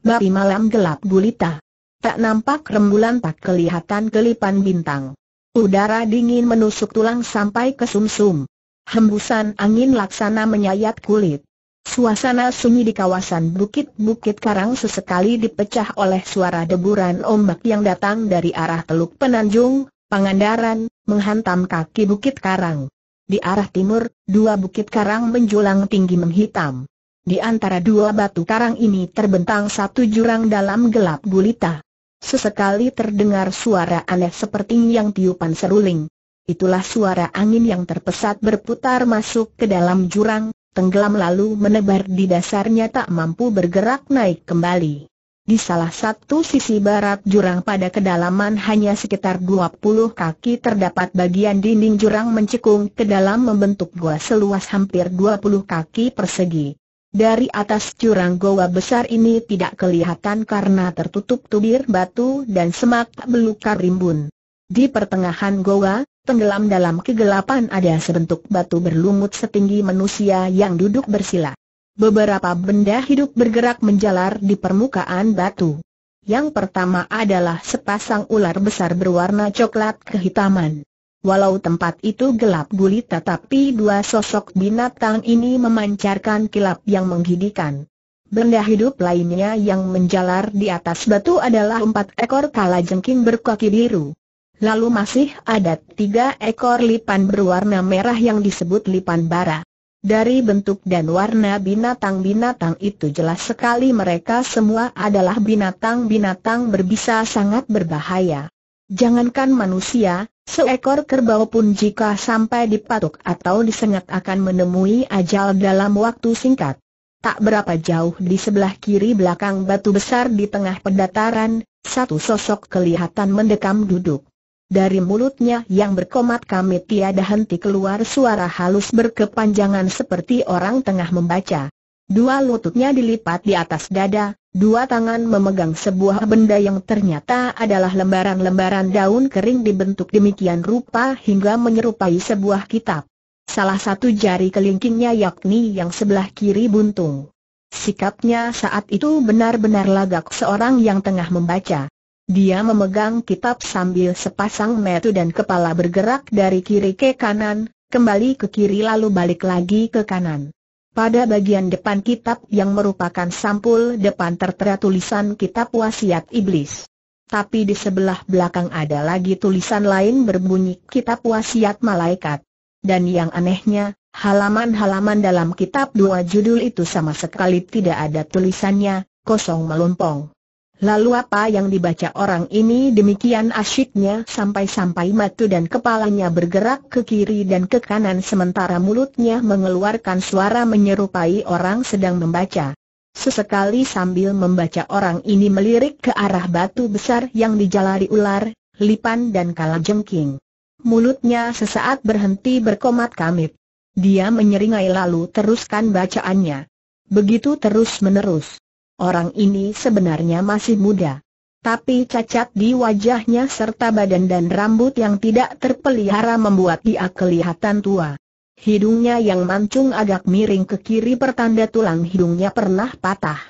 Mari malam gelap gulita. Tak nampak rembulan tak kelihatan kelipan bintang. Udara dingin menusuk tulang sampai ke sumsum. -sum. Hembusan angin laksana menyayat kulit. Suasana sunyi di kawasan bukit-bukit karang sesekali dipecah oleh suara deburan ombak yang datang dari arah Teluk Penanjung, Pangandaran, menghantam kaki bukit karang. Di arah timur, dua bukit karang menjulang tinggi menghitam. Di antara dua batu karang ini terbentang satu jurang dalam gelap gulita. Sesekali terdengar suara aneh seperti yang tiupan seruling. Itulah suara angin yang terpesat berputar masuk ke dalam jurang, tenggelam lalu menebar di dasarnya tak mampu bergerak naik kembali. Di salah satu sisi barat jurang pada kedalaman hanya sekitar 20 kaki terdapat bagian dinding jurang mencekung ke dalam membentuk gua seluas hampir 20 kaki persegi. Dari atas curang goa besar ini tidak kelihatan karena tertutup tubir batu dan semak belukar rimbun. Di pertengahan goa, tenggelam dalam kegelapan ada sebentuk batu berlumut setinggi manusia yang duduk bersila. Beberapa benda hidup bergerak menjalar di permukaan batu. Yang pertama adalah sepasang ular besar berwarna coklat kehitaman. Walau tempat itu gelap gulita tetapi dua sosok binatang ini memancarkan kilap yang menggidikan. Benda hidup lainnya yang menjalar di atas batu adalah empat ekor kalajengking berkaki biru. Lalu masih ada tiga ekor lipan berwarna merah yang disebut lipan bara. Dari bentuk dan warna binatang-binatang itu jelas sekali mereka semua adalah binatang-binatang berbisa sangat berbahaya. Jangankan manusia, seekor kerbau pun jika sampai dipatuk atau disengat akan menemui ajal dalam waktu singkat. Tak berapa jauh di sebelah kiri belakang batu besar di tengah pendataran, satu sosok kelihatan mendekam duduk. Dari mulutnya yang berkomat kami tiada henti keluar suara halus berkepanjangan seperti orang tengah membaca. Dua lututnya dilipat di atas dada, Dua tangan memegang sebuah benda yang ternyata adalah lembaran-lembaran daun kering dibentuk demikian rupa hingga menyerupai sebuah kitab. Salah satu jari kelingkingnya yakni yang sebelah kiri buntung. Sikapnya saat itu benar-benar lagak seorang yang tengah membaca. Dia memegang kitab sambil sepasang metu dan kepala bergerak dari kiri ke kanan, kembali ke kiri lalu balik lagi ke kanan. Pada bagian depan kitab yang merupakan sampul depan tertera tulisan kitab wasiat iblis. Tapi di sebelah belakang ada lagi tulisan lain berbunyi kitab wasiat malaikat. Dan yang anehnya, halaman-halaman dalam kitab dua judul itu sama sekali tidak ada tulisannya, kosong melompong. Lalu apa yang dibaca orang ini demikian asyiknya sampai-sampai matu dan kepalanya bergerak ke kiri dan ke kanan sementara mulutnya mengeluarkan suara menyerupai orang sedang membaca. Sesekali sambil membaca orang ini melirik ke arah batu besar yang dijalari ular, lipan dan kalajengking. Mulutnya sesaat berhenti berkomat kamit. Dia menyeringai lalu teruskan bacaannya. Begitu terus menerus. Orang ini sebenarnya masih muda. Tapi cacat di wajahnya serta badan dan rambut yang tidak terpelihara membuat dia kelihatan tua. Hidungnya yang mancung agak miring ke kiri pertanda tulang hidungnya pernah patah.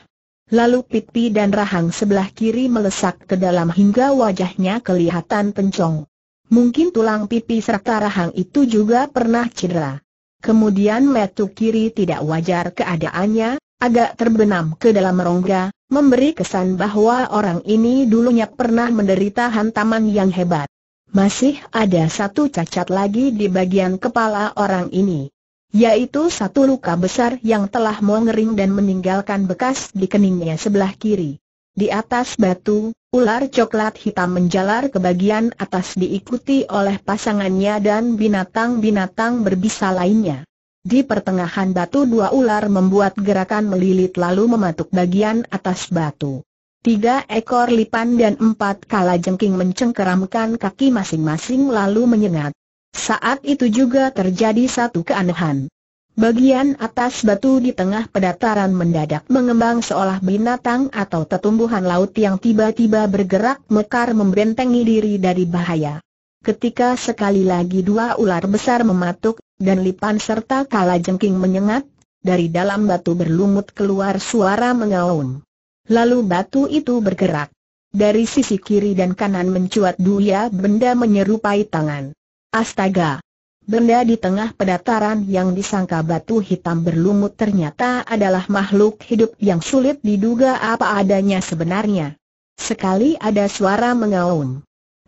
Lalu pipi dan rahang sebelah kiri melesak ke dalam hingga wajahnya kelihatan pencong. Mungkin tulang pipi serta rahang itu juga pernah cedera. Kemudian metu kiri tidak wajar keadaannya, agak terbenam ke dalam rongga, memberi kesan bahwa orang ini dulunya pernah menderita hantaman yang hebat. Masih ada satu cacat lagi di bagian kepala orang ini, yaitu satu luka besar yang telah mengering dan meninggalkan bekas di keningnya sebelah kiri. Di atas batu, ular coklat hitam menjalar ke bagian atas diikuti oleh pasangannya dan binatang-binatang berbisa lainnya. Di pertengahan batu dua ular membuat gerakan melilit lalu mematuk bagian atas batu. Tiga ekor lipan dan empat kala jengking mencengkeramkan kaki masing-masing lalu menyengat. Saat itu juga terjadi satu keanehan. Bagian atas batu di tengah pedataran mendadak mengembang seolah binatang atau tetumbuhan laut yang tiba-tiba bergerak mekar membentengi diri dari bahaya. Ketika sekali lagi dua ular besar mematuk, dan lipan serta kala jengking menyengat, dari dalam batu berlumut keluar suara mengaum. Lalu batu itu bergerak. Dari sisi kiri dan kanan mencuat dua benda menyerupai tangan. Astaga! Benda di tengah pedataran yang disangka batu hitam berlumut ternyata adalah makhluk hidup yang sulit diduga apa adanya sebenarnya. Sekali ada suara mengaum.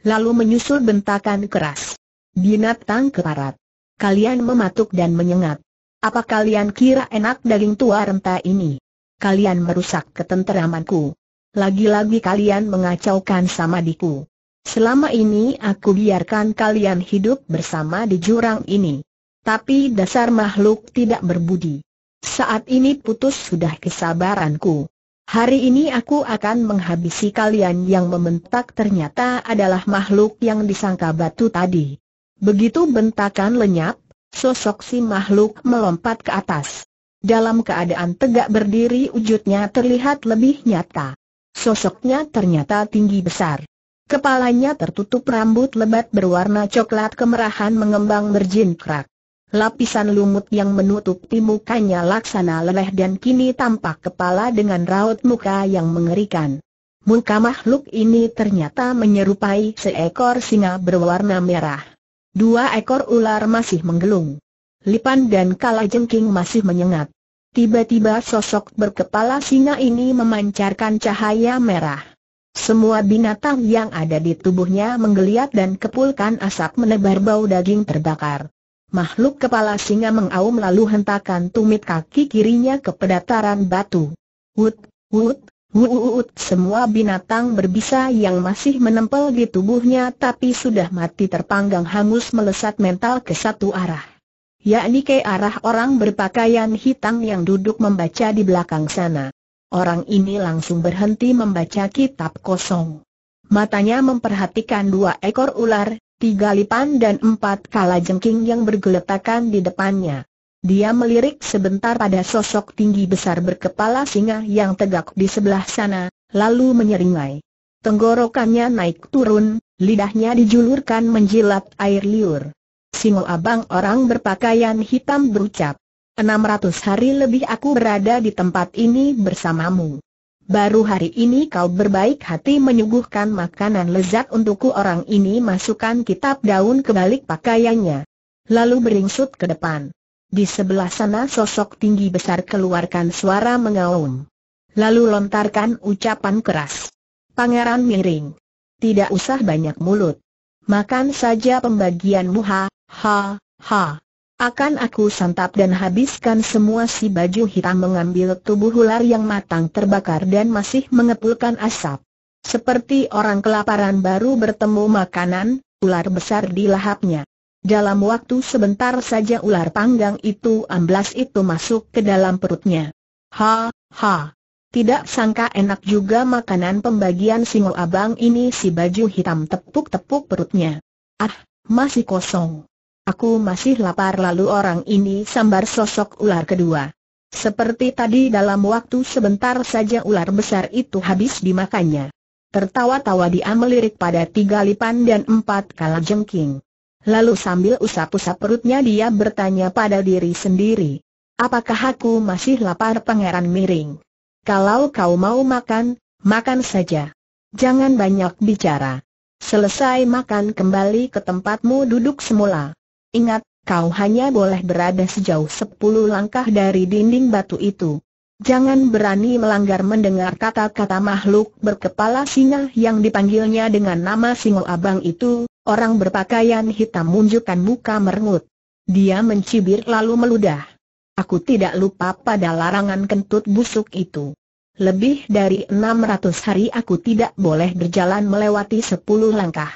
Lalu menyusul bentakan keras. Binatang keparat. Kalian mematuk dan menyengat. Apa kalian kira enak daging tua renta ini? Kalian merusak ketenteramanku. Lagi-lagi kalian mengacaukan samadiku. Selama ini aku biarkan kalian hidup bersama di jurang ini. Tapi dasar makhluk tidak berbudi. Saat ini putus sudah kesabaranku. Hari ini aku akan menghabisi kalian yang membentak ternyata adalah makhluk yang disangka batu tadi. Begitu bentakan lenyap, sosok si makhluk melompat ke atas. Dalam keadaan tegak berdiri wujudnya terlihat lebih nyata. Sosoknya ternyata tinggi besar. Kepalanya tertutup rambut lebat berwarna coklat kemerahan mengembang berjinkrak. Lapisan lumut yang menutupi mukanya laksana leleh dan kini tampak kepala dengan raut muka yang mengerikan. Muka makhluk ini ternyata menyerupai seekor singa berwarna merah. Dua ekor ular masih menggelung. Lipan dan Kalajengking masih menyengat. Tiba-tiba sosok berkepala singa ini memancarkan cahaya merah. Semua binatang yang ada di tubuhnya menggeliat dan kepulkan asap menebar bau daging terbakar. Makhluk kepala singa mengaum lalu hentakan tumit kaki kirinya ke pedataran batu. Wut, wut, Wuut semua binatang berbisa yang masih menempel di tubuhnya tapi sudah mati terpanggang hangus melesat mental ke satu arah. Yakni ke arah orang berpakaian hitam yang duduk membaca di belakang sana. Orang ini langsung berhenti membaca kitab kosong. Matanya memperhatikan dua ekor ular, tiga lipan dan empat kalajengking yang bergeletakan di depannya. Dia melirik sebentar pada sosok tinggi besar berkepala singa yang tegak di sebelah sana, lalu menyeringai. Tenggorokannya naik turun, lidahnya dijulurkan menjilat air liur. Singo abang orang berpakaian hitam berucap, 600 hari lebih aku berada di tempat ini bersamamu. Baru hari ini kau berbaik hati menyuguhkan makanan lezat untukku orang ini masukkan kitab daun ke balik pakaiannya. Lalu beringsut ke depan. Di sebelah sana sosok tinggi besar keluarkan suara mengaum. Lalu lontarkan ucapan keras. Pangeran miring. Tidak usah banyak mulut. Makan saja pembagianmu ha, ha, ha. Akan aku santap dan habiskan semua si baju hitam mengambil tubuh ular yang matang terbakar dan masih mengepulkan asap. Seperti orang kelaparan baru bertemu makanan, ular besar dilahapnya. Dalam waktu sebentar saja ular panggang itu amblas itu masuk ke dalam perutnya. Ha, ha. Tidak sangka enak juga makanan pembagian singo abang ini si baju hitam tepuk-tepuk perutnya. Ah, masih kosong. Aku masih lapar lalu orang ini sambar sosok ular kedua. Seperti tadi dalam waktu sebentar saja ular besar itu habis dimakannya. Tertawa-tawa dia melirik pada tiga lipan dan empat kalajengking. jengking. Lalu sambil usap-usap perutnya dia bertanya pada diri sendiri. Apakah aku masih lapar pangeran miring? Kalau kau mau makan, makan saja. Jangan banyak bicara. Selesai makan kembali ke tempatmu duduk semula. Ingat, kau hanya boleh berada sejauh sepuluh langkah dari dinding batu itu. Jangan berani melanggar mendengar kata-kata makhluk berkepala singa yang dipanggilnya dengan nama Singo Abang itu, Orang berpakaian hitam menunjukkan muka merengut. Dia mencibir lalu meludah. Aku tidak lupa pada larangan kentut busuk itu. Lebih dari 600 hari aku tidak boleh berjalan melewati sepuluh langkah.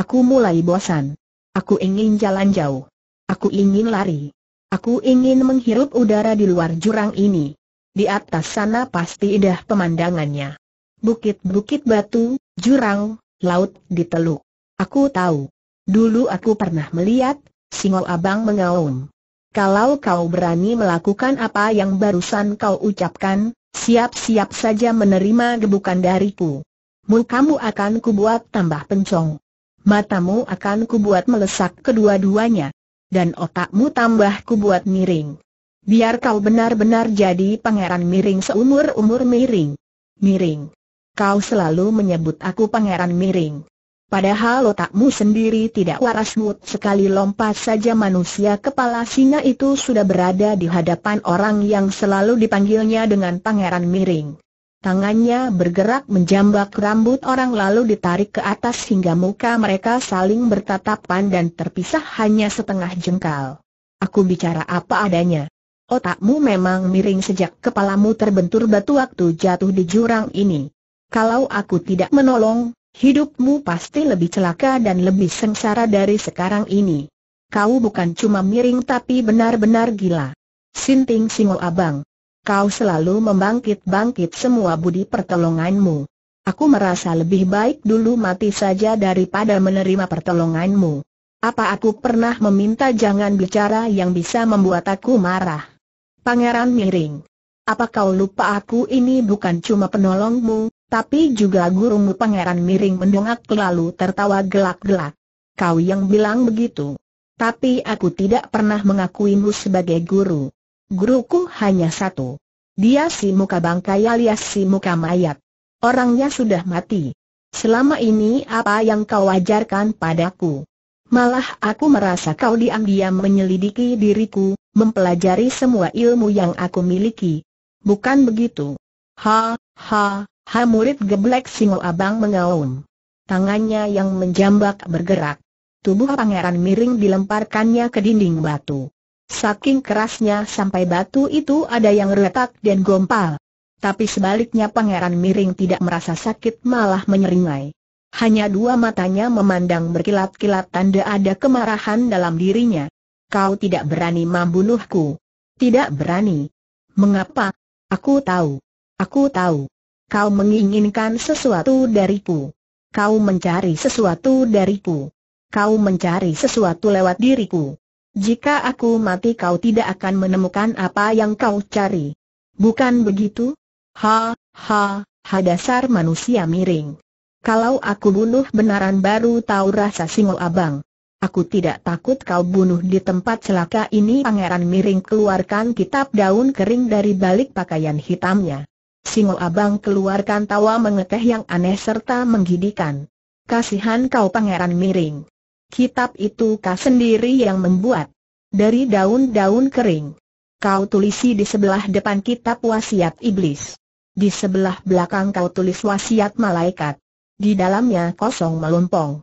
Aku mulai bosan. Aku ingin jalan jauh. Aku ingin lari. Aku ingin menghirup udara di luar jurang ini. Di atas sana pasti indah pemandangannya. Bukit-bukit batu, jurang, laut di teluk. Aku tahu. Dulu aku pernah melihat, Singol Abang mengaum. Kalau kau berani melakukan apa yang barusan kau ucapkan, siap-siap saja menerima gebukan dariku. Mukamu akan kubuat tambah pencong. Matamu akan kubuat melesak kedua-duanya. Dan otakmu tambah kubuat miring. Biar kau benar-benar jadi pangeran miring seumur-umur miring. Miring. Kau selalu menyebut aku pangeran miring. Padahal otakmu sendiri tidak waras mut sekali lompat saja manusia kepala singa itu sudah berada di hadapan orang yang selalu dipanggilnya dengan pangeran miring. Tangannya bergerak menjambak rambut orang lalu ditarik ke atas hingga muka mereka saling bertatapan dan terpisah hanya setengah jengkal. Aku bicara apa adanya. Otakmu memang miring sejak kepalamu terbentur batu waktu jatuh di jurang ini. Kalau aku tidak menolong, hidupmu pasti lebih celaka dan lebih sengsara dari sekarang ini. Kau bukan cuma miring tapi benar-benar gila. Sinting Singo Abang. Kau selalu membangkit-bangkit semua budi pertolonganmu. Aku merasa lebih baik dulu mati saja daripada menerima pertolonganmu. Apa aku pernah meminta jangan bicara yang bisa membuat aku marah? Pangeran miring. Apa kau lupa aku ini bukan cuma penolongmu, tapi juga gurumu pangeran miring mendongak lalu tertawa gelak-gelak. Kau yang bilang begitu. Tapi aku tidak pernah mengakuimu sebagai guru. Guruku hanya satu. Dia si muka bangkai alias si muka mayat. Orangnya sudah mati. Selama ini apa yang kau ajarkan padaku? Malah aku merasa kau diam-diam menyelidiki diriku, mempelajari semua ilmu yang aku miliki. Bukan begitu? Ha, ha, Ha murid geblek Singo Abang mengaum. Tangannya yang menjambak bergerak. Tubuh pangeran miring dilemparkannya ke dinding batu. Saking kerasnya sampai batu itu ada yang retak dan gompal. Tapi sebaliknya pangeran miring tidak merasa sakit malah menyeringai. Hanya dua matanya memandang berkilat-kilat tanda ada kemarahan dalam dirinya. Kau tidak berani membunuhku. Tidak berani. Mengapa? Aku tahu. Aku tahu. Kau menginginkan sesuatu dariku. Kau mencari sesuatu dariku. Kau mencari sesuatu lewat diriku. Jika aku mati kau tidak akan menemukan apa yang kau cari. Bukan begitu? Ha, ha, ha dasar manusia miring. Kalau aku bunuh benaran baru tahu rasa singo abang. Aku tidak takut kau bunuh di tempat celaka ini Pangeran Miring keluarkan kitab daun kering dari balik pakaian hitamnya Singo Abang keluarkan tawa mengeteh yang aneh serta menggidikan. Kasihan kau pangeran miring. Kitab itu kau sendiri yang membuat. Dari daun-daun kering. Kau tulisi di sebelah depan kitab wasiat iblis. Di sebelah belakang kau tulis wasiat malaikat. Di dalamnya kosong melompong.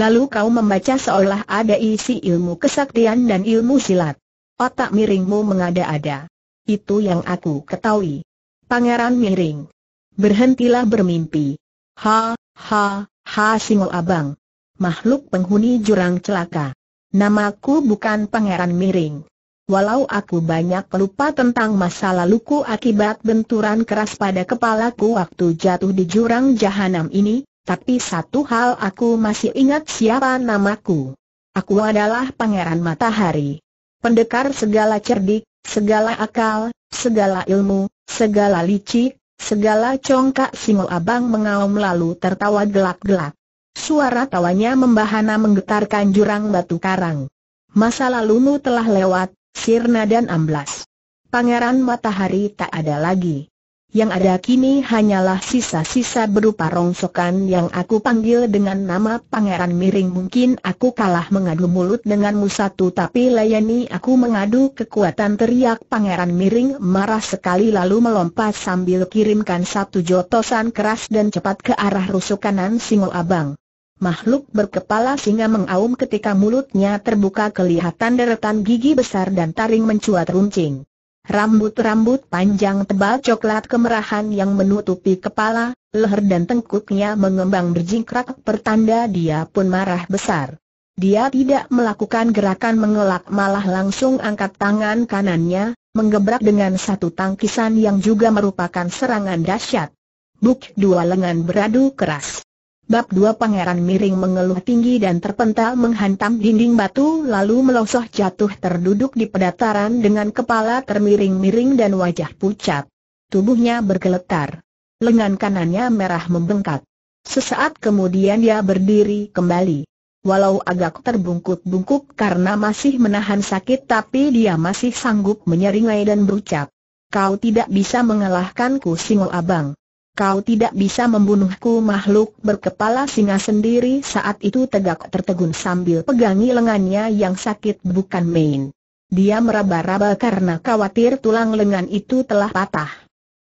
Lalu kau membaca seolah ada isi ilmu kesaktian dan ilmu silat. Otak miringmu mengada-ada. Itu yang aku ketahui. Pangeran miring. Berhentilah bermimpi. Ha, ha, ha singo abang. Makhluk penghuni jurang celaka. Namaku bukan Pangeran Miring. Walau aku banyak lupa tentang masa laluku akibat benturan keras pada kepalaku waktu jatuh di jurang jahanam ini, tapi satu hal aku masih ingat siapa namaku. Aku adalah Pangeran Matahari. Pendekar segala cerdik, segala akal, segala ilmu, Segala licik, segala congkak singul Abang mengaum lalu tertawa gelap-gelap. Suara tawanya membahana menggetarkan jurang batu karang. Masa lalumu telah lewat, sirna dan amblas. Pangeran matahari tak ada lagi yang ada kini hanyalah sisa-sisa berupa rongsokan yang aku panggil dengan nama Pangeran Miring Mungkin aku kalah mengadu mulut denganmu satu tapi layani aku mengadu kekuatan teriak Pangeran Miring marah sekali lalu melompat sambil kirimkan satu jotosan keras dan cepat ke arah rusuk kanan Singo Abang. Makhluk berkepala singa mengaum ketika mulutnya terbuka kelihatan deretan gigi besar dan taring mencuat runcing. Rambut-rambut panjang tebal coklat kemerahan yang menutupi kepala, leher dan tengkuknya mengembang berjingkrak pertanda dia pun marah besar. Dia tidak melakukan gerakan mengelak malah langsung angkat tangan kanannya, menggebrak dengan satu tangkisan yang juga merupakan serangan dahsyat. Buk dua lengan beradu keras. Bab dua pangeran miring mengeluh tinggi dan terpental menghantam dinding batu lalu melosoh jatuh terduduk di pedataran dengan kepala termiring-miring dan wajah pucat. Tubuhnya bergeletar. Lengan kanannya merah membengkak. Sesaat kemudian dia berdiri kembali. Walau agak terbungkuk-bungkuk karena masih menahan sakit tapi dia masih sanggup menyeringai dan berucap. Kau tidak bisa mengalahkanku Singo Abang kau tidak bisa membunuhku makhluk berkepala singa sendiri saat itu tegak tertegun sambil pegangi lengannya yang sakit bukan main. Dia meraba-raba karena khawatir tulang lengan itu telah patah.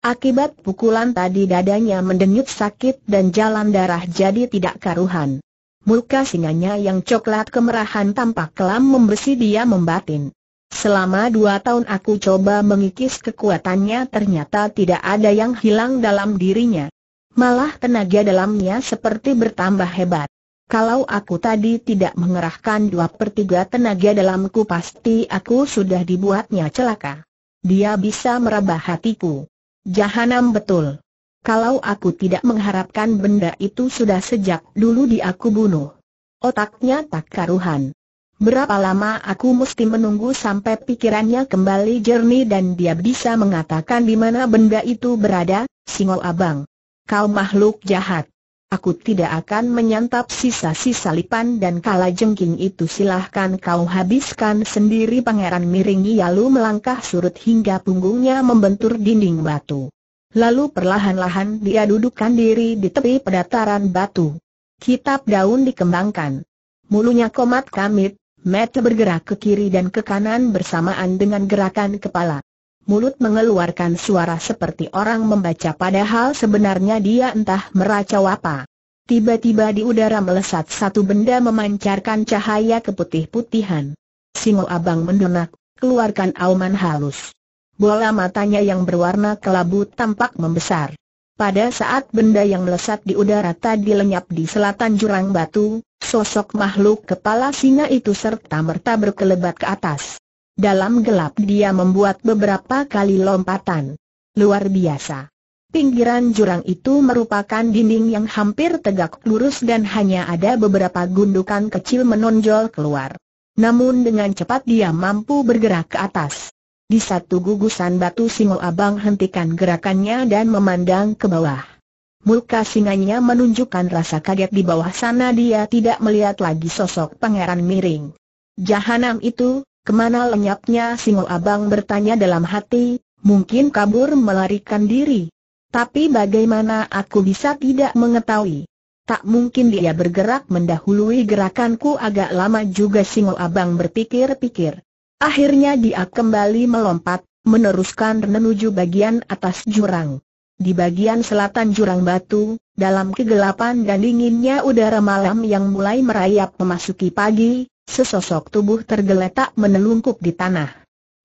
Akibat pukulan tadi dadanya mendenyut sakit dan jalan darah jadi tidak karuhan. Muka singanya yang coklat kemerahan tampak kelam membesi dia membatin. Selama dua tahun aku coba mengikis kekuatannya ternyata tidak ada yang hilang dalam dirinya. Malah tenaga dalamnya seperti bertambah hebat. Kalau aku tadi tidak mengerahkan dua per tiga tenaga dalamku pasti aku sudah dibuatnya celaka. Dia bisa merabah hatiku. Jahanam betul. Kalau aku tidak mengharapkan benda itu sudah sejak dulu di aku bunuh. Otaknya tak karuhan. Berapa lama aku mesti menunggu sampai pikirannya kembali jernih dan dia bisa mengatakan di mana benda itu berada, Singol Abang. Kau makhluk jahat. Aku tidak akan menyantap sisa-sisa lipan dan kala jengking itu silahkan kau habiskan sendiri Pangeran Miringi lalu melangkah surut hingga punggungnya membentur dinding batu. Lalu perlahan-lahan dia dudukkan diri di tepi pedataran batu. Kitab daun dikembangkan. Mulunya komat kamit, Mata bergerak ke kiri dan ke kanan bersamaan dengan gerakan kepala. Mulut mengeluarkan suara seperti orang membaca padahal sebenarnya dia entah meracau apa. Tiba-tiba di udara melesat satu benda memancarkan cahaya keputih-putihan. Singo abang mendonak, keluarkan auman halus. Bola matanya yang berwarna kelabu tampak membesar. Pada saat benda yang melesat di udara tadi lenyap di selatan jurang batu, Sosok makhluk kepala singa itu serta-merta berkelebat ke atas. Dalam gelap dia membuat beberapa kali lompatan. Luar biasa. Pinggiran jurang itu merupakan dinding yang hampir tegak lurus dan hanya ada beberapa gundukan kecil menonjol keluar. Namun dengan cepat dia mampu bergerak ke atas. Di satu gugusan batu singo abang hentikan gerakannya dan memandang ke bawah. Muka singanya menunjukkan rasa kaget di bawah sana dia tidak melihat lagi sosok pangeran miring. Jahanam itu, kemana lenyapnya Singo Abang bertanya dalam hati, mungkin kabur melarikan diri. Tapi bagaimana aku bisa tidak mengetahui? Tak mungkin dia bergerak mendahului gerakanku agak lama juga Singo Abang berpikir-pikir. Akhirnya dia kembali melompat, meneruskan menuju bagian atas jurang. Di bagian selatan jurang batu, dalam kegelapan dan dinginnya udara malam yang mulai merayap memasuki pagi, sesosok tubuh tergeletak menelungkup di tanah.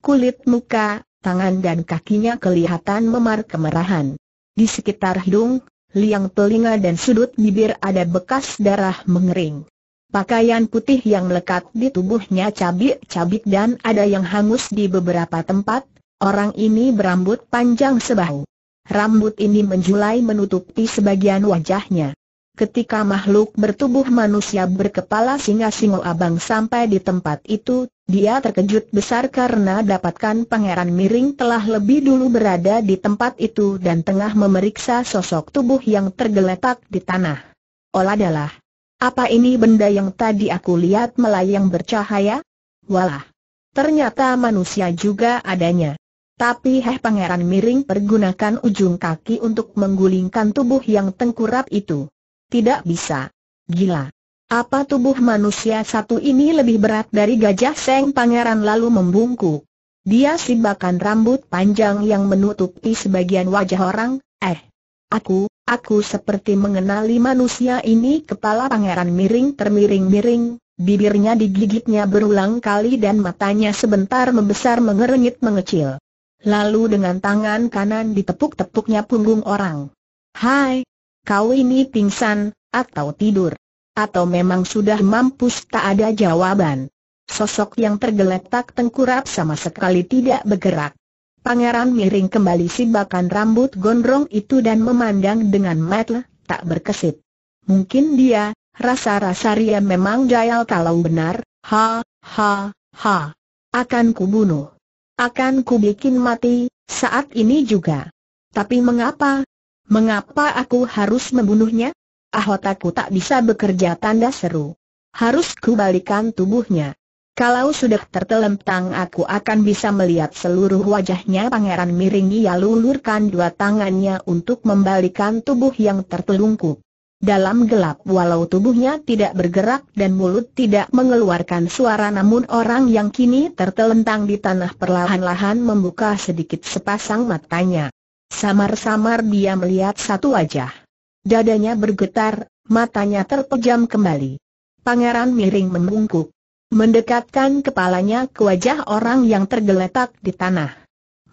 Kulit muka, tangan dan kakinya kelihatan memar kemerahan. Di sekitar hidung, liang telinga dan sudut bibir ada bekas darah mengering. Pakaian putih yang melekat di tubuhnya cabik-cabik dan ada yang hangus di beberapa tempat, orang ini berambut panjang sebahu. Rambut ini menjulai menutupi sebagian wajahnya. Ketika makhluk bertubuh manusia berkepala singa Singo Abang sampai di tempat itu, dia terkejut besar karena dapatkan Pangeran Miring telah lebih dulu berada di tempat itu dan tengah memeriksa sosok tubuh yang tergeletak di tanah. Olah adalah, Apa ini benda yang tadi aku lihat melayang bercahaya? Walah. Ternyata manusia juga adanya. Tapi Heh Pangeran Miring pergunakan ujung kaki untuk menggulingkan tubuh yang tengkurap itu. Tidak bisa. Gila. Apa tubuh manusia satu ini lebih berat dari gajah Seng Pangeran lalu membungkuk. Dia sibakan rambut panjang yang menutupi sebagian wajah orang, eh. Aku, aku seperti mengenali manusia ini kepala pangeran miring termiring-miring, bibirnya digigitnya berulang kali dan matanya sebentar membesar mengerengit mengecil lalu dengan tangan kanan ditepuk-tepuknya punggung orang. Hai, kau ini pingsan, atau tidur, atau memang sudah mampus tak ada jawaban. Sosok yang tergeletak tengkurap sama sekali tidak bergerak. Pangeran miring kembali sibakan rambut gondrong itu dan memandang dengan mata tak berkesit. Mungkin dia, rasa-rasa Ria memang jayal kalau benar, ha, ha, ha. Akan kubunuh. Akan kubikin mati, saat ini juga. Tapi mengapa? Mengapa aku harus membunuhnya? Ahotaku tak bisa bekerja tanda seru. Harus kubalikan tubuhnya. Kalau sudah tertelentang aku akan bisa melihat seluruh wajahnya Pangeran Miringi ia lulurkan dua tangannya untuk membalikan tubuh yang tertelungkup. Dalam gelap walau tubuhnya tidak bergerak dan mulut tidak mengeluarkan suara namun orang yang kini tertelentang di tanah perlahan-lahan membuka sedikit sepasang matanya. Samar-samar dia melihat satu wajah. Dadanya bergetar, matanya terpejam kembali. Pangeran miring membungkuk. Mendekatkan kepalanya ke wajah orang yang tergeletak di tanah.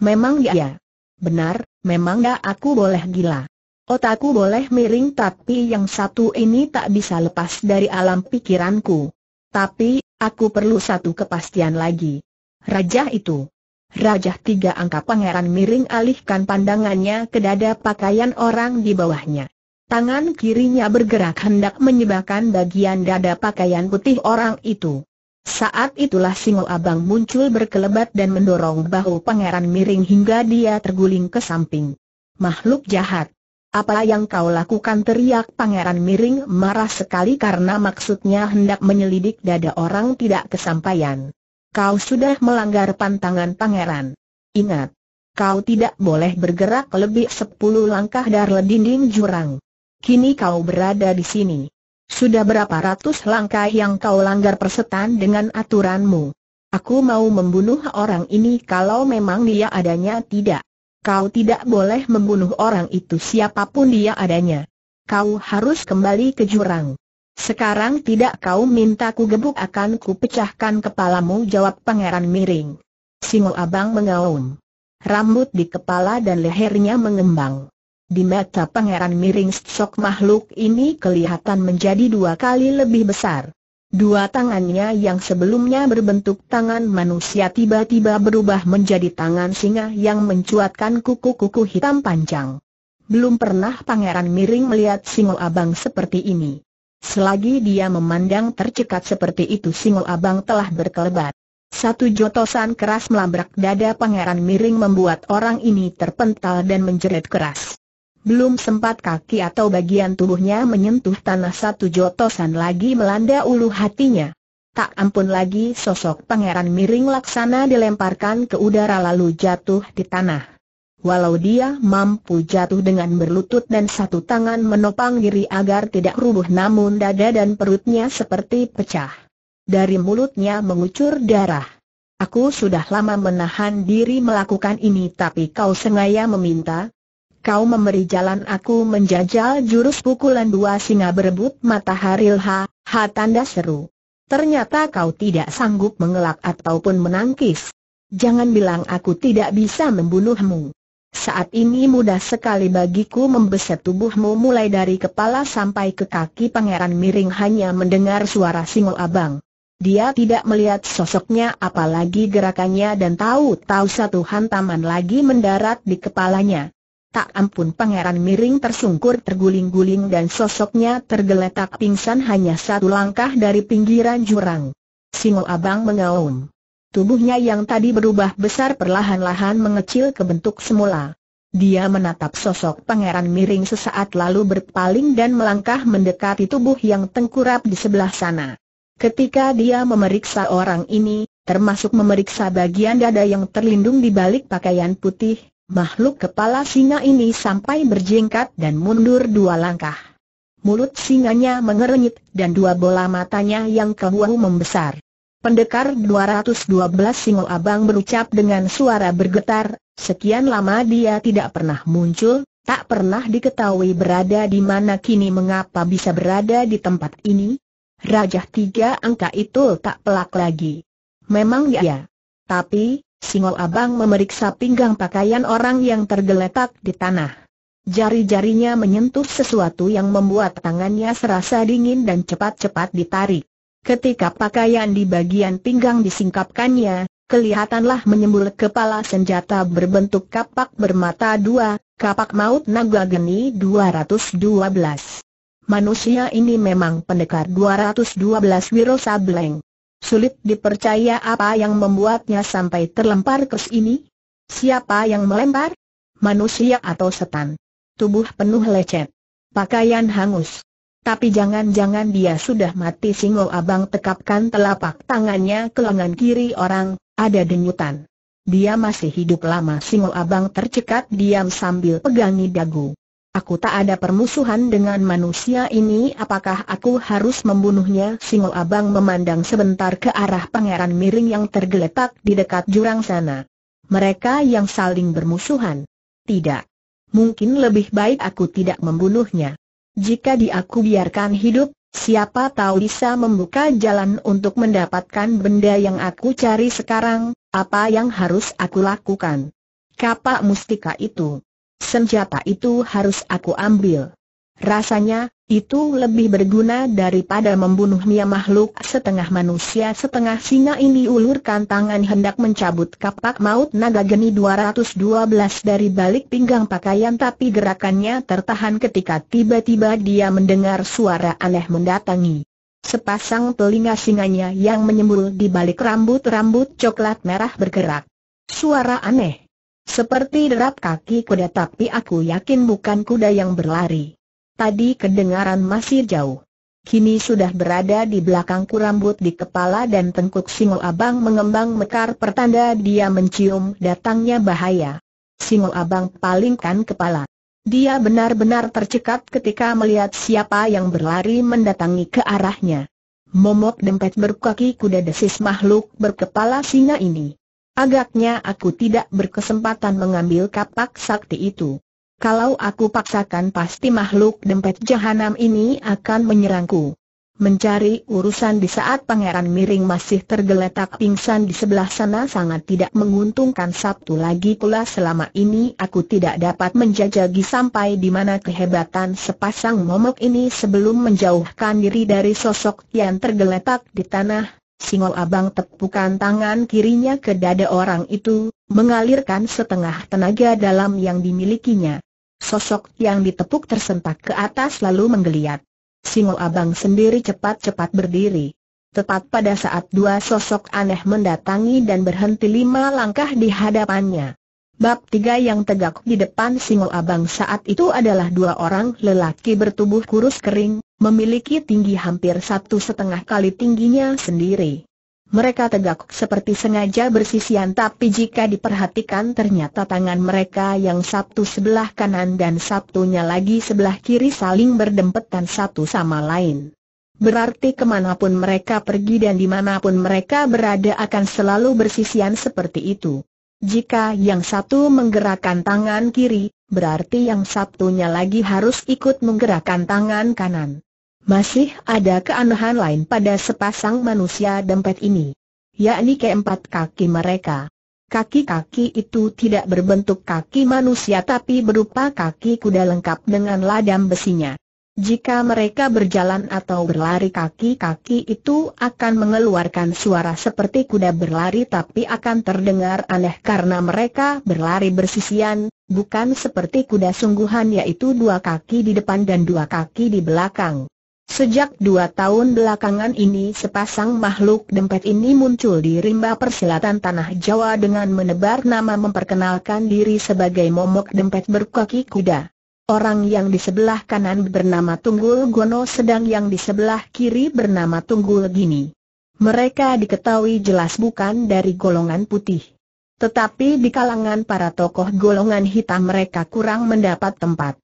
Memang dia. Benar, memang dia aku boleh gila. Otakku boleh miring tapi yang satu ini tak bisa lepas dari alam pikiranku. Tapi, aku perlu satu kepastian lagi. Raja itu. Raja tiga angka pangeran miring alihkan pandangannya ke dada pakaian orang di bawahnya. Tangan kirinya bergerak hendak menyebabkan bagian dada pakaian putih orang itu. Saat itulah Singo Abang muncul berkelebat dan mendorong bahu pangeran miring hingga dia terguling ke samping. Makhluk jahat. Apa yang kau lakukan teriak pangeran miring marah sekali karena maksudnya hendak menyelidik dada orang tidak kesampaian. Kau sudah melanggar pantangan pangeran. Ingat, kau tidak boleh bergerak lebih sepuluh langkah dari dinding jurang. Kini kau berada di sini. Sudah berapa ratus langkah yang kau langgar persetan dengan aturanmu. Aku mau membunuh orang ini kalau memang dia adanya tidak kau tidak boleh membunuh orang itu siapapun dia adanya. Kau harus kembali ke jurang. Sekarang tidak kau minta ku gebuk akan ku pecahkan kepalamu jawab pangeran miring. Singo abang mengaum. Rambut di kepala dan lehernya mengembang. Di mata pangeran miring sosok makhluk ini kelihatan menjadi dua kali lebih besar. Dua tangannya yang sebelumnya berbentuk tangan manusia tiba-tiba berubah menjadi tangan singa yang mencuatkan kuku-kuku hitam panjang. Belum pernah Pangeran Miring melihat singo abang seperti ini. Selagi dia memandang tercekat seperti itu singo abang telah berkelebat. Satu jotosan keras melabrak dada Pangeran Miring membuat orang ini terpental dan menjerit keras. Belum sempat kaki atau bagian tubuhnya menyentuh tanah satu jotosan lagi melanda ulu hatinya. Tak ampun lagi sosok pangeran miring laksana dilemparkan ke udara lalu jatuh di tanah. Walau dia mampu jatuh dengan berlutut dan satu tangan menopang diri agar tidak rubuh namun dada dan perutnya seperti pecah. Dari mulutnya mengucur darah. Aku sudah lama menahan diri melakukan ini tapi kau sengaja meminta, kau memberi jalan aku menjajal jurus pukulan dua singa berebut matahari ha, ha tanda seru. Ternyata kau tidak sanggup mengelak ataupun menangkis. Jangan bilang aku tidak bisa membunuhmu. Saat ini mudah sekali bagiku membeset tubuhmu mulai dari kepala sampai ke kaki pangeran miring hanya mendengar suara singo abang. Dia tidak melihat sosoknya apalagi gerakannya dan tahu-tahu satu hantaman lagi mendarat di kepalanya. Tak ampun pangeran miring tersungkur terguling-guling dan sosoknya tergeletak pingsan hanya satu langkah dari pinggiran jurang. Singo abang mengaum. Tubuhnya yang tadi berubah besar perlahan-lahan mengecil ke bentuk semula. Dia menatap sosok pangeran miring sesaat lalu berpaling dan melangkah mendekati tubuh yang tengkurap di sebelah sana. Ketika dia memeriksa orang ini, termasuk memeriksa bagian dada yang terlindung di balik pakaian putih, Makhluk kepala singa ini sampai berjingkat dan mundur dua langkah. Mulut singanya mengerenyit dan dua bola matanya yang kehuau membesar. Pendekar 212 Singo Abang berucap dengan suara bergetar, sekian lama dia tidak pernah muncul, tak pernah diketahui berada di mana kini mengapa bisa berada di tempat ini. Rajah tiga angka itu tak pelak lagi. Memang dia. Tapi, Singol Abang memeriksa pinggang pakaian orang yang tergeletak di tanah. Jari-jarinya menyentuh sesuatu yang membuat tangannya serasa dingin dan cepat-cepat ditarik. Ketika pakaian di bagian pinggang disingkapkannya, kelihatanlah menyembul kepala senjata berbentuk kapak bermata dua, kapak maut naga geni 212. Manusia ini memang pendekar 212 Wiro Sableng. Sulit dipercaya apa yang membuatnya sampai terlempar ke sini? Siapa yang melempar? Manusia atau setan? Tubuh penuh lecet. Pakaian hangus. Tapi jangan-jangan dia sudah mati Singo Abang tekapkan telapak tangannya ke lengan kiri orang, ada denyutan. Dia masih hidup lama Singo Abang tercekat diam sambil pegangi dagu aku tak ada permusuhan dengan manusia ini apakah aku harus membunuhnya? Singo Abang memandang sebentar ke arah pangeran miring yang tergeletak di dekat jurang sana. Mereka yang saling bermusuhan. Tidak. Mungkin lebih baik aku tidak membunuhnya. Jika diaku biarkan hidup, siapa tahu bisa membuka jalan untuk mendapatkan benda yang aku cari sekarang, apa yang harus aku lakukan? Kapak mustika itu. Senjata itu harus aku ambil. Rasanya, itu lebih berguna daripada membunuhnya makhluk setengah manusia setengah singa ini ulurkan tangan hendak mencabut kapak maut naga geni 212 dari balik pinggang pakaian tapi gerakannya tertahan ketika tiba-tiba dia mendengar suara aneh mendatangi. Sepasang telinga singanya yang menyembul di balik rambut-rambut coklat merah bergerak. Suara aneh. Seperti derap kaki kuda tapi aku yakin bukan kuda yang berlari. Tadi kedengaran masih jauh. Kini sudah berada di belakangku rambut di kepala dan tengkuk singo abang mengembang mekar pertanda dia mencium datangnya bahaya. Singo abang palingkan kepala. Dia benar-benar tercekat ketika melihat siapa yang berlari mendatangi ke arahnya. Momok dempet berkaki kuda desis makhluk berkepala singa ini. Agaknya aku tidak berkesempatan mengambil kapak sakti itu. Kalau aku paksakan pasti makhluk dempet jahanam ini akan menyerangku. Mencari urusan di saat pangeran miring masih tergeletak pingsan di sebelah sana sangat tidak menguntungkan Sabtu lagi pula selama ini aku tidak dapat menjajagi sampai di mana kehebatan sepasang momok ini sebelum menjauhkan diri dari sosok yang tergeletak di tanah, Singol Abang tepukan tangan kirinya ke dada orang itu, mengalirkan setengah tenaga dalam yang dimilikinya. Sosok yang ditepuk tersentak ke atas lalu menggeliat. Singol Abang sendiri cepat-cepat berdiri. Tepat pada saat dua sosok aneh mendatangi dan berhenti lima langkah di hadapannya. Bab tiga yang tegak di depan Singol Abang saat itu adalah dua orang lelaki bertubuh kurus kering, memiliki tinggi hampir satu setengah kali tingginya sendiri. Mereka tegak seperti sengaja bersisian tapi jika diperhatikan ternyata tangan mereka yang satu sebelah kanan dan satunya lagi sebelah kiri saling berdempetan satu sama lain. Berarti kemanapun mereka pergi dan dimanapun mereka berada akan selalu bersisian seperti itu. Jika yang satu menggerakkan tangan kiri, berarti yang satunya lagi harus ikut menggerakkan tangan kanan. Masih ada keanehan lain pada sepasang manusia dempet ini. Yakni keempat kaki mereka. Kaki-kaki itu tidak berbentuk kaki manusia tapi berupa kaki kuda lengkap dengan ladam besinya. Jika mereka berjalan atau berlari kaki-kaki itu akan mengeluarkan suara seperti kuda berlari tapi akan terdengar aneh karena mereka berlari bersisian, bukan seperti kuda sungguhan yaitu dua kaki di depan dan dua kaki di belakang. Sejak dua tahun belakangan ini sepasang makhluk dempet ini muncul di rimba persilatan Tanah Jawa dengan menebar nama memperkenalkan diri sebagai momok dempet berkaki kuda. Orang yang di sebelah kanan bernama Tunggul Gono sedang yang di sebelah kiri bernama Tunggul Gini. Mereka diketahui jelas bukan dari golongan putih. Tetapi di kalangan para tokoh golongan hitam mereka kurang mendapat tempat.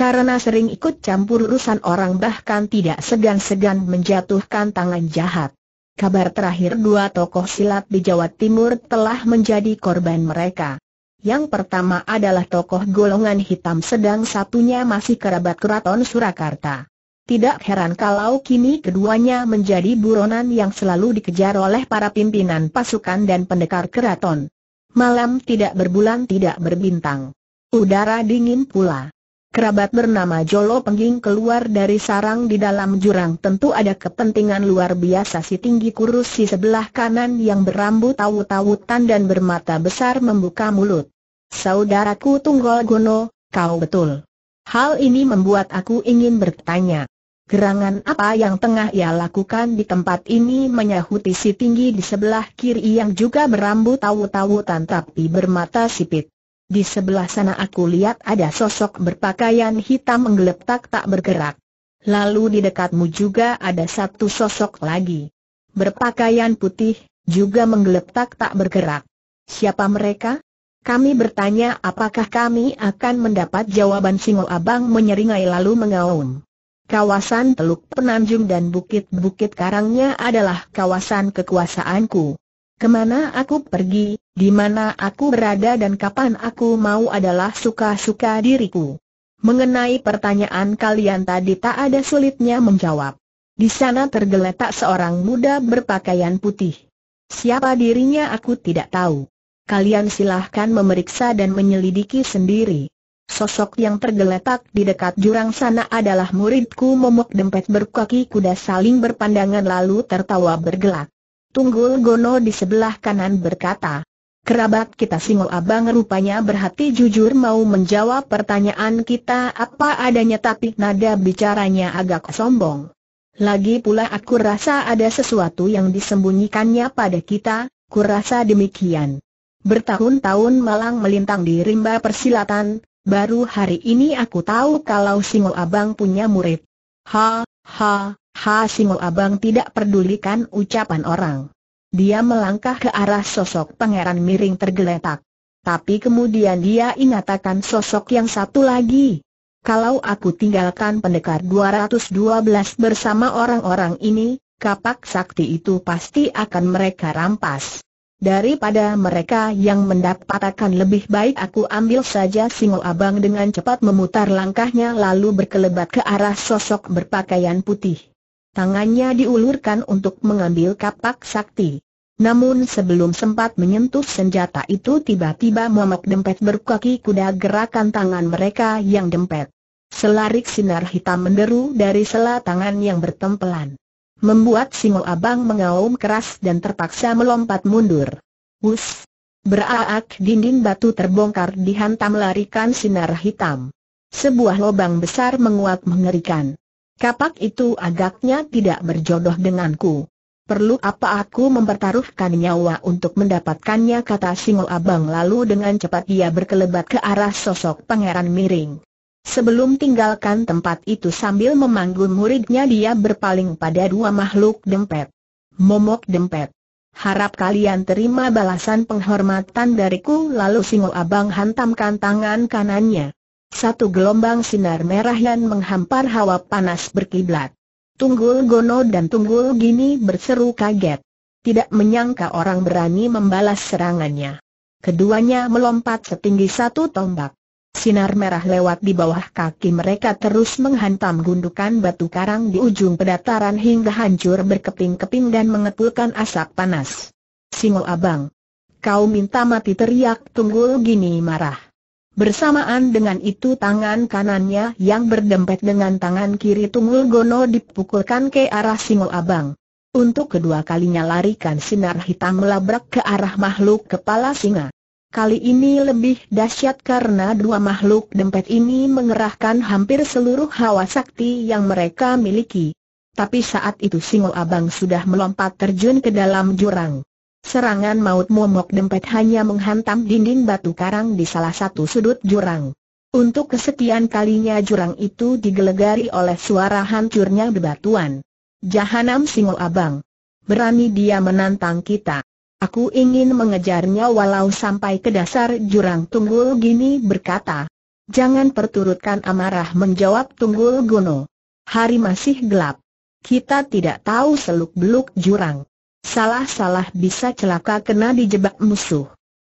Karena sering ikut campur urusan orang bahkan tidak segan-segan menjatuhkan tangan jahat. Kabar terakhir dua tokoh silat di Jawa Timur telah menjadi korban mereka. Yang pertama adalah tokoh golongan hitam sedang satunya masih kerabat keraton Surakarta. Tidak heran kalau kini keduanya menjadi buronan yang selalu dikejar oleh para pimpinan pasukan dan pendekar keraton. Malam tidak berbulan tidak berbintang. Udara dingin pula. Kerabat bernama Jolo Pengging keluar dari sarang di dalam jurang tentu ada kepentingan luar biasa si tinggi kurus si sebelah kanan yang berambut tawu-tawutan dan bermata besar membuka mulut. Saudaraku Tunggol Gono, kau betul. Hal ini membuat aku ingin bertanya. Gerangan apa yang tengah ia lakukan di tempat ini menyahuti si tinggi di sebelah kiri yang juga berambut tawu-tawutan tapi bermata sipit. Di sebelah sana aku lihat ada sosok berpakaian hitam menggeletak tak bergerak. Lalu di dekatmu juga ada satu sosok lagi. Berpakaian putih, juga menggeletak tak bergerak. Siapa mereka? Kami bertanya apakah kami akan mendapat jawaban Singo Abang menyeringai lalu mengaum. Kawasan Teluk Penanjung dan bukit-bukit karangnya adalah kawasan kekuasaanku. Kemana aku pergi, di mana aku berada dan kapan aku mau adalah suka-suka diriku. Mengenai pertanyaan kalian tadi tak ada sulitnya menjawab. Di sana tergeletak seorang muda berpakaian putih. Siapa dirinya aku tidak tahu. Kalian silahkan memeriksa dan menyelidiki sendiri. Sosok yang tergeletak di dekat jurang sana adalah muridku momok dempet berkaki kuda saling berpandangan lalu tertawa bergelak. Tunggul Gono di sebelah kanan berkata, Kerabat kita Singo Abang rupanya berhati jujur mau menjawab pertanyaan kita apa adanya tapi nada bicaranya agak sombong. Lagi pula aku rasa ada sesuatu yang disembunyikannya pada kita, rasa demikian. Bertahun-tahun malang melintang di rimba persilatan, baru hari ini aku tahu kalau Singo Abang punya murid. Ha, ha, Ha Simo Abang tidak pedulikan ucapan orang. Dia melangkah ke arah sosok pangeran miring tergeletak. Tapi kemudian dia ingatakan sosok yang satu lagi. Kalau aku tinggalkan pendekar 212 bersama orang-orang ini, kapak sakti itu pasti akan mereka rampas. Daripada mereka yang mendapatkan lebih baik aku ambil saja Singo Abang dengan cepat memutar langkahnya lalu berkelebat ke arah sosok berpakaian putih tangannya diulurkan untuk mengambil kapak sakti. Namun sebelum sempat menyentuh senjata itu tiba-tiba momok dempet berkaki kuda gerakan tangan mereka yang dempet. Selarik sinar hitam menderu dari sela tangan yang bertempelan. Membuat Singo Abang mengaum keras dan terpaksa melompat mundur. Wus! Beraak dinding batu terbongkar dihantam larikan sinar hitam. Sebuah lubang besar menguat mengerikan. Kapak itu agaknya tidak berjodoh denganku. Perlu apa aku mempertaruhkan nyawa untuk mendapatkannya kata Singo Abang lalu dengan cepat ia berkelebat ke arah sosok pangeran miring. Sebelum tinggalkan tempat itu sambil memanggul muridnya dia berpaling pada dua makhluk dempet. Momok dempet. Harap kalian terima balasan penghormatan dariku lalu Singo Abang hantamkan tangan kanannya. Satu gelombang sinar merah yang menghampar hawa panas berkiblat. Tunggul Gono dan Tunggul Gini berseru kaget. Tidak menyangka orang berani membalas serangannya. Keduanya melompat setinggi satu tombak. Sinar merah lewat di bawah kaki mereka terus menghantam gundukan batu karang di ujung pedataran hingga hancur berkeping-keping dan mengepulkan asap panas. Singo Abang! Kau minta mati teriak Tunggul Gini marah. Bersamaan dengan itu tangan kanannya yang berdempet dengan tangan kiri Tunggul Gono dipukulkan ke arah Singo Abang. Untuk kedua kalinya larikan sinar hitam melabrak ke arah makhluk kepala singa. Kali ini lebih dahsyat karena dua makhluk dempet ini mengerahkan hampir seluruh hawa sakti yang mereka miliki. Tapi saat itu Singo Abang sudah melompat terjun ke dalam jurang. Serangan maut momok dempet hanya menghantam dinding batu karang di salah satu sudut jurang. Untuk kesekian kalinya jurang itu digelegari oleh suara hancurnya bebatuan. Jahanam Singo Abang. Berani dia menantang kita. Aku ingin mengejarnya walau sampai ke dasar jurang Tunggul Gini berkata. Jangan perturutkan amarah menjawab Tunggul Gono. Hari masih gelap. Kita tidak tahu seluk-beluk jurang. Salah-salah bisa celaka kena dijebak musuh.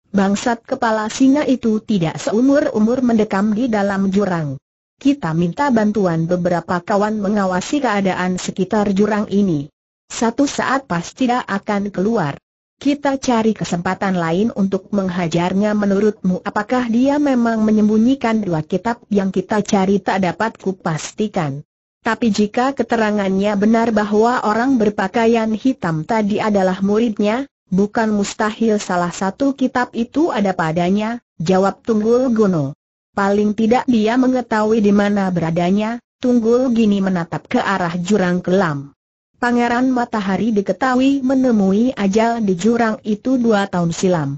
Bangsat kepala singa itu tidak seumur-umur mendekam di dalam jurang. Kita minta bantuan beberapa kawan mengawasi keadaan sekitar jurang ini. Satu saat pasti tidak akan keluar. Kita cari kesempatan lain untuk menghajarnya menurutmu apakah dia memang menyembunyikan dua kitab yang kita cari tak dapat kupastikan. Tapi jika keterangannya benar bahwa orang berpakaian hitam tadi adalah muridnya, bukan mustahil salah satu kitab itu ada padanya, jawab Tunggul Guno. Paling tidak dia mengetahui di mana beradanya, Tunggul Gini menatap ke arah jurang kelam. Pangeran Matahari diketahui menemui ajal di jurang itu dua tahun silam.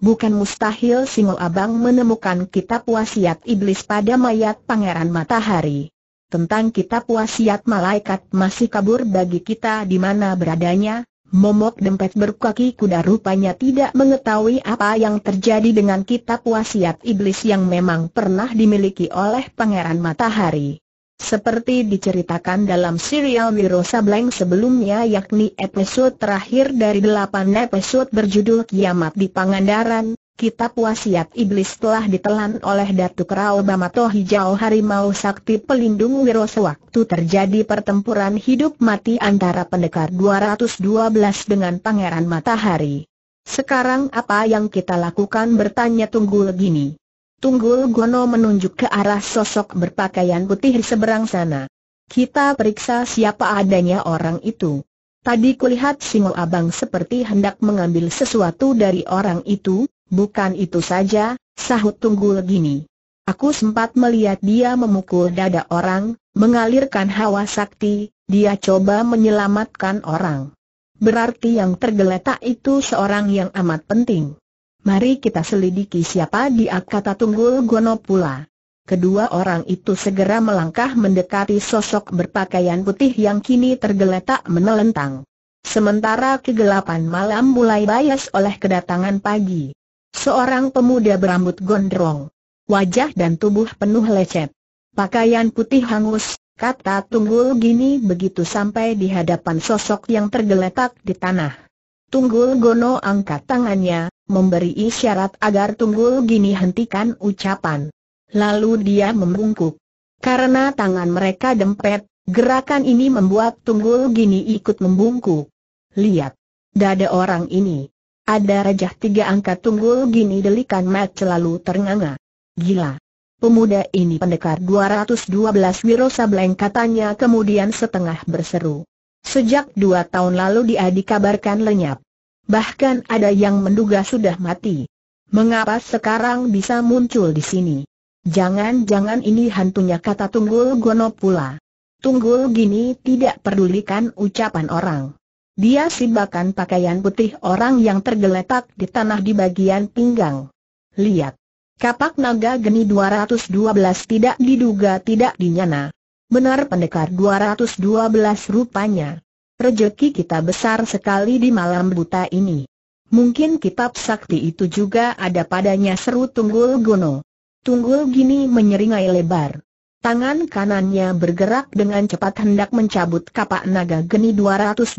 Bukan mustahil Singo Abang menemukan kitab wasiat iblis pada mayat Pangeran Matahari tentang kitab wasiat malaikat masih kabur bagi kita di mana beradanya, Momok dempet berkaki kuda rupanya tidak mengetahui apa yang terjadi dengan kitab wasiat iblis yang memang pernah dimiliki oleh Pangeran Matahari. Seperti diceritakan dalam serial Wiro Sableng sebelumnya yakni episode terakhir dari delapan episode berjudul Kiamat di Pangandaran, kitab wasiat iblis telah ditelan oleh Datuk Rao Bamato Hijau Harimau Sakti Pelindung Wiro sewaktu terjadi pertempuran hidup mati antara pendekar 212 dengan Pangeran Matahari. Sekarang apa yang kita lakukan bertanya Tunggul Gini. Tunggul Gono menunjuk ke arah sosok berpakaian putih di seberang sana. Kita periksa siapa adanya orang itu. Tadi kulihat Singo Abang seperti hendak mengambil sesuatu dari orang itu, Bukan itu saja, sahut Tunggul Gini. Aku sempat melihat dia memukul dada orang, mengalirkan hawa sakti, dia coba menyelamatkan orang. Berarti yang tergeletak itu seorang yang amat penting. Mari kita selidiki siapa dia kata Tunggul Gono pula. Kedua orang itu segera melangkah mendekati sosok berpakaian putih yang kini tergeletak menelentang. Sementara kegelapan malam mulai bayas oleh kedatangan pagi. Seorang pemuda berambut gondrong. Wajah dan tubuh penuh lecet. Pakaian putih hangus, kata Tunggul Gini begitu sampai di hadapan sosok yang tergeletak di tanah. Tunggul Gono angkat tangannya, memberi isyarat agar Tunggul Gini hentikan ucapan. Lalu dia membungkuk. Karena tangan mereka dempet, gerakan ini membuat Tunggul Gini ikut membungkuk. Lihat, dada orang ini. Ada rajah tiga angka tunggul gini delikan Mat selalu ternganga. Gila. Pemuda ini pendekar 212 Wiro Sableng katanya kemudian setengah berseru. Sejak dua tahun lalu dia dikabarkan lenyap. Bahkan ada yang menduga sudah mati. Mengapa sekarang bisa muncul di sini? Jangan-jangan ini hantunya kata Tunggul Gono pula. Tunggul gini tidak pedulikan ucapan orang. Dia sibakan pakaian putih orang yang tergeletak di tanah di bagian pinggang. Lihat. Kapak naga geni 212 tidak diduga tidak dinyana. Benar pendekar 212 rupanya. Rejeki kita besar sekali di malam buta ini. Mungkin kitab sakti itu juga ada padanya seru Tunggul Gono. Tunggul Gini menyeringai lebar. Tangan kanannya bergerak dengan cepat hendak mencabut kapak naga geni 212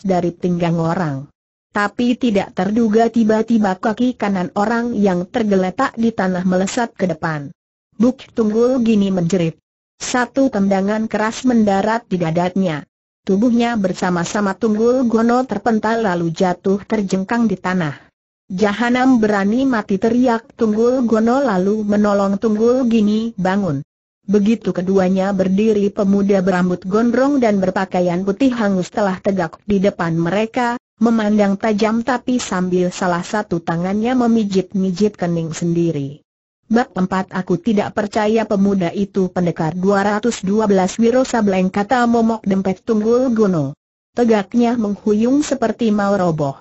dari pinggang orang. Tapi tidak terduga tiba-tiba kaki kanan orang yang tergeletak di tanah melesat ke depan. Buk Tunggul Gini menjerit. Satu tendangan keras mendarat di dadanya. Tubuhnya bersama-sama Tunggul Gono terpental lalu jatuh terjengkang di tanah. Jahanam berani mati teriak Tunggul Gono lalu menolong Tunggul Gini bangun. Begitu keduanya berdiri pemuda berambut gondrong dan berpakaian putih hangus telah tegak di depan mereka, memandang tajam tapi sambil salah satu tangannya memijit-mijit kening sendiri. Bab 4 Aku tidak percaya pemuda itu pendekar 212 Wiro Sableng kata momok dempet tunggul guno. Tegaknya menghuyung seperti mau roboh.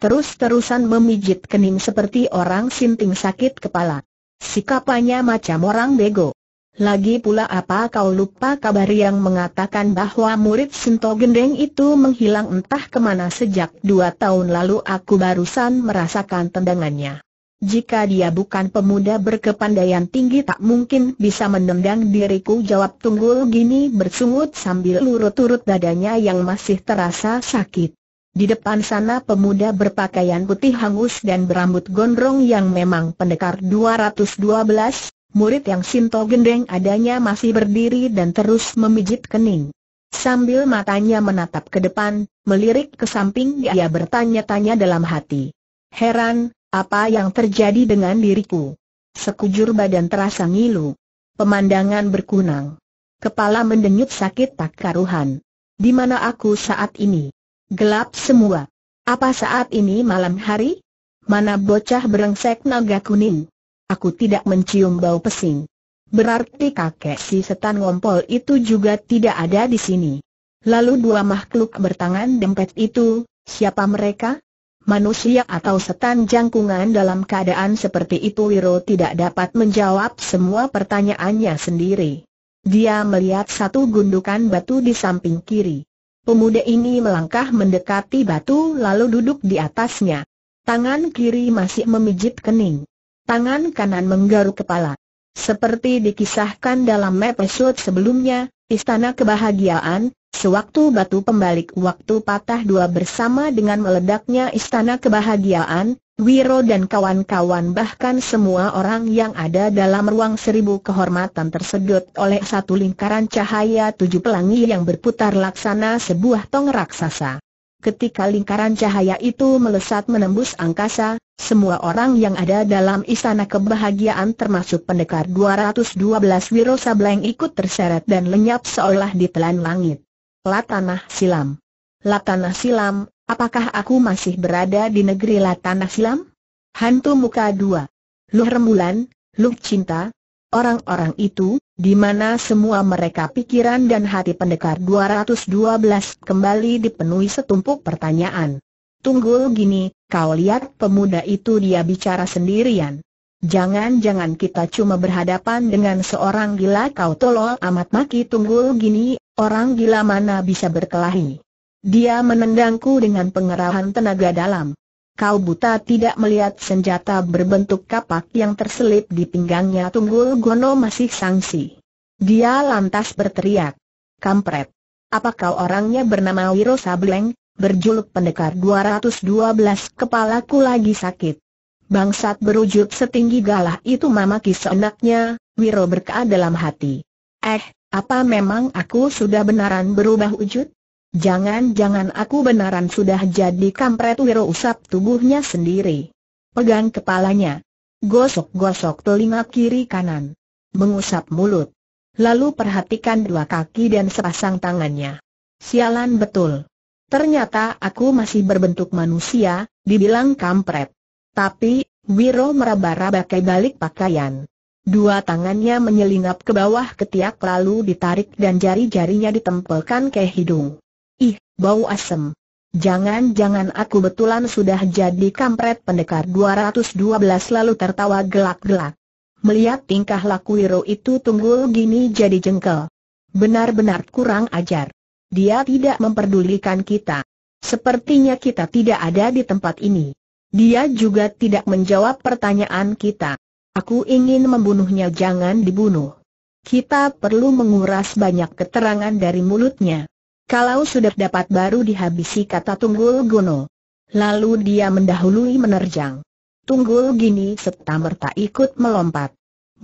Terus-terusan memijit kening seperti orang sinting sakit kepala. Sikapannya macam orang bego. Lagi pula apa kau lupa kabar yang mengatakan bahwa murid Sento Gendeng itu menghilang entah kemana sejak dua tahun lalu aku barusan merasakan tendangannya. Jika dia bukan pemuda berkepandaian tinggi tak mungkin bisa menendang diriku jawab Tunggul Gini bersungut sambil lurut-urut dadanya yang masih terasa sakit. Di depan sana pemuda berpakaian putih hangus dan berambut gondrong yang memang pendekar 212, murid yang Sinto gendeng adanya masih berdiri dan terus memijit kening. Sambil matanya menatap ke depan, melirik ke samping dia bertanya-tanya dalam hati. Heran, apa yang terjadi dengan diriku? Sekujur badan terasa ngilu. Pemandangan berkunang. Kepala mendenyut sakit tak karuhan. Di mana aku saat ini? Gelap semua. Apa saat ini malam hari? Mana bocah berengsek naga kuning? Aku tidak mencium bau pesing. Berarti kakek si setan ngompol itu juga tidak ada di sini. Lalu dua makhluk bertangan dempet itu, siapa mereka? Manusia atau setan jangkungan dalam keadaan seperti itu Wiro tidak dapat menjawab semua pertanyaannya sendiri. Dia melihat satu gundukan batu di samping kiri. Pemuda ini melangkah mendekati batu lalu duduk di atasnya. Tangan kiri masih memijit kening tangan kanan menggaruk kepala. Seperti dikisahkan dalam episode sebelumnya, Istana Kebahagiaan, sewaktu batu pembalik waktu patah dua bersama dengan meledaknya Istana Kebahagiaan, Wiro dan kawan-kawan bahkan semua orang yang ada dalam ruang seribu kehormatan tersedot oleh satu lingkaran cahaya tujuh pelangi yang berputar laksana sebuah tong raksasa. Ketika lingkaran cahaya itu melesat menembus angkasa, semua orang yang ada dalam istana kebahagiaan termasuk pendekar 212 Wiro Sableng ikut terseret dan lenyap seolah ditelan langit. Latanah Silam Latanah Silam, apakah aku masih berada di negeri Latanah Silam? Hantu Muka dua, Luh Rembulan, Luh Cinta, orang-orang itu, di mana semua mereka pikiran dan hati pendekar 212 kembali dipenuhi setumpuk pertanyaan. Tunggul gini, kau lihat pemuda itu dia bicara sendirian. Jangan-jangan kita cuma berhadapan dengan seorang gila kau tolong amat maki tunggul gini, orang gila mana bisa berkelahi. Dia menendangku dengan pengerahan tenaga dalam. Kau buta tidak melihat senjata berbentuk kapak yang terselip di pinggangnya Tunggul Gono masih sangsi. Dia lantas berteriak. Kampret. Apa kau orangnya bernama Wiro Sableng, berjuluk pendekar 212 kepalaku lagi sakit. Bangsat berujud setinggi galah itu mama kisah enaknya. Wiro berkah dalam hati. Eh, apa memang aku sudah benaran berubah wujud? Jangan-jangan aku benaran sudah jadi kampret Wiro usap tubuhnya sendiri. Pegang kepalanya. Gosok-gosok telinga kiri kanan. Mengusap mulut. Lalu perhatikan dua kaki dan sepasang tangannya. Sialan betul. Ternyata aku masih berbentuk manusia, dibilang kampret. Tapi, Wiro meraba-raba ke balik pakaian. Dua tangannya menyelinap ke bawah ketiak lalu ditarik dan jari-jarinya ditempelkan ke hidung bau asem. Jangan-jangan aku betulan sudah jadi kampret pendekar 212 lalu tertawa gelak-gelak. Melihat tingkah laku Wiro itu tunggul gini jadi jengkel. Benar-benar kurang ajar. Dia tidak memperdulikan kita. Sepertinya kita tidak ada di tempat ini. Dia juga tidak menjawab pertanyaan kita. Aku ingin membunuhnya jangan dibunuh. Kita perlu menguras banyak keterangan dari mulutnya. Kalau sudah dapat baru dihabisi kata Tunggul Guno. Lalu dia mendahului menerjang. Tunggul Gini serta merta ikut melompat.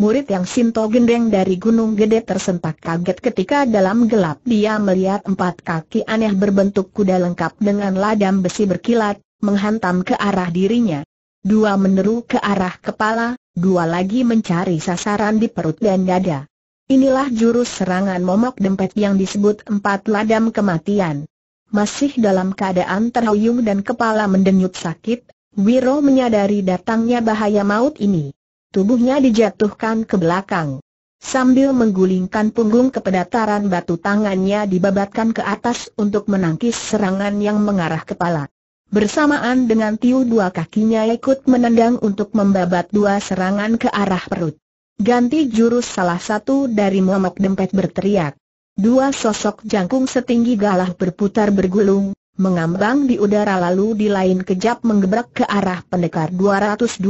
Murid yang Sinto Gendeng dari Gunung Gede tersentak kaget ketika dalam gelap dia melihat empat kaki aneh berbentuk kuda lengkap dengan ladam besi berkilat, menghantam ke arah dirinya. Dua meneru ke arah kepala, dua lagi mencari sasaran di perut dan dada. Inilah jurus serangan momok dempet yang disebut empat ladam kematian. Masih dalam keadaan terhuyung dan kepala mendenyut sakit, Wiro menyadari datangnya bahaya maut ini. Tubuhnya dijatuhkan ke belakang. Sambil menggulingkan punggung ke pedataran batu tangannya dibabatkan ke atas untuk menangkis serangan yang mengarah kepala. Bersamaan dengan tiu dua kakinya ikut menendang untuk membabat dua serangan ke arah perut. Ganti jurus salah satu dari momok dempet berteriak. Dua sosok jangkung setinggi galah berputar bergulung, mengambang di udara lalu di lain kejap menggebrak ke arah pendekar 212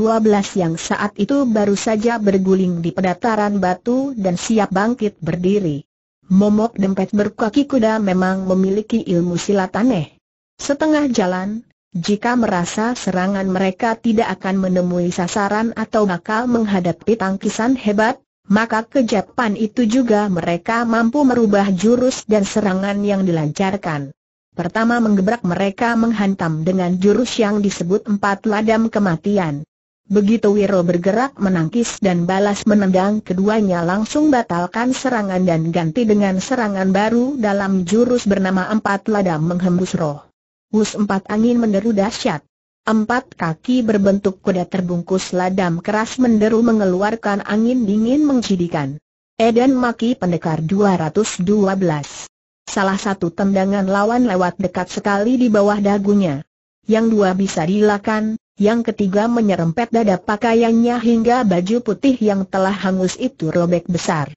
yang saat itu baru saja berguling di pedataran batu dan siap bangkit berdiri. Momok dempet berkaki kuda memang memiliki ilmu silat aneh. Setengah jalan, jika merasa serangan mereka tidak akan menemui sasaran atau bakal menghadapi tangkisan hebat, maka kejapan itu juga mereka mampu merubah jurus dan serangan yang dilancarkan. Pertama menggebrak mereka menghantam dengan jurus yang disebut empat ladam kematian. Begitu Wiro bergerak menangkis dan balas menendang keduanya langsung batalkan serangan dan ganti dengan serangan baru dalam jurus bernama empat ladam menghembus roh. Wus empat angin menderu dahsyat. Empat kaki berbentuk kuda terbungkus ladam keras menderu mengeluarkan angin dingin mengcidikan. Eden maki pendekar 212. Salah satu tendangan lawan lewat dekat sekali di bawah dagunya. Yang dua bisa dilakukan, yang ketiga menyerempet dada pakaiannya hingga baju putih yang telah hangus itu robek besar.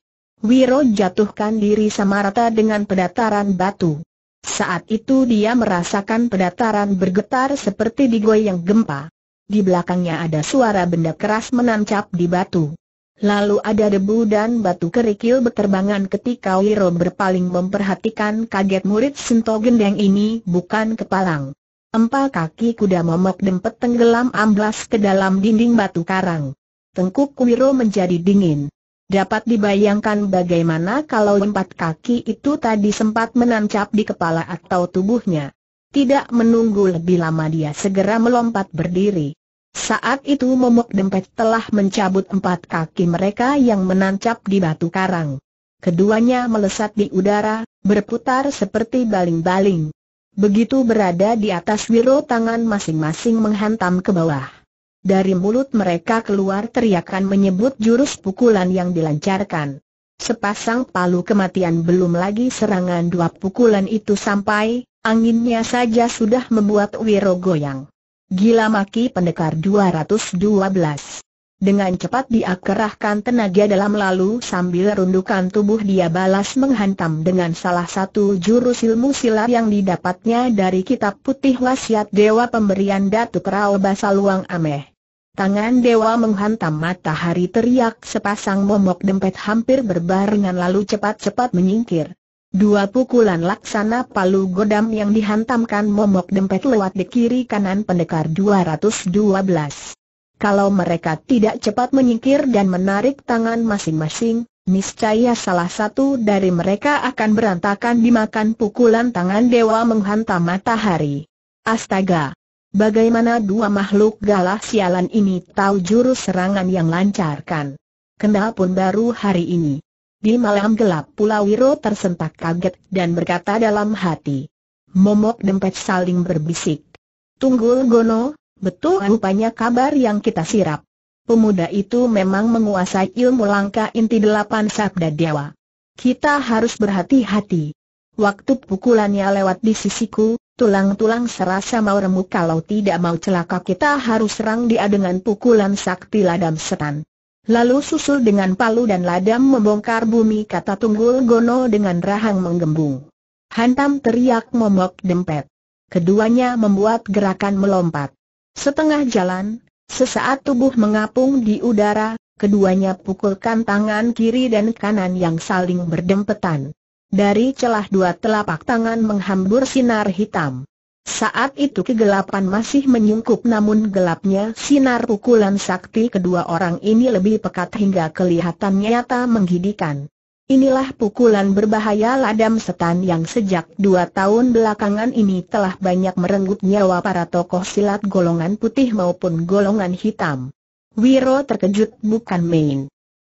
Wiro jatuhkan diri sama rata dengan pedataran batu. Saat itu dia merasakan pedataran bergetar seperti digoyang gempa. Di belakangnya ada suara benda keras menancap di batu. Lalu ada debu dan batu kerikil berterbangan ketika Wiro berpaling memperhatikan kaget murid Sento Gendeng ini bukan kepalang. Empal kaki kuda momok dempet tenggelam amblas ke dalam dinding batu karang. Tengkuk Wiro menjadi dingin. Dapat dibayangkan bagaimana kalau empat kaki itu tadi sempat menancap di kepala atau tubuhnya. Tidak menunggu lebih lama dia segera melompat berdiri. Saat itu momok dempet telah mencabut empat kaki mereka yang menancap di batu karang. Keduanya melesat di udara, berputar seperti baling-baling. Begitu berada di atas wiro tangan masing-masing menghantam ke bawah. Dari mulut mereka keluar teriakan menyebut jurus pukulan yang dilancarkan. Sepasang palu kematian belum lagi serangan dua pukulan itu sampai, anginnya saja sudah membuat Wiro goyang. Gila maki pendekar 212 dengan cepat dia kerahkan tenaga dalam lalu sambil rundukan tubuh dia balas menghantam dengan salah satu jurus ilmu silat yang didapatnya dari kitab putih wasiat Dewa pemberian Datuk Rao Basaluang Ameh. Tangan Dewa menghantam matahari teriak sepasang momok dempet hampir berbarengan lalu cepat-cepat menyingkir. Dua pukulan laksana palu godam yang dihantamkan momok dempet lewat di kiri kanan pendekar 212. Kalau mereka tidak cepat menyingkir dan menarik tangan masing-masing, niscaya salah satu dari mereka akan berantakan dimakan pukulan tangan dewa menghantam matahari. Astaga! Bagaimana dua makhluk galah sialan ini tahu jurus serangan yang lancarkan? Kenal pun baru hari ini. Di malam gelap Pulau Wiro tersentak kaget dan berkata dalam hati. Momok dempet saling berbisik. Tunggul Gono, Betul rupanya kabar yang kita sirap. Pemuda itu memang menguasai ilmu langka inti delapan sabda dewa. Kita harus berhati-hati. Waktu pukulannya lewat di sisiku, tulang-tulang serasa mau remuk kalau tidak mau celaka kita harus serang dia dengan pukulan sakti ladam setan. Lalu susul dengan palu dan ladam membongkar bumi kata Tunggul Gono dengan rahang menggembung. Hantam teriak momok dempet. Keduanya membuat gerakan melompat. Setengah jalan, sesaat tubuh mengapung di udara, keduanya pukulkan tangan kiri dan kanan yang saling berdempetan. Dari celah dua telapak tangan menghambur sinar hitam. Saat itu kegelapan masih menyungkup namun gelapnya sinar pukulan sakti kedua orang ini lebih pekat hingga kelihatan nyata menggidikan. Inilah pukulan berbahaya ladam setan yang sejak dua tahun belakangan ini telah banyak merenggut nyawa para tokoh silat golongan putih maupun golongan hitam. Wiro terkejut bukan main.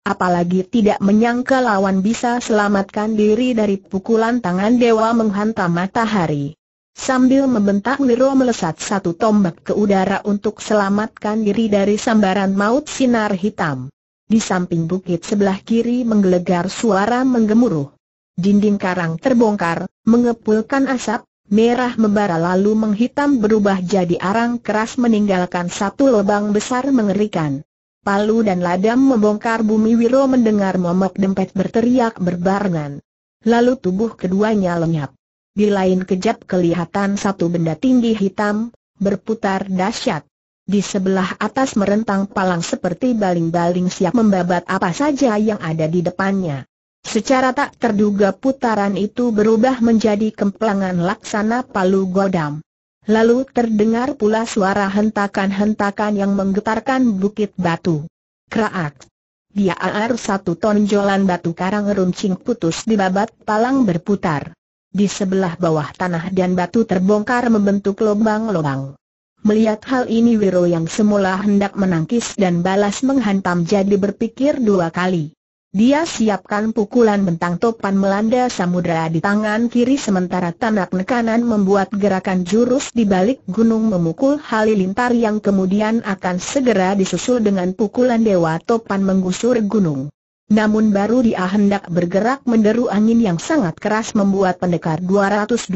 Apalagi tidak menyangka lawan bisa selamatkan diri dari pukulan tangan dewa menghantam matahari. Sambil membentak Wiro melesat satu tombak ke udara untuk selamatkan diri dari sambaran maut sinar hitam. Di samping bukit sebelah kiri menggelegar suara menggemuruh. Dinding karang terbongkar, mengepulkan asap, merah membara lalu menghitam berubah jadi arang keras meninggalkan satu lubang besar mengerikan. Palu dan Ladam membongkar bumi Wiro mendengar momok dempet berteriak berbarengan. Lalu tubuh keduanya lenyap. Di lain kejap kelihatan satu benda tinggi hitam, berputar dahsyat. Di sebelah atas merentang palang seperti baling-baling siap membabat apa saja yang ada di depannya. Secara tak terduga putaran itu berubah menjadi kemplangan laksana palu godam. Lalu terdengar pula suara hentakan-hentakan yang menggetarkan bukit batu. Kraak. Dia aar satu tonjolan batu karang runcing putus di babat palang berputar. Di sebelah bawah tanah dan batu terbongkar membentuk lubang-lubang. Melihat hal ini Wiro yang semula hendak menangkis dan balas menghantam jadi berpikir dua kali. Dia siapkan pukulan bentang topan melanda samudera di tangan kiri sementara tanak nekanan membuat gerakan jurus di balik gunung memukul halilintar yang kemudian akan segera disusul dengan pukulan dewa topan menggusur gunung. Namun baru dia hendak bergerak menderu angin yang sangat keras membuat pendekar 212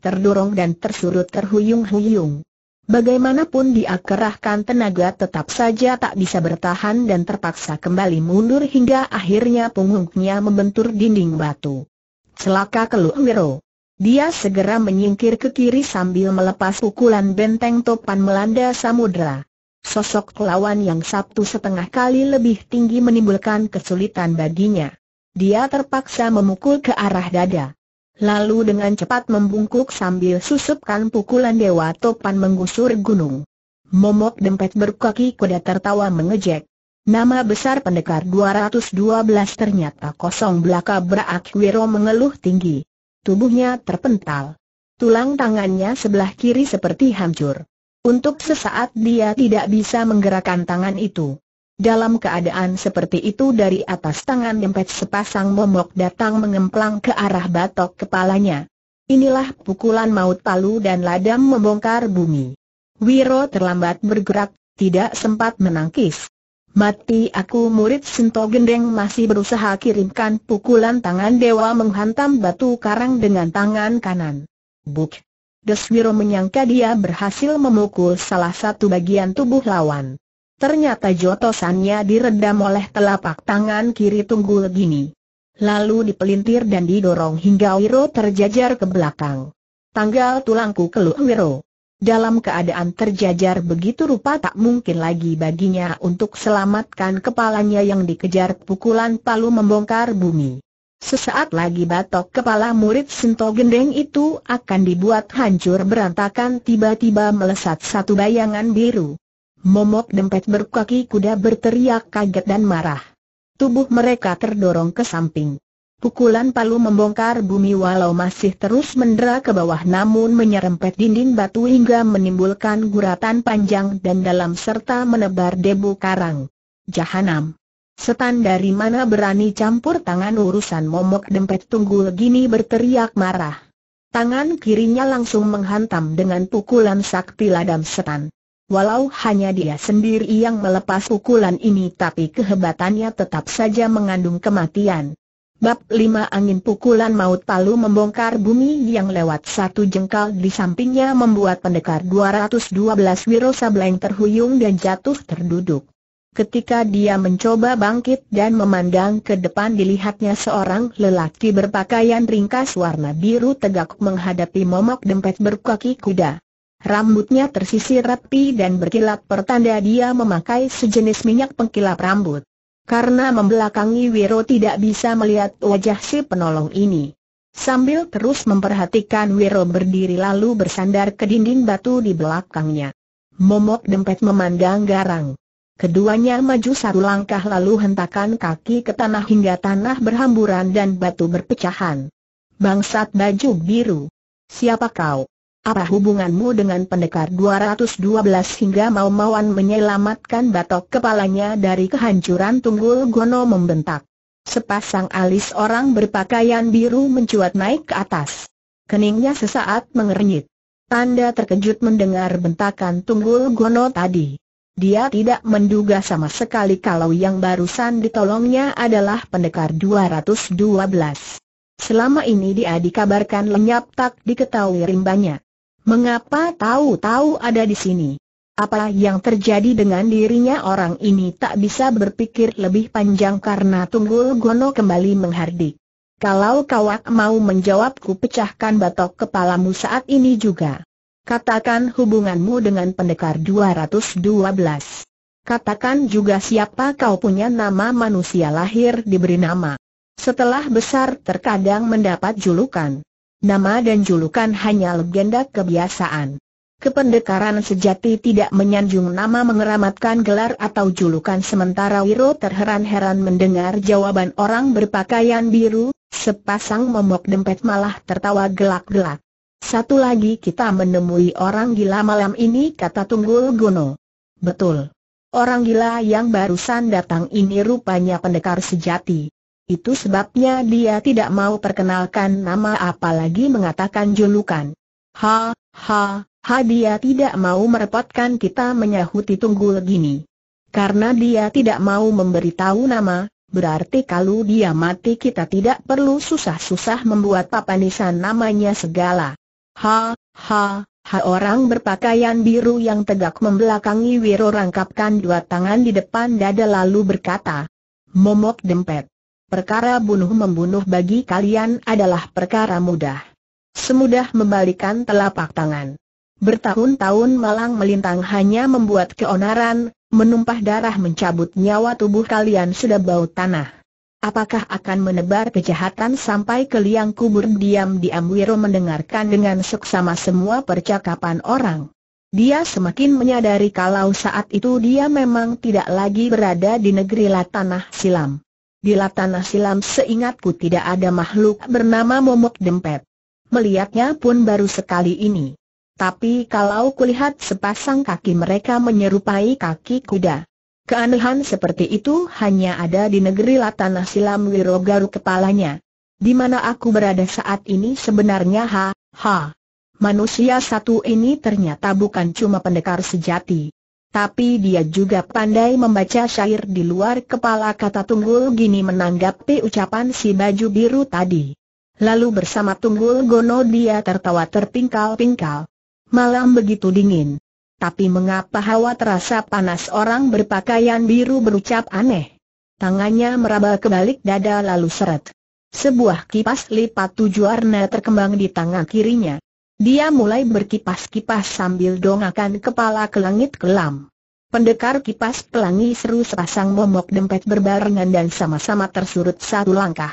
terdorong dan tersurut terhuyung-huyung. Bagaimanapun dia tenaga tetap saja tak bisa bertahan dan terpaksa kembali mundur hingga akhirnya punggungnya membentur dinding batu. Celaka keluar. Dia segera menyingkir ke kiri sambil melepas pukulan benteng topan melanda samudera. Sosok lawan yang satu setengah kali lebih tinggi menimbulkan kesulitan baginya. Dia terpaksa memukul ke arah dada. Lalu dengan cepat membungkuk sambil susupkan pukulan Dewa Topan menggusur gunung. Momok dempet berkaki kuda tertawa mengejek. Nama besar pendekar 212 ternyata kosong belaka berakwiro mengeluh tinggi. Tubuhnya terpental. Tulang tangannya sebelah kiri seperti hancur. Untuk sesaat dia tidak bisa menggerakkan tangan itu. Dalam keadaan seperti itu dari atas tangan dempet sepasang momok datang mengemplang ke arah batok kepalanya. Inilah pukulan maut palu dan ladam membongkar bumi. Wiro terlambat bergerak, tidak sempat menangkis. Mati aku murid Sinto Gendeng masih berusaha kirimkan pukulan tangan dewa menghantam batu karang dengan tangan kanan. Buk! Deswiro menyangka dia berhasil memukul salah satu bagian tubuh lawan. Ternyata jotosannya diredam oleh telapak tangan kiri Tunggul Gini. Lalu dipelintir dan didorong hingga Wiro terjajar ke belakang. Tanggal tulangku keluh Wiro. Dalam keadaan terjajar begitu rupa tak mungkin lagi baginya untuk selamatkan kepalanya yang dikejar pukulan palu membongkar bumi. Sesaat lagi batok kepala murid Sinto Gendeng itu akan dibuat hancur berantakan tiba-tiba melesat satu bayangan biru. Momok dempet berkaki kuda berteriak kaget dan marah. Tubuh mereka terdorong ke samping. Pukulan palu membongkar bumi walau masih terus mendera ke bawah namun menyerempet dinding batu hingga menimbulkan guratan panjang dan dalam serta menebar debu karang. Jahanam. Setan dari mana berani campur tangan urusan momok dempet tunggul gini berteriak marah. Tangan kirinya langsung menghantam dengan pukulan sakti ladam setan. Walau hanya dia sendiri yang melepas pukulan ini tapi kehebatannya tetap saja mengandung kematian. Bab 5 Angin pukulan maut palu membongkar bumi yang lewat satu jengkal di sampingnya membuat pendekar 212 Wiro Sableng terhuyung dan jatuh terduduk. Ketika dia mencoba bangkit dan memandang ke depan dilihatnya seorang lelaki berpakaian ringkas warna biru tegak menghadapi momok dempet berkaki kuda. Rambutnya tersisir rapi dan berkilat pertanda dia memakai sejenis minyak pengkilap rambut. Karena membelakangi Wiro tidak bisa melihat wajah si penolong ini. Sambil terus memperhatikan Wiro berdiri lalu bersandar ke dinding batu di belakangnya. Momok dempet memandang garang. Keduanya maju satu langkah lalu hentakan kaki ke tanah hingga tanah berhamburan dan batu berpecahan. Bangsat baju biru. Siapa kau? Apa hubunganmu dengan pendekar 212 hingga mau-mauan menyelamatkan batok kepalanya dari kehancuran Tunggul Gono membentak. Sepasang alis orang berpakaian biru mencuat naik ke atas. Keningnya sesaat mengernyit. Tanda terkejut mendengar bentakan Tunggul Gono tadi. Dia tidak menduga sama sekali kalau yang barusan ditolongnya adalah pendekar 212. Selama ini dia dikabarkan lenyap tak diketahui rimbanya. Mengapa tahu-tahu ada di sini? Apa yang terjadi dengan dirinya orang ini tak bisa berpikir lebih panjang karena Tunggul Gono kembali menghardik. Kalau kawak mau menjawabku pecahkan batok kepalamu saat ini juga. Katakan hubunganmu dengan pendekar 212. Katakan juga siapa kau punya nama manusia lahir diberi nama. Setelah besar terkadang mendapat julukan. Nama dan julukan hanya legenda kebiasaan. Kependekaran sejati tidak menyanjung nama mengeramatkan gelar atau julukan sementara Wiro terheran-heran mendengar jawaban orang berpakaian biru, sepasang momok dempet malah tertawa gelak-gelak. Satu lagi kita menemui orang gila malam ini kata Tunggul Gono. Betul. Orang gila yang barusan datang ini rupanya pendekar sejati itu sebabnya dia tidak mau perkenalkan nama apalagi mengatakan julukan. Ha, ha, ha dia tidak mau merepotkan kita menyahuti tunggul gini. Karena dia tidak mau memberitahu nama, berarti kalau dia mati kita tidak perlu susah-susah membuat papanisan namanya segala. Ha, ha, ha orang berpakaian biru yang tegak membelakangi Wiro rangkapkan dua tangan di depan dada lalu berkata, Momok dempet. Perkara bunuh-membunuh bagi kalian adalah perkara mudah. Semudah membalikan telapak tangan. Bertahun-tahun malang melintang hanya membuat keonaran, menumpah darah mencabut nyawa tubuh kalian sudah bau tanah. Apakah akan menebar kejahatan sampai ke liang kubur diam-diam Wiro mendengarkan dengan seksama semua percakapan orang. Dia semakin menyadari kalau saat itu dia memang tidak lagi berada di negeri Latanah Silam. Di tanah silam seingatku tidak ada makhluk bernama momok dempet. Melihatnya pun baru sekali ini. Tapi kalau kulihat sepasang kaki mereka menyerupai kaki kuda. Keanehan seperti itu hanya ada di negeri Latana Silam Wirogaru kepalanya. Di mana aku berada saat ini sebenarnya ha, ha. Manusia satu ini ternyata bukan cuma pendekar sejati. Tapi dia juga pandai membaca syair di luar kepala kata Tunggul Gini menanggapi ucapan si baju biru tadi. Lalu bersama Tunggul Gono dia tertawa terpingkal-pingkal. Malam begitu dingin. Tapi mengapa hawa terasa panas orang berpakaian biru berucap aneh? Tangannya meraba kebalik dada lalu seret. Sebuah kipas lipat tujuh warna terkembang di tangan kirinya. Dia mulai berkipas-kipas sambil dongakan kepala ke langit kelam. Pendekar kipas pelangi seru sepasang momok dempet berbarengan dan sama-sama tersurut satu langkah.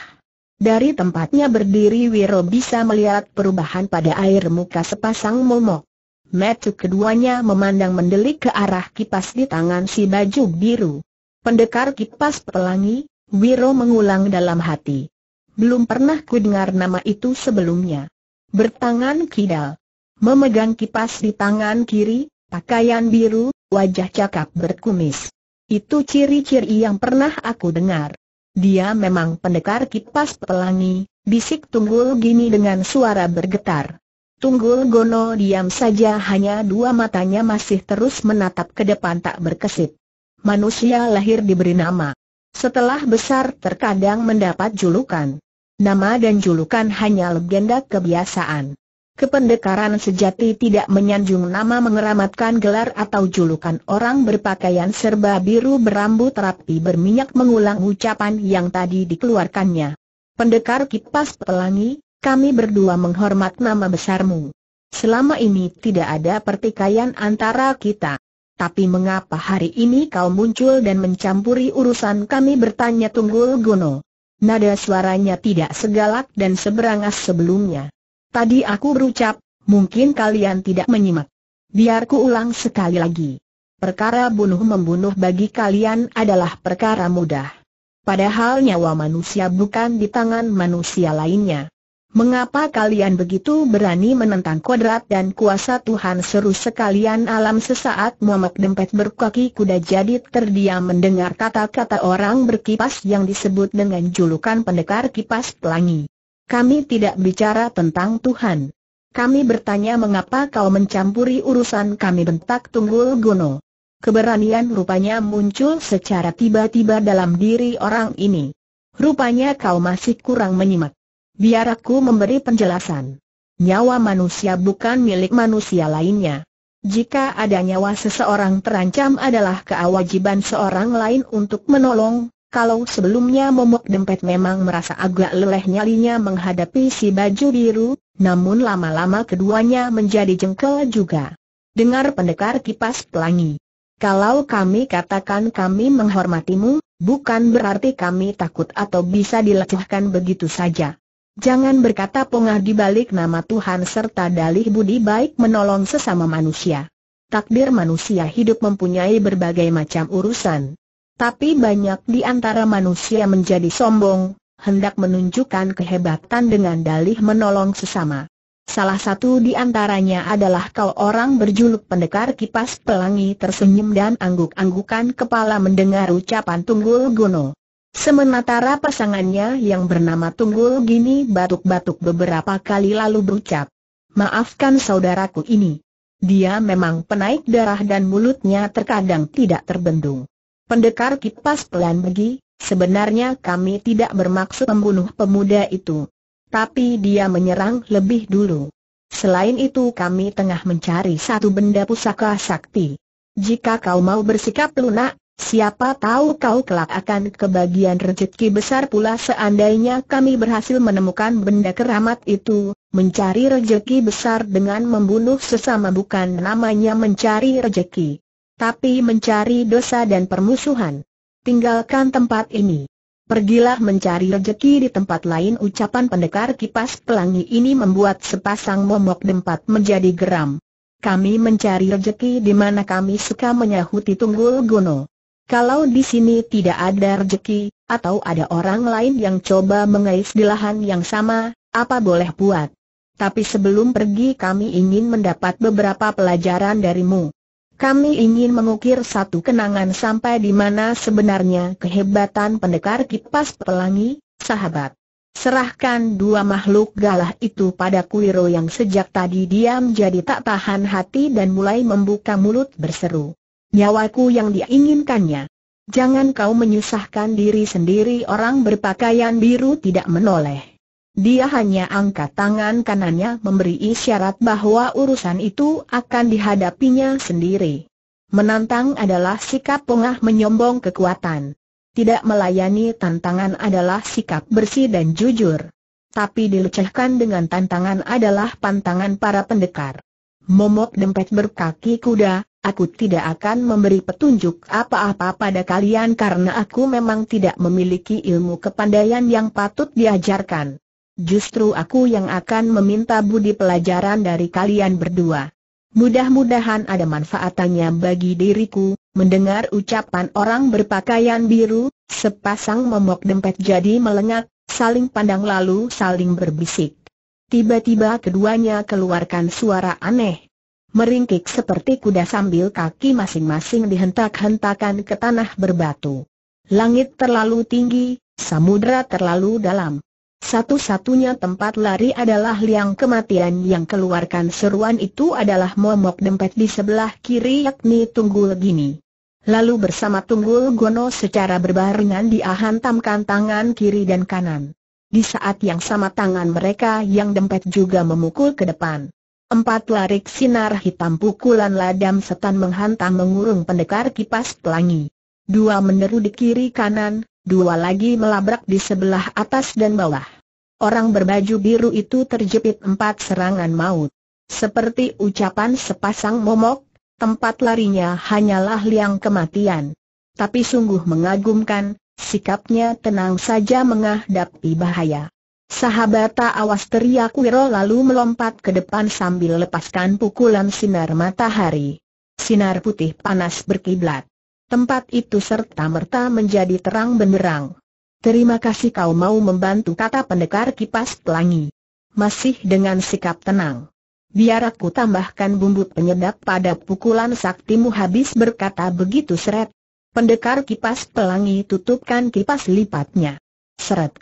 Dari tempatnya berdiri Wiro bisa melihat perubahan pada air muka sepasang momok. Metu keduanya memandang mendelik ke arah kipas di tangan si baju biru. Pendekar kipas pelangi, Wiro mengulang dalam hati. Belum pernah ku dengar nama itu sebelumnya bertangan kidal. Memegang kipas di tangan kiri, pakaian biru, wajah cakap berkumis. Itu ciri-ciri yang pernah aku dengar. Dia memang pendekar kipas pelangi, bisik Tunggul Gini dengan suara bergetar. Tunggul Gono diam saja hanya dua matanya masih terus menatap ke depan tak berkesip. Manusia lahir diberi nama. Setelah besar terkadang mendapat julukan. Nama dan julukan hanya legenda kebiasaan. Kependekaran sejati tidak menyanjung nama mengeramatkan gelar atau julukan orang berpakaian serba biru berambut rapi berminyak mengulang ucapan yang tadi dikeluarkannya. Pendekar kipas pelangi, kami berdua menghormat nama besarmu. Selama ini tidak ada pertikaian antara kita. Tapi mengapa hari ini kau muncul dan mencampuri urusan kami bertanya Tunggul Gunung? nada suaranya tidak segalak dan seberangas sebelumnya. Tadi aku berucap, mungkin kalian tidak menyimak. Biarku ulang sekali lagi. Perkara bunuh-membunuh bagi kalian adalah perkara mudah. Padahal nyawa manusia bukan di tangan manusia lainnya. Mengapa kalian begitu berani menentang kodrat dan kuasa Tuhan seru sekalian alam sesaat momok dempet berkaki kuda jadi terdiam mendengar kata-kata orang berkipas yang disebut dengan julukan pendekar kipas pelangi. Kami tidak bicara tentang Tuhan. Kami bertanya mengapa kau mencampuri urusan kami bentak Tunggul Guno. Keberanian rupanya muncul secara tiba-tiba dalam diri orang ini. Rupanya kau masih kurang menyimak. Biar aku memberi penjelasan. Nyawa manusia bukan milik manusia lainnya. Jika ada nyawa seseorang terancam adalah kewajiban seorang lain untuk menolong, kalau sebelumnya Momok Dempet memang merasa agak leleh nyalinya menghadapi si baju biru, namun lama-lama keduanya menjadi jengkel juga. Dengar pendekar kipas pelangi. Kalau kami katakan kami menghormatimu, bukan berarti kami takut atau bisa dilecehkan begitu saja. Jangan berkata pongah di balik nama Tuhan serta dalih budi baik menolong sesama manusia. Takdir manusia hidup mempunyai berbagai macam urusan. Tapi banyak di antara manusia menjadi sombong, hendak menunjukkan kehebatan dengan dalih menolong sesama. Salah satu di antaranya adalah kau orang berjuluk pendekar kipas pelangi tersenyum dan angguk-anggukan kepala mendengar ucapan Tunggul Gunung. Sementara pasangannya yang bernama Tunggul Gini batuk-batuk beberapa kali lalu berucap, Maafkan saudaraku ini. Dia memang penaik darah dan mulutnya terkadang tidak terbendung. Pendekar kipas pelan pergi, sebenarnya kami tidak bermaksud membunuh pemuda itu. Tapi dia menyerang lebih dulu. Selain itu kami tengah mencari satu benda pusaka sakti. Jika kau mau bersikap lunak, Siapa tahu kau kelak akan kebagian rezeki besar pula seandainya kami berhasil menemukan benda keramat itu, mencari rezeki besar dengan membunuh sesama bukan namanya mencari rezeki. Tapi mencari dosa dan permusuhan. Tinggalkan tempat ini. Pergilah mencari rezeki di tempat lain ucapan pendekar kipas pelangi ini membuat sepasang momok dempat menjadi geram. Kami mencari rezeki di mana kami suka menyahuti tunggul gunung. Kalau di sini tidak ada rejeki, atau ada orang lain yang coba mengais di lahan yang sama, apa boleh buat? Tapi sebelum pergi kami ingin mendapat beberapa pelajaran darimu. Kami ingin mengukir satu kenangan sampai di mana sebenarnya kehebatan pendekar kipas pelangi, sahabat. Serahkan dua makhluk galah itu pada Kuiro yang sejak tadi diam jadi tak tahan hati dan mulai membuka mulut berseru. Nyawaku yang diinginkannya. Jangan kau menyusahkan diri sendiri orang berpakaian biru tidak menoleh. Dia hanya angkat tangan kanannya memberi isyarat bahwa urusan itu akan dihadapinya sendiri. Menantang adalah sikap pengah menyombong kekuatan. Tidak melayani tantangan adalah sikap bersih dan jujur. Tapi dilecehkan dengan tantangan adalah pantangan para pendekar. Momok dempet berkaki kuda, Aku tidak akan memberi petunjuk apa-apa pada kalian karena aku memang tidak memiliki ilmu kepandaian yang patut diajarkan. Justru aku yang akan meminta budi pelajaran dari kalian berdua. Mudah-mudahan ada manfaatannya bagi diriku, mendengar ucapan orang berpakaian biru, sepasang momok dempet jadi melengak, saling pandang lalu saling berbisik. Tiba-tiba keduanya keluarkan suara aneh meringkik seperti kuda sambil kaki masing-masing dihentak-hentakan ke tanah berbatu. Langit terlalu tinggi, samudera terlalu dalam. Satu-satunya tempat lari adalah liang kematian yang keluarkan seruan itu adalah momok dempet di sebelah kiri yakni Tunggul Gini. Lalu bersama Tunggul Gono secara berbarengan diahantamkan tangan kiri dan kanan. Di saat yang sama tangan mereka yang dempet juga memukul ke depan. Empat larik sinar hitam pukulan ladam setan menghantam mengurung pendekar kipas pelangi. Dua meneru di kiri kanan, dua lagi melabrak di sebelah atas dan bawah. Orang berbaju biru itu terjepit empat serangan maut. Seperti ucapan sepasang momok, tempat larinya hanyalah liang kematian. Tapi sungguh mengagumkan, sikapnya tenang saja menghadapi bahaya. Sahabat, tak awas teriak Wiro lalu melompat ke depan sambil lepaskan pukulan sinar matahari. Sinar putih panas berkiblat. Tempat itu serta-merta menjadi terang benderang. Terima kasih kau mau membantu kata pendekar kipas pelangi. Masih dengan sikap tenang. Biar aku tambahkan bumbu penyedap pada pukulan saktimu habis berkata begitu seret. Pendekar kipas pelangi tutupkan kipas lipatnya. Seret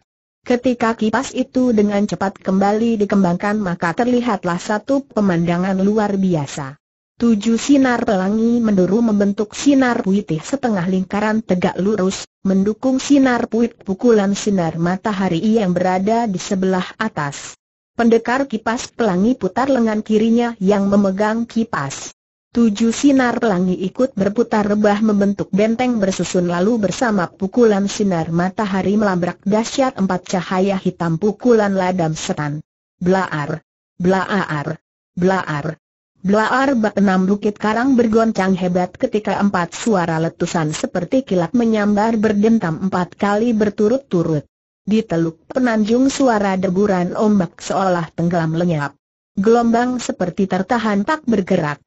Ketika kipas itu dengan cepat kembali dikembangkan maka terlihatlah satu pemandangan luar biasa. Tujuh sinar pelangi menurun membentuk sinar putih setengah lingkaran tegak lurus, mendukung sinar putih pukulan sinar matahari yang berada di sebelah atas. Pendekar kipas pelangi putar lengan kirinya yang memegang kipas. Tujuh sinar pelangi ikut berputar rebah membentuk benteng bersusun lalu bersama pukulan sinar matahari melabrak dahsyat empat cahaya hitam pukulan ladam setan. Blaar, blaar, blaar. Blaar bak enam bukit karang bergoncang hebat ketika empat suara letusan seperti kilat menyambar berdentam empat kali berturut-turut. Di teluk penanjung suara deburan ombak seolah tenggelam lenyap. Gelombang seperti tertahan tak bergerak.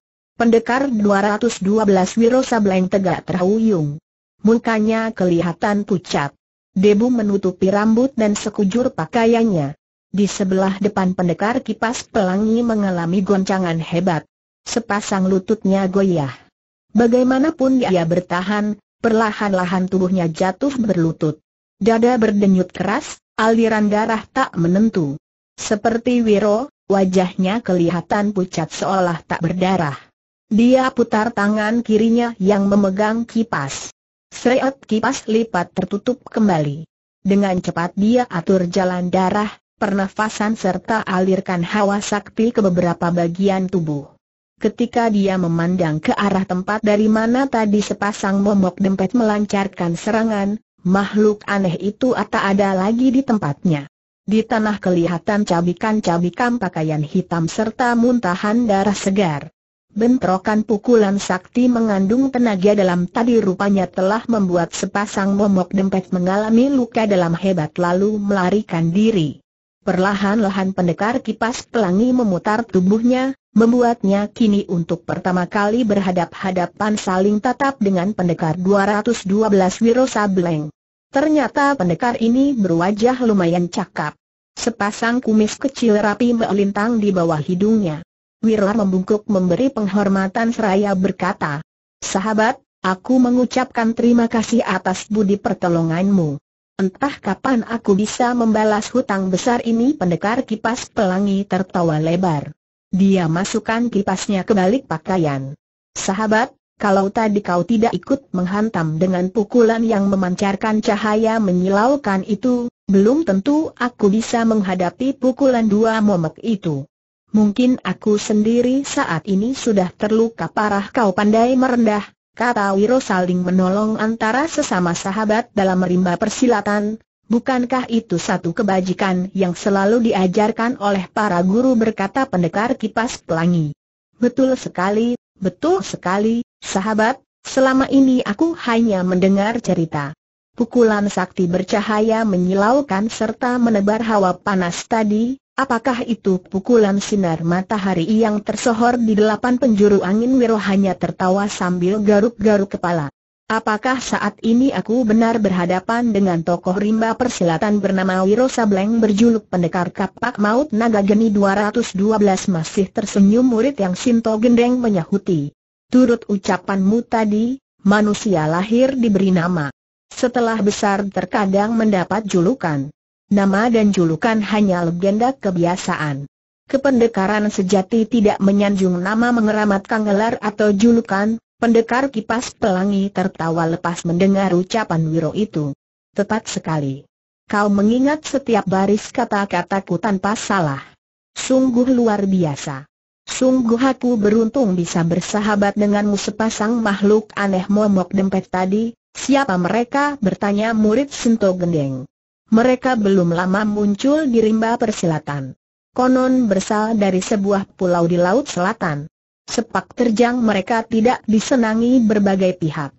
Pendekar 212 Wiro Sableng tegak terhuyung. Mukanya kelihatan pucat. Debu menutupi rambut dan sekujur pakaiannya. Di sebelah depan pendekar kipas pelangi mengalami goncangan hebat. Sepasang lututnya goyah. Bagaimanapun dia bertahan, perlahan-lahan tubuhnya jatuh berlutut. Dada berdenyut keras, aliran darah tak menentu. Seperti Wiro, wajahnya kelihatan pucat seolah tak berdarah. Dia putar tangan kirinya yang memegang kipas. Seret kipas lipat tertutup kembali. Dengan cepat dia atur jalan darah, pernafasan serta alirkan hawa sakti ke beberapa bagian tubuh. Ketika dia memandang ke arah tempat dari mana tadi sepasang momok dempet melancarkan serangan, makhluk aneh itu tak ada lagi di tempatnya. Di tanah kelihatan cabikan-cabikan pakaian hitam serta muntahan darah segar. Bentrokan pukulan sakti mengandung tenaga dalam tadi rupanya telah membuat sepasang momok dempet mengalami luka dalam hebat lalu melarikan diri. Perlahan-lahan pendekar kipas pelangi memutar tubuhnya, membuatnya kini untuk pertama kali berhadap-hadapan saling tatap dengan pendekar 212 Wiro Sableng. Ternyata pendekar ini berwajah lumayan cakap. Sepasang kumis kecil rapi melintang di bawah hidungnya. Wirla membungkuk memberi penghormatan seraya berkata, Sahabat, aku mengucapkan terima kasih atas budi pertolonganmu. Entah kapan aku bisa membalas hutang besar ini pendekar kipas pelangi tertawa lebar. Dia masukkan kipasnya ke balik pakaian. Sahabat, kalau tadi kau tidak ikut menghantam dengan pukulan yang memancarkan cahaya menyilaukan itu, belum tentu aku bisa menghadapi pukulan dua momok itu. Mungkin aku sendiri saat ini sudah terluka parah kau pandai merendah, kata Wiro saling menolong antara sesama sahabat dalam merimba persilatan, Bukankah itu satu kebajikan yang selalu diajarkan oleh para guru berkata pendekar kipas pelangi? Betul sekali, betul sekali, sahabat, selama ini aku hanya mendengar cerita. Pukulan sakti bercahaya menyilaukan serta menebar hawa panas tadi, Apakah itu pukulan sinar matahari yang tersohor di delapan penjuru angin Wiro hanya tertawa sambil garuk-garuk kepala. Apakah saat ini aku benar berhadapan dengan tokoh rimba persilatan bernama Wiro Sableng berjuluk pendekar kapak maut naga geni 212 masih tersenyum murid yang Sinto Gendeng menyahuti. Turut ucapanmu tadi, manusia lahir diberi nama. Setelah besar terkadang mendapat julukan. Nama dan julukan hanya legenda kebiasaan. Kependekaran sejati tidak menyanjung nama mengeramatkan gelar atau julukan, pendekar kipas pelangi tertawa lepas mendengar ucapan Wiro itu. Tepat sekali. Kau mengingat setiap baris kata-kataku tanpa salah. Sungguh luar biasa. Sungguh aku beruntung bisa bersahabat denganmu sepasang makhluk aneh momok dempet tadi, siapa mereka bertanya murid Sento Gendeng. Mereka belum lama muncul di rimba persilatan. Konon bersal dari sebuah pulau di Laut Selatan. Sepak terjang mereka tidak disenangi berbagai pihak.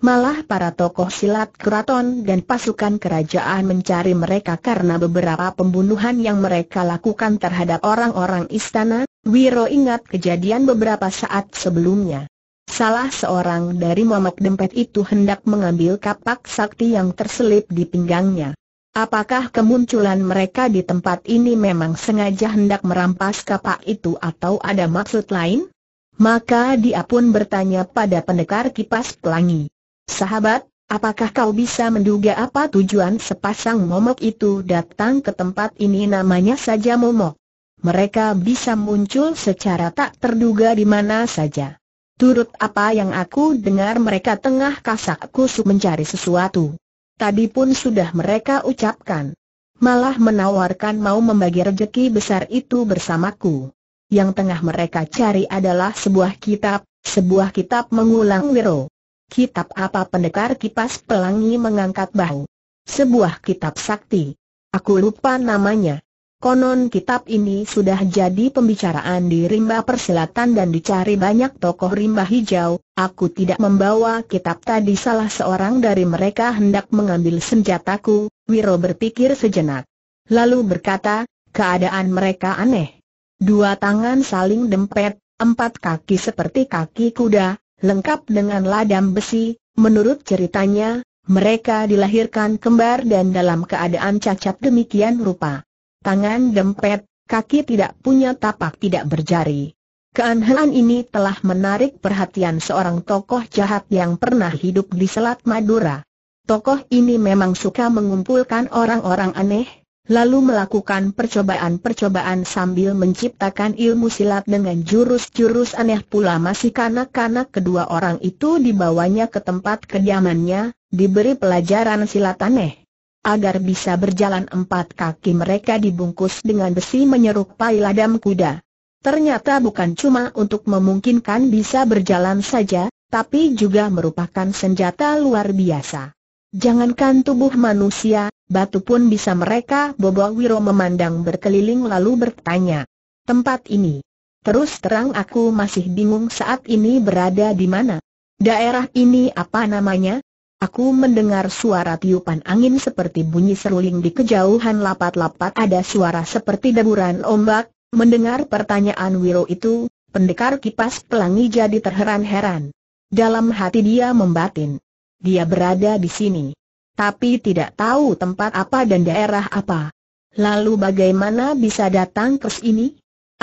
Malah para tokoh silat keraton dan pasukan kerajaan mencari mereka karena beberapa pembunuhan yang mereka lakukan terhadap orang-orang istana, Wiro ingat kejadian beberapa saat sebelumnya. Salah seorang dari Mamak Dempet itu hendak mengambil kapak sakti yang terselip di pinggangnya. Apakah kemunculan mereka di tempat ini memang sengaja hendak merampas kapak itu atau ada maksud lain? Maka dia pun bertanya pada pendekar kipas pelangi. Sahabat, apakah kau bisa menduga apa tujuan sepasang momok itu datang ke tempat ini namanya saja momok? Mereka bisa muncul secara tak terduga di mana saja. Turut apa yang aku dengar mereka tengah kasak kusuk mencari sesuatu tadi pun sudah mereka ucapkan. Malah menawarkan mau membagi rejeki besar itu bersamaku. Yang tengah mereka cari adalah sebuah kitab, sebuah kitab mengulang Wiro. Kitab apa pendekar kipas pelangi mengangkat bahu. Sebuah kitab sakti. Aku lupa namanya. Konon kitab ini sudah jadi pembicaraan di rimba persilatan dan dicari banyak tokoh rimba hijau, aku tidak membawa kitab tadi salah seorang dari mereka hendak mengambil senjataku, Wiro berpikir sejenak. Lalu berkata, keadaan mereka aneh. Dua tangan saling dempet, empat kaki seperti kaki kuda, lengkap dengan ladam besi, menurut ceritanya, mereka dilahirkan kembar dan dalam keadaan cacat demikian rupa tangan dempet, kaki tidak punya tapak tidak berjari. Keanehan ini telah menarik perhatian seorang tokoh jahat yang pernah hidup di Selat Madura. Tokoh ini memang suka mengumpulkan orang-orang aneh, lalu melakukan percobaan-percobaan sambil menciptakan ilmu silat dengan jurus-jurus aneh pula masih kanak-kanak kedua orang itu dibawanya ke tempat kediamannya, diberi pelajaran silat aneh agar bisa berjalan empat kaki mereka dibungkus dengan besi menyerupai ladam kuda. Ternyata bukan cuma untuk memungkinkan bisa berjalan saja, tapi juga merupakan senjata luar biasa. Jangankan tubuh manusia, batu pun bisa mereka Bobo Wiro memandang berkeliling lalu bertanya. Tempat ini. Terus terang aku masih bingung saat ini berada di mana. Daerah ini apa namanya? Aku mendengar suara tiupan angin seperti bunyi seruling di kejauhan lapat-lapat ada suara seperti deburan ombak, mendengar pertanyaan Wiro itu, pendekar kipas pelangi jadi terheran-heran. Dalam hati dia membatin. Dia berada di sini. Tapi tidak tahu tempat apa dan daerah apa. Lalu bagaimana bisa datang ke sini?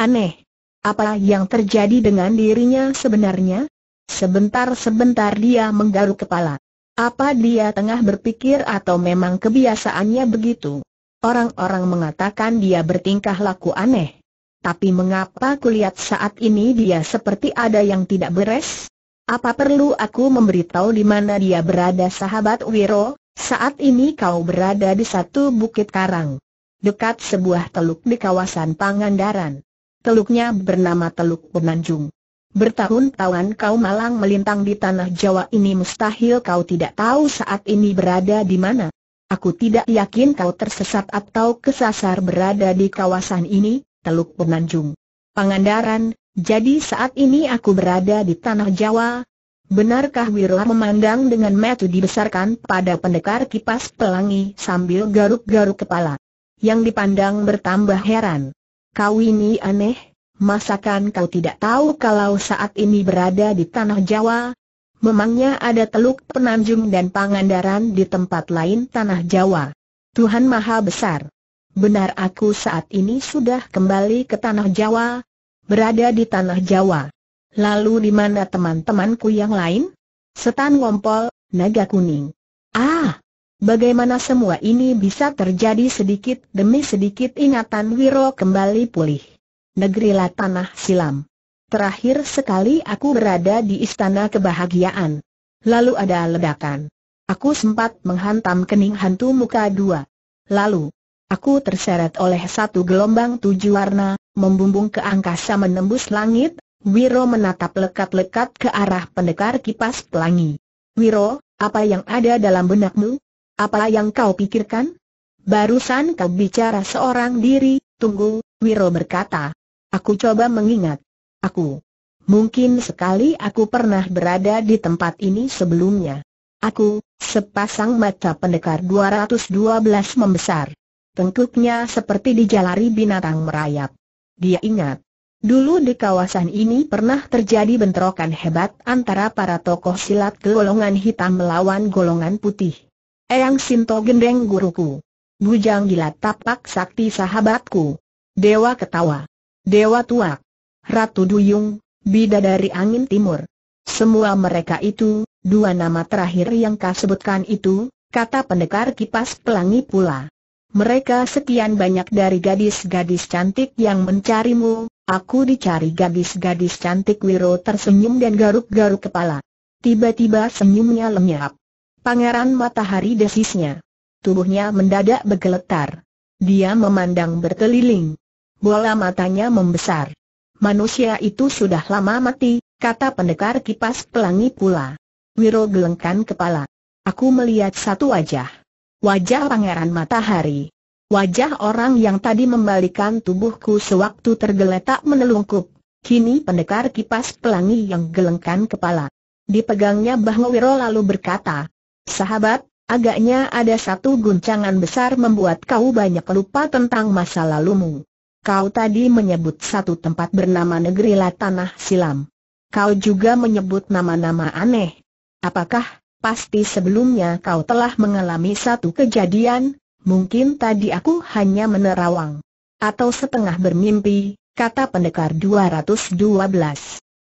Aneh. Apa yang terjadi dengan dirinya sebenarnya? Sebentar-sebentar dia menggaruk kepala. Apa dia tengah berpikir atau memang kebiasaannya begitu? Orang-orang mengatakan dia bertingkah laku aneh. Tapi mengapa kulihat saat ini dia seperti ada yang tidak beres? Apa perlu aku memberitahu di mana dia berada sahabat Wiro? Saat ini kau berada di satu bukit karang. Dekat sebuah teluk di kawasan Pangandaran. Teluknya bernama Teluk Penanjung. Bertahun-tahun kau malang melintang di tanah Jawa ini mustahil kau tidak tahu saat ini berada di mana. Aku tidak yakin kau tersesat atau kesasar berada di kawasan ini, Teluk Penanjung. Pangandaran, jadi saat ini aku berada di tanah Jawa. Benarkah Wirla memandang dengan metu dibesarkan pada pendekar kipas pelangi sambil garuk-garuk kepala? Yang dipandang bertambah heran. Kau ini aneh, Masakan kau tidak tahu kalau saat ini berada di tanah Jawa? Memangnya ada Teluk Penanjung dan Pangandaran di tempat lain tanah Jawa. Tuhan Maha Besar. Benar aku saat ini sudah kembali ke tanah Jawa, berada di tanah Jawa. Lalu di mana teman-temanku yang lain? Setan Ngompol, Naga Kuning. Ah, bagaimana semua ini bisa terjadi sedikit demi sedikit ingatan Wiro kembali pulih. Negeri La tanah silam. Terakhir sekali aku berada di istana kebahagiaan. Lalu ada ledakan. Aku sempat menghantam kening hantu muka dua. Lalu, aku terseret oleh satu gelombang tujuh warna, membumbung ke angkasa menembus langit, Wiro menatap lekat-lekat ke arah pendekar kipas pelangi. Wiro, apa yang ada dalam benakmu? Apa yang kau pikirkan? Barusan kau bicara seorang diri, tunggu, Wiro berkata. Aku coba mengingat. Aku. Mungkin sekali aku pernah berada di tempat ini sebelumnya. Aku, sepasang mata pendekar 212 membesar. Tengkuknya seperti dijalari binatang merayap. Dia ingat. Dulu di kawasan ini pernah terjadi bentrokan hebat antara para tokoh silat golongan hitam melawan golongan putih. Eyang Sinto gendeng guruku. Bujang gila tapak sakti sahabatku. Dewa ketawa. Dewa tua, Ratu Duyung, Bidadari Angin Timur. Semua mereka itu, dua nama terakhir yang kau sebutkan itu, kata pendekar kipas pelangi pula. Mereka sekian banyak dari gadis-gadis cantik yang mencarimu, aku dicari gadis-gadis cantik Wiro tersenyum dan garuk-garuk kepala. Tiba-tiba senyumnya lenyap. Pangeran matahari desisnya. Tubuhnya mendadak bergeletar. Dia memandang berkeliling. Bola matanya membesar. Manusia itu sudah lama mati, kata pendekar kipas pelangi pula. Wiro gelengkan kepala. Aku melihat satu wajah. Wajah pangeran matahari. Wajah orang yang tadi membalikan tubuhku sewaktu tergeletak menelungkup. Kini pendekar kipas pelangi yang gelengkan kepala. Dipegangnya bahwa Wiro lalu berkata, Sahabat, agaknya ada satu guncangan besar membuat kau banyak lupa tentang masa lalumu. Kau tadi menyebut satu tempat bernama negeri Latanah Silam. Kau juga menyebut nama-nama aneh. Apakah, pasti sebelumnya kau telah mengalami satu kejadian, mungkin tadi aku hanya menerawang. Atau setengah bermimpi, kata pendekar 212.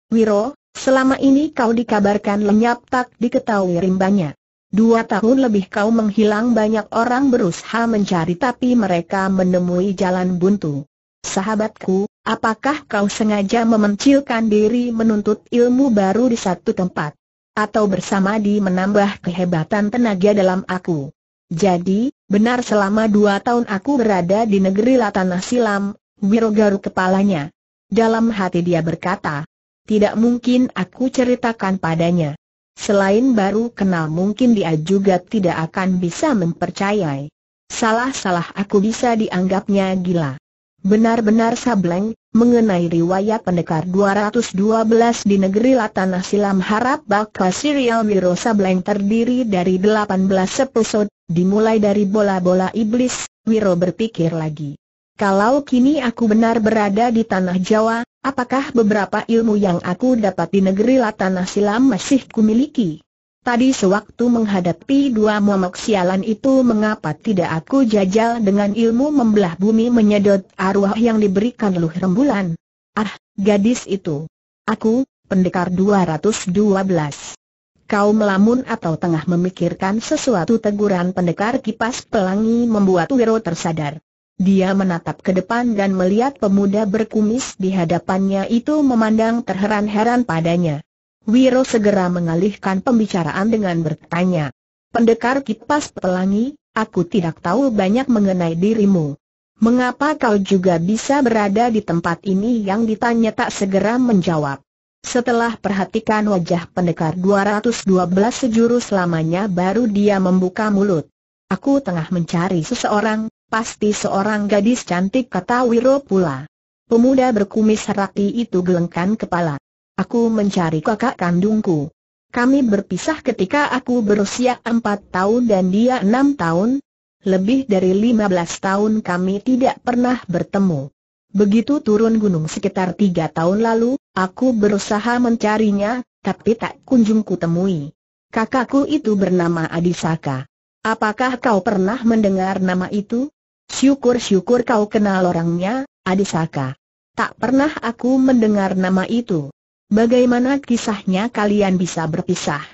Wiro, selama ini kau dikabarkan lenyap tak diketahui rimbanya. Dua tahun lebih kau menghilang banyak orang berusaha mencari tapi mereka menemui jalan buntu. Sahabatku, apakah kau sengaja memencilkan diri menuntut ilmu baru di satu tempat? Atau bersama di menambah kehebatan tenaga dalam aku? Jadi, benar selama dua tahun aku berada di negeri Latanah Silam, Wirogaru kepalanya. Dalam hati dia berkata, tidak mungkin aku ceritakan padanya. Selain baru kenal mungkin dia juga tidak akan bisa mempercayai. Salah-salah aku bisa dianggapnya gila. Benar-benar sableng, mengenai riwayat pendekar 212 di negeri Latanah Silam harap bakal serial Wiro Sableng terdiri dari 18 episode, dimulai dari bola-bola iblis, Wiro berpikir lagi. Kalau kini aku benar berada di Tanah Jawa, apakah beberapa ilmu yang aku dapat di negeri Latanah Silam masih kumiliki? Tadi sewaktu menghadapi dua momok sialan itu mengapa tidak aku jajal dengan ilmu membelah bumi menyedot arwah yang diberikan luh rembulan? Ah, gadis itu. Aku, pendekar 212. Kau melamun atau tengah memikirkan sesuatu teguran pendekar kipas pelangi membuat Wiro tersadar. Dia menatap ke depan dan melihat pemuda berkumis di hadapannya itu memandang terheran-heran padanya. Wiro segera mengalihkan pembicaraan dengan bertanya. Pendekar kipas pelangi, aku tidak tahu banyak mengenai dirimu. Mengapa kau juga bisa berada di tempat ini yang ditanya tak segera menjawab. Setelah perhatikan wajah pendekar 212 sejuru selamanya baru dia membuka mulut. Aku tengah mencari seseorang, pasti seorang gadis cantik kata Wiro pula. Pemuda berkumis rapi itu gelengkan kepala. Aku mencari kakak kandungku. Kami berpisah ketika aku berusia empat tahun dan dia enam tahun. Lebih dari lima belas tahun kami tidak pernah bertemu. Begitu turun gunung sekitar tiga tahun lalu, aku berusaha mencarinya, tapi tak kunjung kutemui. Kakakku itu bernama Adisaka. Apakah kau pernah mendengar nama itu? Syukur-syukur kau kenal orangnya, Adisaka. Tak pernah aku mendengar nama itu. Bagaimana kisahnya kalian bisa berpisah?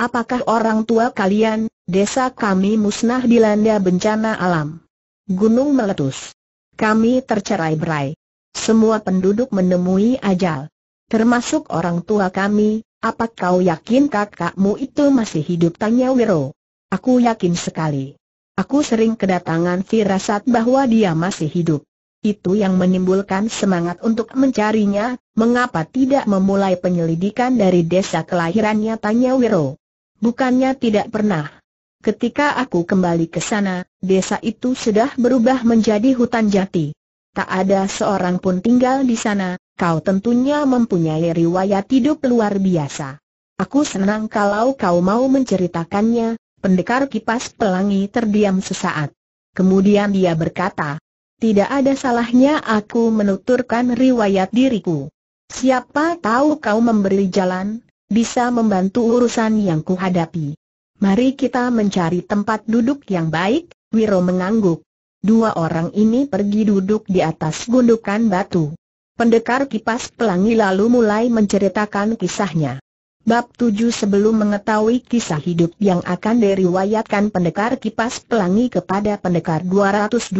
Apakah orang tua kalian, desa kami musnah dilanda bencana alam? Gunung meletus. Kami tercerai berai. Semua penduduk menemui ajal. Termasuk orang tua kami, apa kau yakin kakakmu itu masih hidup? Tanya Wiro. Aku yakin sekali. Aku sering kedatangan firasat bahwa dia masih hidup. Itu yang menimbulkan semangat untuk mencarinya, mengapa tidak memulai penyelidikan dari desa kelahirannya tanya Wiro. Bukannya tidak pernah. Ketika aku kembali ke sana, desa itu sudah berubah menjadi hutan jati. Tak ada seorang pun tinggal di sana, kau tentunya mempunyai riwayat hidup luar biasa. Aku senang kalau kau mau menceritakannya, pendekar kipas pelangi terdiam sesaat. Kemudian dia berkata, tidak ada salahnya aku menuturkan riwayat diriku. Siapa tahu kau memberi jalan, bisa membantu urusan yang kuhadapi. Mari kita mencari tempat duduk yang baik, Wiro mengangguk. Dua orang ini pergi duduk di atas gundukan batu. Pendekar kipas pelangi lalu mulai menceritakan kisahnya. Bab 7 Sebelum mengetahui kisah hidup yang akan diriwayatkan pendekar kipas pelangi kepada pendekar 212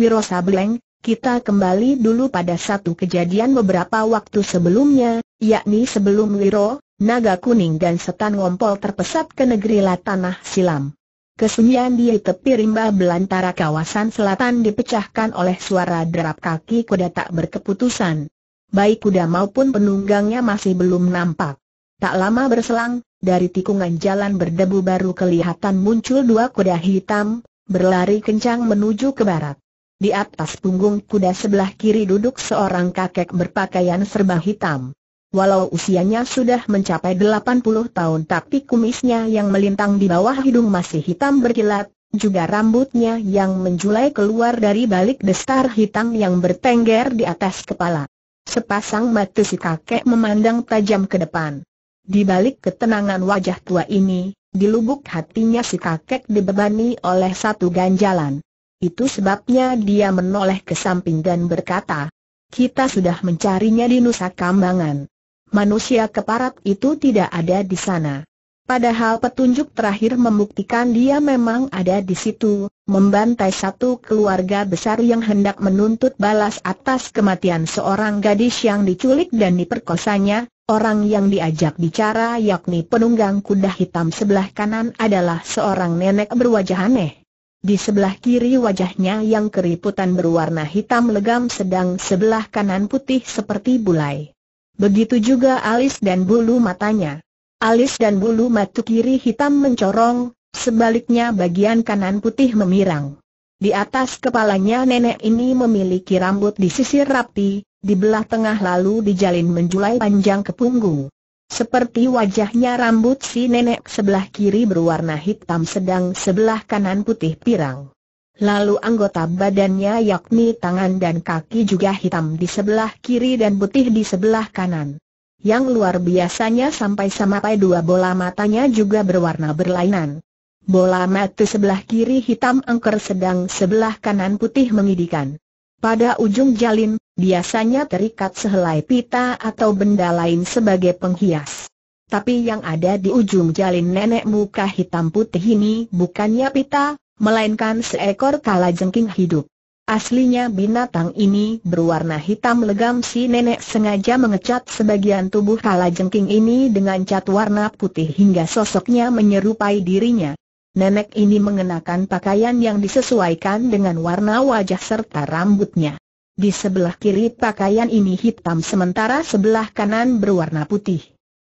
Wiro Sableng, kita kembali dulu pada satu kejadian beberapa waktu sebelumnya, yakni sebelum Wiro, Naga Kuning dan Setan Ngompol terpesat ke negeri Latanah Silam. Kesunyian di tepi rimba belantara kawasan selatan dipecahkan oleh suara derap kaki kuda tak berkeputusan. Baik kuda maupun penunggangnya masih belum nampak. Tak lama berselang, dari tikungan jalan berdebu baru kelihatan muncul dua kuda hitam, berlari kencang menuju ke barat. Di atas punggung kuda sebelah kiri duduk seorang kakek berpakaian serba hitam. Walau usianya sudah mencapai 80 tahun tapi kumisnya yang melintang di bawah hidung masih hitam berkilat, juga rambutnya yang menjulai keluar dari balik destar hitam yang bertengger di atas kepala. Sepasang mata si kakek memandang tajam ke depan. Di balik ketenangan wajah tua ini, di lubuk hatinya si kakek dibebani oleh satu ganjalan. Itu sebabnya dia menoleh ke samping dan berkata, kita sudah mencarinya di Nusa Kambangan. Manusia keparat itu tidak ada di sana. Padahal petunjuk terakhir membuktikan dia memang ada di situ, membantai satu keluarga besar yang hendak menuntut balas atas kematian seorang gadis yang diculik dan diperkosanya, Orang yang diajak bicara yakni penunggang kuda hitam sebelah kanan adalah seorang nenek berwajah aneh. Di sebelah kiri wajahnya yang keriputan berwarna hitam legam sedang sebelah kanan putih seperti bulai. Begitu juga alis dan bulu matanya. Alis dan bulu mata kiri hitam mencorong, sebaliknya bagian kanan putih memirang. Di atas kepalanya nenek ini memiliki rambut di disisir rapi, di belah tengah lalu dijalin menjulai panjang ke punggung. Seperti wajahnya rambut si nenek sebelah kiri berwarna hitam sedang sebelah kanan putih pirang. Lalu anggota badannya yakni tangan dan kaki juga hitam di sebelah kiri dan putih di sebelah kanan. Yang luar biasanya sampai-sampai dua bola matanya juga berwarna berlainan. Bola mata sebelah kiri hitam angker sedang sebelah kanan putih mengidikan. Pada ujung jalin, Biasanya terikat sehelai pita atau benda lain sebagai penghias. Tapi yang ada di ujung jalin nenek muka hitam putih ini bukannya pita, melainkan seekor kala jengking hidup. Aslinya binatang ini berwarna hitam legam si nenek sengaja mengecat sebagian tubuh kala jengking ini dengan cat warna putih hingga sosoknya menyerupai dirinya. Nenek ini mengenakan pakaian yang disesuaikan dengan warna wajah serta rambutnya. Di sebelah kiri pakaian ini hitam sementara sebelah kanan berwarna putih.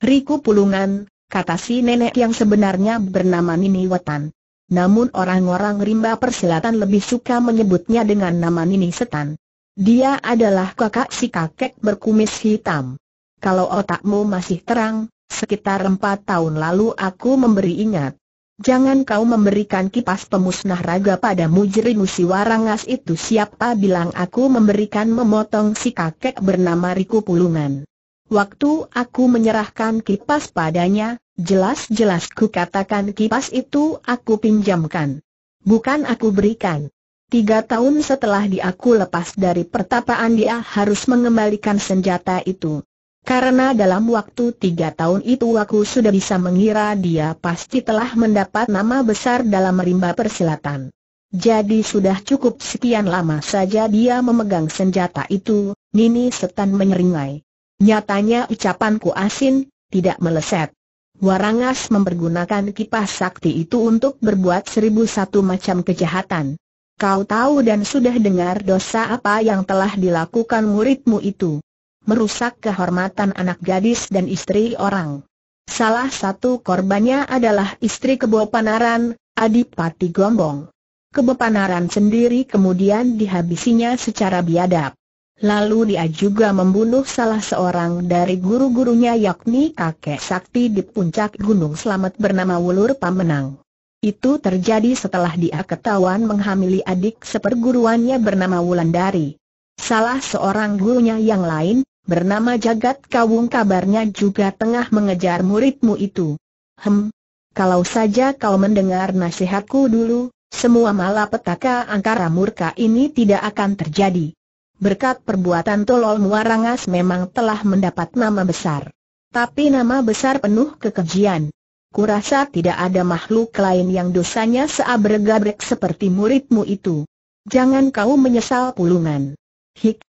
Riku Pulungan, kata si nenek yang sebenarnya bernama Nini Wetan. Namun orang-orang rimba persilatan lebih suka menyebutnya dengan nama Nini Setan. Dia adalah kakak si kakek berkumis hitam. Kalau otakmu masih terang, sekitar empat tahun lalu aku memberi ingat. Jangan kau memberikan kipas pemusnah raga pada jerimu si warangas itu siapa bilang aku memberikan memotong si kakek bernama Riku Pulungan. Waktu aku menyerahkan kipas padanya, jelas-jelas ku katakan kipas itu aku pinjamkan. Bukan aku berikan. Tiga tahun setelah dia aku lepas dari pertapaan dia harus mengembalikan senjata itu. Karena dalam waktu tiga tahun itu aku sudah bisa mengira dia pasti telah mendapat nama besar dalam rimba persilatan. Jadi sudah cukup sekian lama saja dia memegang senjata itu, Nini Setan menyeringai. Nyatanya ucapanku asin, tidak meleset. Warangas mempergunakan kipas sakti itu untuk berbuat seribu satu macam kejahatan. Kau tahu dan sudah dengar dosa apa yang telah dilakukan muridmu itu merusak kehormatan anak gadis dan istri orang. Salah satu korbannya adalah istri Kebo Panaran, Adipati Gombong. Kebo Panaran sendiri kemudian dihabisinya secara biadab. Lalu dia juga membunuh salah seorang dari guru-gurunya yakni kakek sakti di puncak Gunung Selamat bernama Wulur Pamenang. Itu terjadi setelah dia ketahuan menghamili adik seperguruannya bernama Wulandari. Salah seorang gurunya yang lain, bernama Jagat Kawung kabarnya juga tengah mengejar muridmu itu. Hem, kalau saja kau mendengar nasihatku dulu, semua malapetaka angkara murka ini tidak akan terjadi. Berkat perbuatan tolol Muarangas memang telah mendapat nama besar. Tapi nama besar penuh kekejian. Kurasa tidak ada makhluk lain yang dosanya seabregabrek seperti muridmu itu. Jangan kau menyesal pulungan. Hik,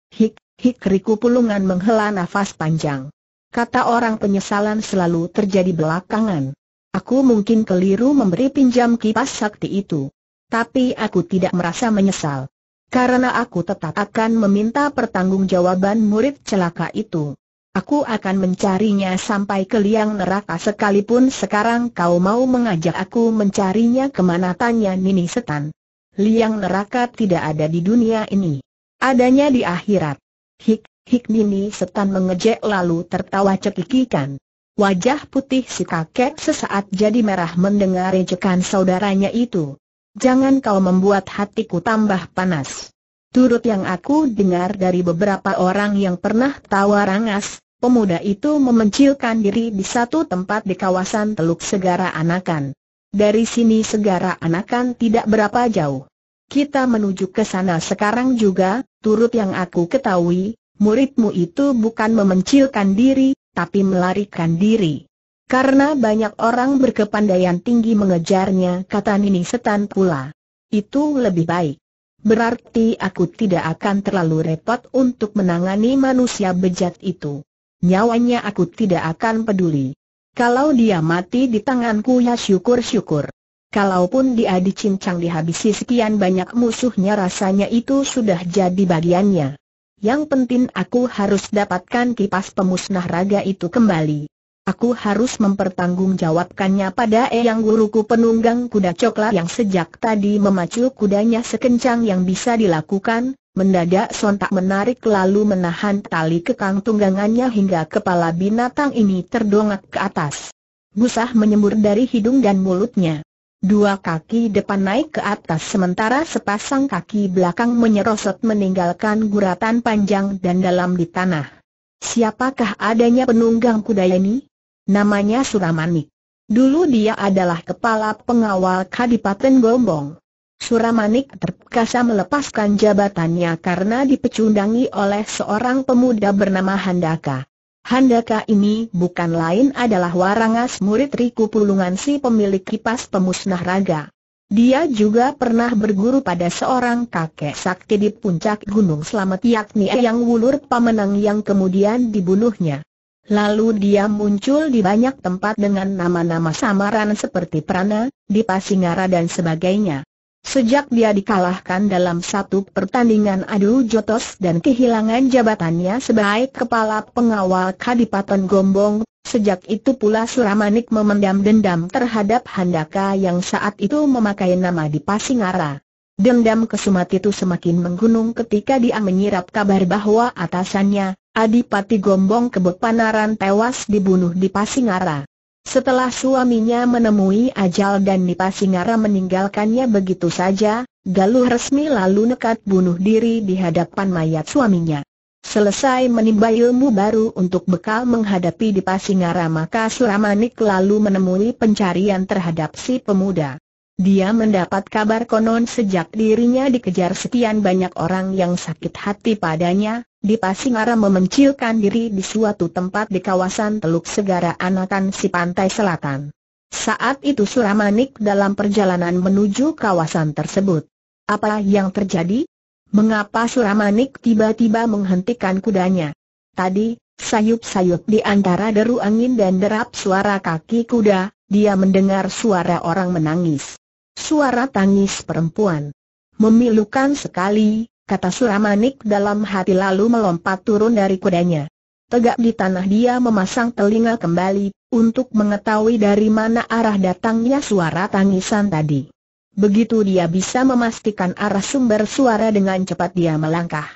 Hikriku pulungan menghela nafas panjang. Kata orang penyesalan selalu terjadi belakangan. Aku mungkin keliru memberi pinjam kipas sakti itu. Tapi aku tidak merasa menyesal. Karena aku tetap akan meminta pertanggungjawaban murid celaka itu. Aku akan mencarinya sampai ke liang neraka sekalipun sekarang kau mau mengajak aku mencarinya kemana tanya Nini Setan. Liang neraka tidak ada di dunia ini. Adanya di akhirat. Hik, hik Nini setan mengejek lalu tertawa cekikikan. Wajah putih si kakek sesaat jadi merah mendengar ejekan saudaranya itu. Jangan kau membuat hatiku tambah panas. Turut yang aku dengar dari beberapa orang yang pernah tawa rangas, pemuda itu memencilkan diri di satu tempat di kawasan Teluk Segara Anakan. Dari sini Segara Anakan tidak berapa jauh. Kita menuju ke sana sekarang juga, turut yang aku ketahui, muridmu itu bukan memencilkan diri, tapi melarikan diri. Karena banyak orang berkepandaian tinggi mengejarnya, kata Nini Setan pula. Itu lebih baik. Berarti aku tidak akan terlalu repot untuk menangani manusia bejat itu. Nyawanya aku tidak akan peduli. Kalau dia mati di tanganku ya syukur-syukur. Kalaupun dia dicincang dihabisi sekian banyak musuhnya rasanya itu sudah jadi bagiannya. Yang penting aku harus dapatkan kipas pemusnah raga itu kembali. Aku harus mempertanggungjawabkannya pada Eyang Guruku penunggang kuda coklat yang sejak tadi memacu kudanya sekencang yang bisa dilakukan, mendadak sontak menarik lalu menahan tali kekang tunggangannya hingga kepala binatang ini terdongak ke atas. Busah menyembur dari hidung dan mulutnya. Dua kaki depan naik ke atas sementara sepasang kaki belakang menyerosot meninggalkan guratan panjang dan dalam di tanah. Siapakah adanya penunggang kuda ini? Namanya Suramanik. Dulu dia adalah kepala pengawal Kadipaten Gombong. Suramanik terpaksa melepaskan jabatannya karena dipecundangi oleh seorang pemuda bernama Handaka. Handaka ini bukan lain adalah Warangas murid Riku Pulungan si pemilik kipas pemusnah raga. Dia juga pernah berguru pada seorang kakek sakti di puncak Gunung selamat yakni Eyang Wulur Pamenang yang kemudian dibunuhnya. Lalu dia muncul di banyak tempat dengan nama-nama samaran seperti Prana, Dipasingara dan sebagainya. Sejak dia dikalahkan dalam satu pertandingan adu jotos dan kehilangan jabatannya sebagai kepala pengawal Kadipaten Gombong, sejak itu pula Suramanik memendam dendam terhadap Handaka yang saat itu memakai nama di Pasingara. Dendam kesumat itu semakin menggunung ketika dia menyirap kabar bahwa atasannya, Adipati Gombong Kebut Panaran tewas dibunuh di Pasingara. Setelah suaminya menemui ajal dan Nipa Singara meninggalkannya begitu saja, Galuh resmi lalu nekat bunuh diri di hadapan mayat suaminya. Selesai menimba ilmu baru untuk bekal menghadapi Nipa Singara maka Suramanik lalu menemui pencarian terhadap si pemuda. Dia mendapat kabar konon sejak dirinya dikejar sekian banyak orang yang sakit hati padanya, di Pasingara memencilkan diri di suatu tempat di kawasan Teluk Segara Anakan si pantai selatan. Saat itu Suramanik dalam perjalanan menuju kawasan tersebut. Apa yang terjadi? Mengapa Suramanik tiba-tiba menghentikan kudanya? Tadi, sayup-sayup di antara deru angin dan derap suara kaki kuda, dia mendengar suara orang menangis. Suara tangis perempuan. Memilukan sekali, kata Suramanik dalam hati lalu melompat turun dari kudanya. Tegak di tanah dia memasang telinga kembali, untuk mengetahui dari mana arah datangnya suara tangisan tadi. Begitu dia bisa memastikan arah sumber suara dengan cepat dia melangkah.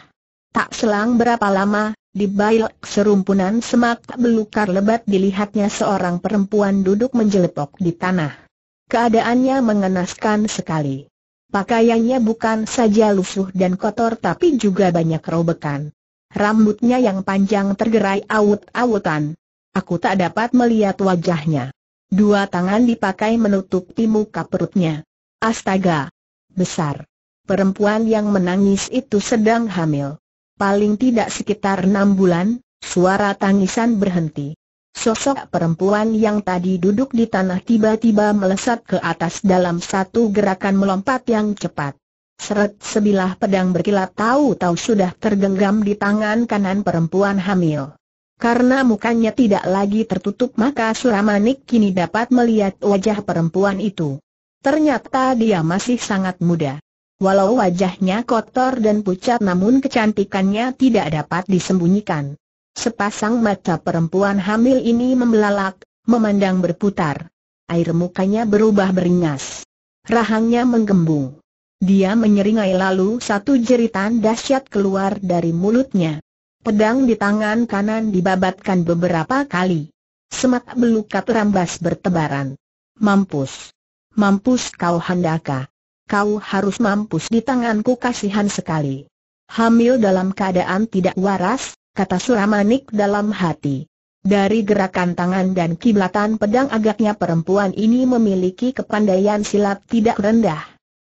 Tak selang berapa lama, di balik serumpunan semak belukar lebat dilihatnya seorang perempuan duduk menjelepok di tanah. Keadaannya mengenaskan sekali. Pakaiannya bukan saja lusuh dan kotor tapi juga banyak robekan. Rambutnya yang panjang tergerai awut-awutan. Aku tak dapat melihat wajahnya. Dua tangan dipakai menutupi muka perutnya. Astaga! Besar! Perempuan yang menangis itu sedang hamil. Paling tidak sekitar enam bulan, suara tangisan berhenti. Sosok perempuan yang tadi duduk di tanah tiba-tiba melesat ke atas dalam satu gerakan melompat yang cepat. Seret sebilah pedang berkilat tahu-tahu sudah tergenggam di tangan kanan perempuan hamil. Karena mukanya tidak lagi tertutup maka Suramanik kini dapat melihat wajah perempuan itu. Ternyata dia masih sangat muda. Walau wajahnya kotor dan pucat namun kecantikannya tidak dapat disembunyikan. Sepasang mata perempuan hamil ini membelalak, memandang berputar. Air mukanya berubah beringas. Rahangnya menggembung. Dia menyeringai lalu satu jeritan dahsyat keluar dari mulutnya. Pedang di tangan kanan dibabatkan beberapa kali. Semak belukat rambas bertebaran. Mampus. Mampus kau handaka. Kau harus mampus di tanganku kasihan sekali. Hamil dalam keadaan tidak waras, kata Suramanik dalam hati. Dari gerakan tangan dan kiblatan pedang agaknya perempuan ini memiliki kepandaian silat tidak rendah.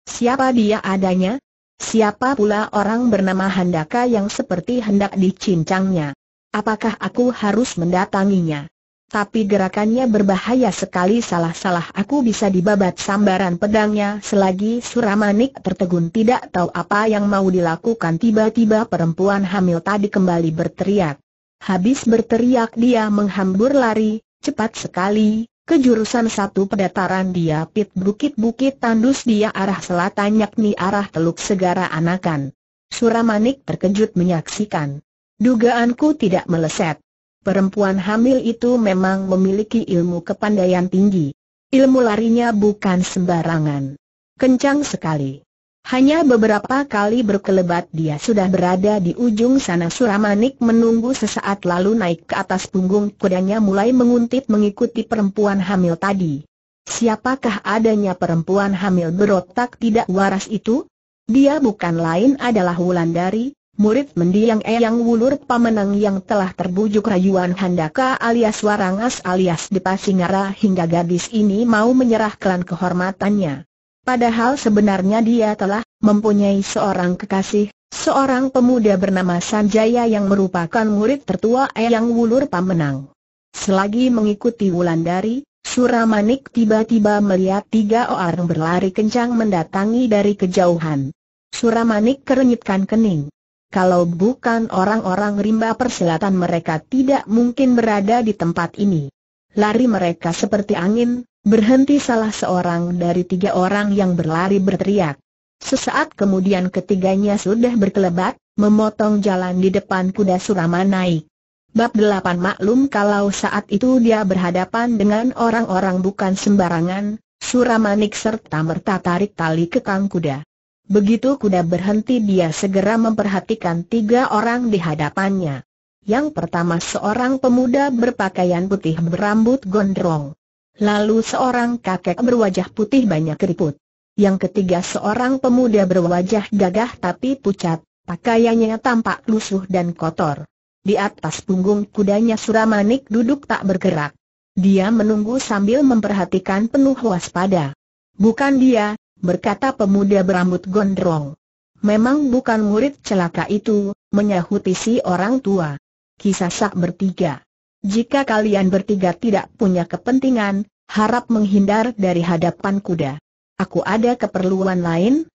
Siapa dia adanya? Siapa pula orang bernama Handaka yang seperti hendak dicincangnya? Apakah aku harus mendatanginya? tapi gerakannya berbahaya sekali salah-salah aku bisa dibabat sambaran pedangnya selagi Suramanik tertegun tidak tahu apa yang mau dilakukan tiba-tiba perempuan hamil tadi kembali berteriak. Habis berteriak dia menghambur lari, cepat sekali, ke jurusan satu pedataran dia pit bukit-bukit tandus dia arah selatan yakni arah Teluk Segara Anakan. Suramanik terkejut menyaksikan. Dugaanku tidak meleset perempuan hamil itu memang memiliki ilmu kepandaian tinggi. Ilmu larinya bukan sembarangan. Kencang sekali. Hanya beberapa kali berkelebat dia sudah berada di ujung sana Suramanik menunggu sesaat lalu naik ke atas punggung kudanya mulai menguntit mengikuti perempuan hamil tadi. Siapakah adanya perempuan hamil berotak tidak waras itu? Dia bukan lain adalah Wulandari, murid mendiang Eyang Wulur Pamenang yang telah terbujuk rayuan Handaka alias Warangas alias Depasingara hingga gadis ini mau menyerah kelan kehormatannya. Padahal sebenarnya dia telah mempunyai seorang kekasih, seorang pemuda bernama Sanjaya yang merupakan murid tertua Eyang Wulur Pamenang. Selagi mengikuti Wulandari, Suramanik tiba-tiba melihat tiga orang berlari kencang mendatangi dari kejauhan. Suramanik kerenyitkan kening kalau bukan orang-orang rimba perselatan mereka tidak mungkin berada di tempat ini. Lari mereka seperti angin, berhenti salah seorang dari tiga orang yang berlari berteriak. Sesaat kemudian ketiganya sudah berkelebat, memotong jalan di depan kuda Surama naik. Bab delapan maklum kalau saat itu dia berhadapan dengan orang-orang bukan sembarangan, Suramanik serta merta tarik tali kekang kuda. Begitu kuda berhenti dia segera memperhatikan tiga orang di hadapannya. Yang pertama seorang pemuda berpakaian putih berambut gondrong. Lalu seorang kakek berwajah putih banyak keriput. Yang ketiga seorang pemuda berwajah gagah tapi pucat, pakaiannya tampak lusuh dan kotor. Di atas punggung kudanya Suramanik duduk tak bergerak. Dia menunggu sambil memperhatikan penuh waspada. Bukan dia, berkata pemuda berambut gondrong. Memang bukan murid celaka itu, menyahuti si orang tua. kisah sak bertiga. Jika kalian bertiga tidak punya kepentingan, harap menghindar dari hadapan kuda. Aku ada keperluan lain,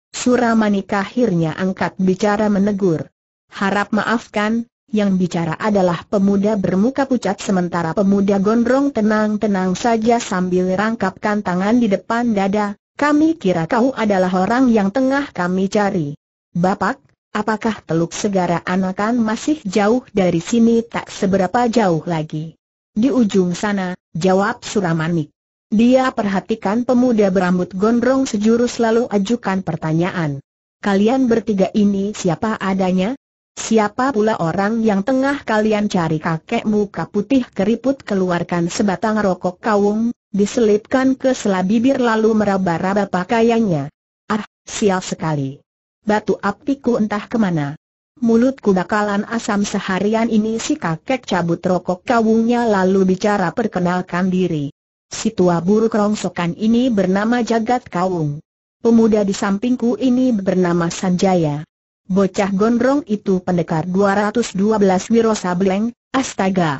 manika akhirnya angkat bicara menegur. Harap maafkan, yang bicara adalah pemuda bermuka pucat sementara pemuda gondrong tenang-tenang saja sambil rangkapkan tangan di depan dada, kami kira kau adalah orang yang tengah kami cari. Bapak, apakah Teluk Segara Anakan masih jauh dari sini tak seberapa jauh lagi? Di ujung sana, jawab Suramanik. Dia perhatikan pemuda berambut gondrong sejurus lalu ajukan pertanyaan. Kalian bertiga ini siapa adanya? Siapa pula orang yang tengah kalian cari kakek muka putih keriput keluarkan sebatang rokok kawung, diselipkan ke sela bibir lalu meraba-raba pakaiannya. Ah, sial sekali. Batu apiku entah kemana. Mulutku bakalan asam seharian ini si kakek cabut rokok kawungnya lalu bicara perkenalkan diri. Si tua buruk rongsokan ini bernama Jagat Kawung. Pemuda di sampingku ini bernama Sanjaya. Bocah gondrong itu pendekar 212 Wiro Sableng, astaga.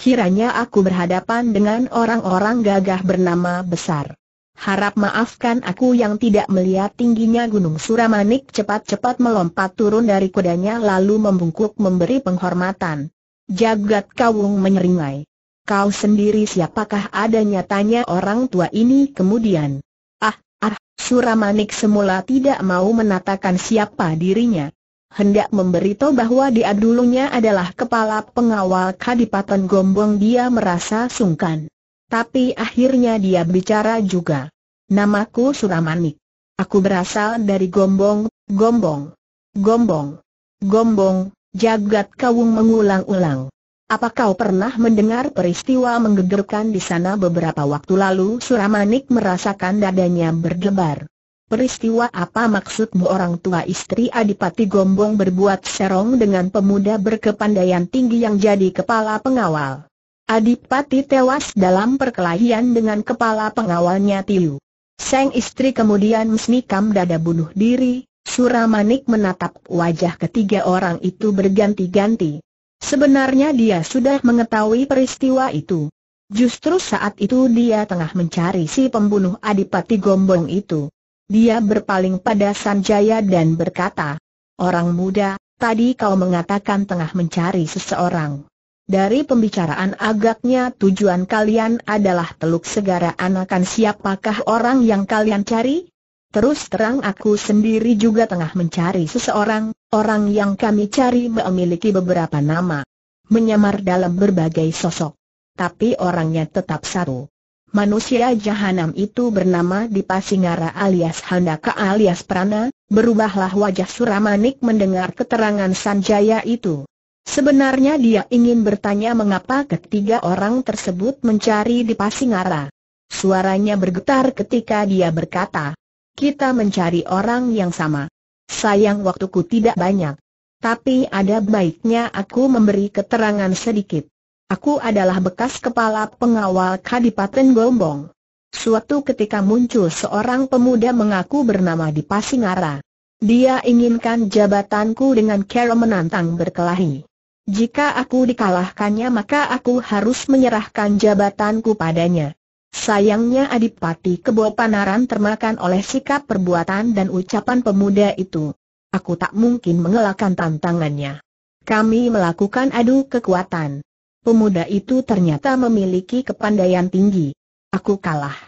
Kiranya aku berhadapan dengan orang-orang gagah bernama besar. Harap maafkan aku yang tidak melihat tingginya Gunung Suramanik cepat-cepat melompat turun dari kudanya lalu membungkuk memberi penghormatan. Jagat Kawung menyeringai. Kau sendiri siapakah adanya tanya orang tua ini kemudian. Ah, ah, Suramanik semula tidak mau menatakan siapa dirinya hendak memberitahu bahwa dia dulunya adalah kepala pengawal Kadipaten Gombong dia merasa sungkan. Tapi akhirnya dia bicara juga. Namaku Suramanik. Aku berasal dari Gombong, Gombong, Gombong, Gombong, jagat kawung mengulang-ulang. Apa kau pernah mendengar peristiwa menggegerkan di sana beberapa waktu lalu Suramanik merasakan dadanya berdebar. Peristiwa apa maksudmu orang tua istri Adipati Gombong berbuat serong dengan pemuda berkepandaian tinggi yang jadi kepala pengawal? Adipati tewas dalam perkelahian dengan kepala pengawalnya Tiu. Seng istri kemudian mesnikam dada bunuh diri, Suramanik menatap wajah ketiga orang itu berganti-ganti. Sebenarnya dia sudah mengetahui peristiwa itu. Justru saat itu dia tengah mencari si pembunuh Adipati Gombong itu. Dia berpaling pada Sanjaya dan berkata, Orang muda, tadi kau mengatakan tengah mencari seseorang. Dari pembicaraan agaknya tujuan kalian adalah teluk segara anakan siapakah orang yang kalian cari? Terus terang aku sendiri juga tengah mencari seseorang, orang yang kami cari memiliki beberapa nama. Menyamar dalam berbagai sosok. Tapi orangnya tetap satu. Manusia jahanam itu bernama Dipasingara alias Handaka alias Prana, berubahlah wajah Suramanik mendengar keterangan Sanjaya itu. Sebenarnya dia ingin bertanya mengapa ketiga orang tersebut mencari Dipasingara. Suaranya bergetar ketika dia berkata, kita mencari orang yang sama. Sayang waktuku tidak banyak. Tapi ada baiknya aku memberi keterangan sedikit. Aku adalah bekas kepala pengawal Kadipaten Gombong. Suatu ketika muncul seorang pemuda mengaku bernama Dipasingara. Dia inginkan jabatanku dengan cara menantang berkelahi. Jika aku dikalahkannya maka aku harus menyerahkan jabatanku padanya. Sayangnya Adipati Kebo Panaran termakan oleh sikap perbuatan dan ucapan pemuda itu. Aku tak mungkin mengelakkan tantangannya. Kami melakukan adu kekuatan pemuda itu ternyata memiliki kepandaian tinggi. Aku kalah.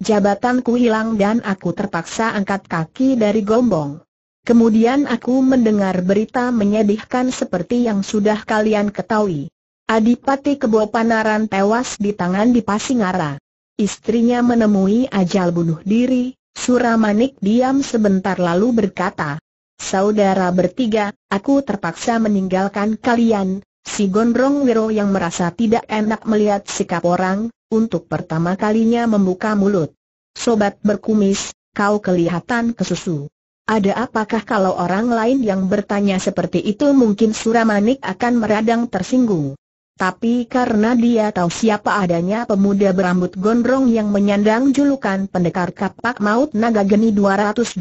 Jabatanku hilang dan aku terpaksa angkat kaki dari gombong. Kemudian aku mendengar berita menyedihkan seperti yang sudah kalian ketahui. Adipati Kebo Panaran tewas di tangan di Pasingara. Istrinya menemui ajal bunuh diri, Suramanik diam sebentar lalu berkata, Saudara bertiga, aku terpaksa meninggalkan kalian, Si Gondrong Wiro yang merasa tidak enak melihat sikap orang, untuk pertama kalinya membuka mulut. Sobat berkumis, kau kelihatan kesusu. Ada apakah kalau orang lain yang bertanya seperti itu mungkin Suramanik akan meradang tersinggung. Tapi karena dia tahu siapa adanya pemuda berambut gondrong yang menyandang julukan pendekar kapak maut naga geni 212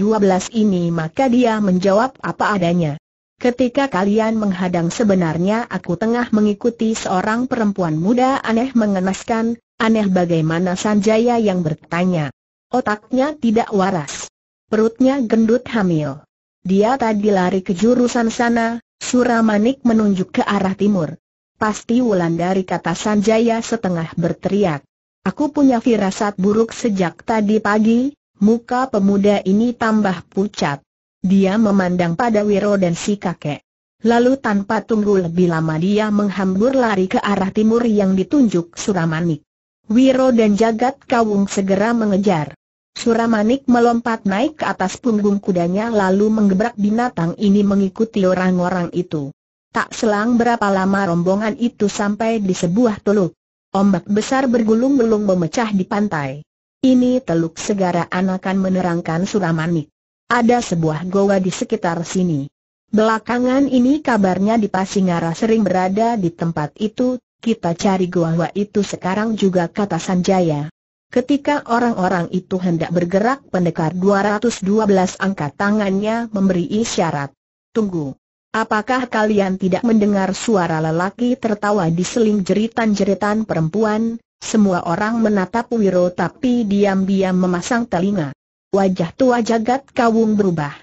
ini maka dia menjawab apa adanya. Ketika kalian menghadang sebenarnya aku tengah mengikuti seorang perempuan muda aneh mengenaskan, aneh bagaimana Sanjaya yang bertanya. Otaknya tidak waras. Perutnya gendut hamil. Dia tadi lari ke jurusan sana, Suramanik menunjuk ke arah timur. Pasti Wulan dari kata Sanjaya setengah berteriak. Aku punya firasat buruk sejak tadi pagi, muka pemuda ini tambah pucat. Dia memandang pada Wiro dan si kakek. Lalu tanpa tunggu lebih lama dia menghambur lari ke arah timur yang ditunjuk Suramanik. Wiro dan Jagat Kawung segera mengejar. Suramanik melompat naik ke atas punggung kudanya lalu menggebrak binatang ini mengikuti orang-orang itu. Tak selang berapa lama rombongan itu sampai di sebuah teluk. Ombak besar bergulung-gulung memecah di pantai. Ini teluk segara anakan menerangkan Suramanik. Ada sebuah goa di sekitar sini. Belakangan ini kabarnya di Pasingara sering berada di tempat itu, kita cari goa itu sekarang juga kata Sanjaya. Ketika orang-orang itu hendak bergerak pendekar 212 angkat tangannya memberi isyarat. Tunggu. Apakah kalian tidak mendengar suara lelaki tertawa diseling jeritan-jeritan perempuan? Semua orang menatap Wiro tapi diam-diam memasang telinga. Wajah tua jagat kawung berubah.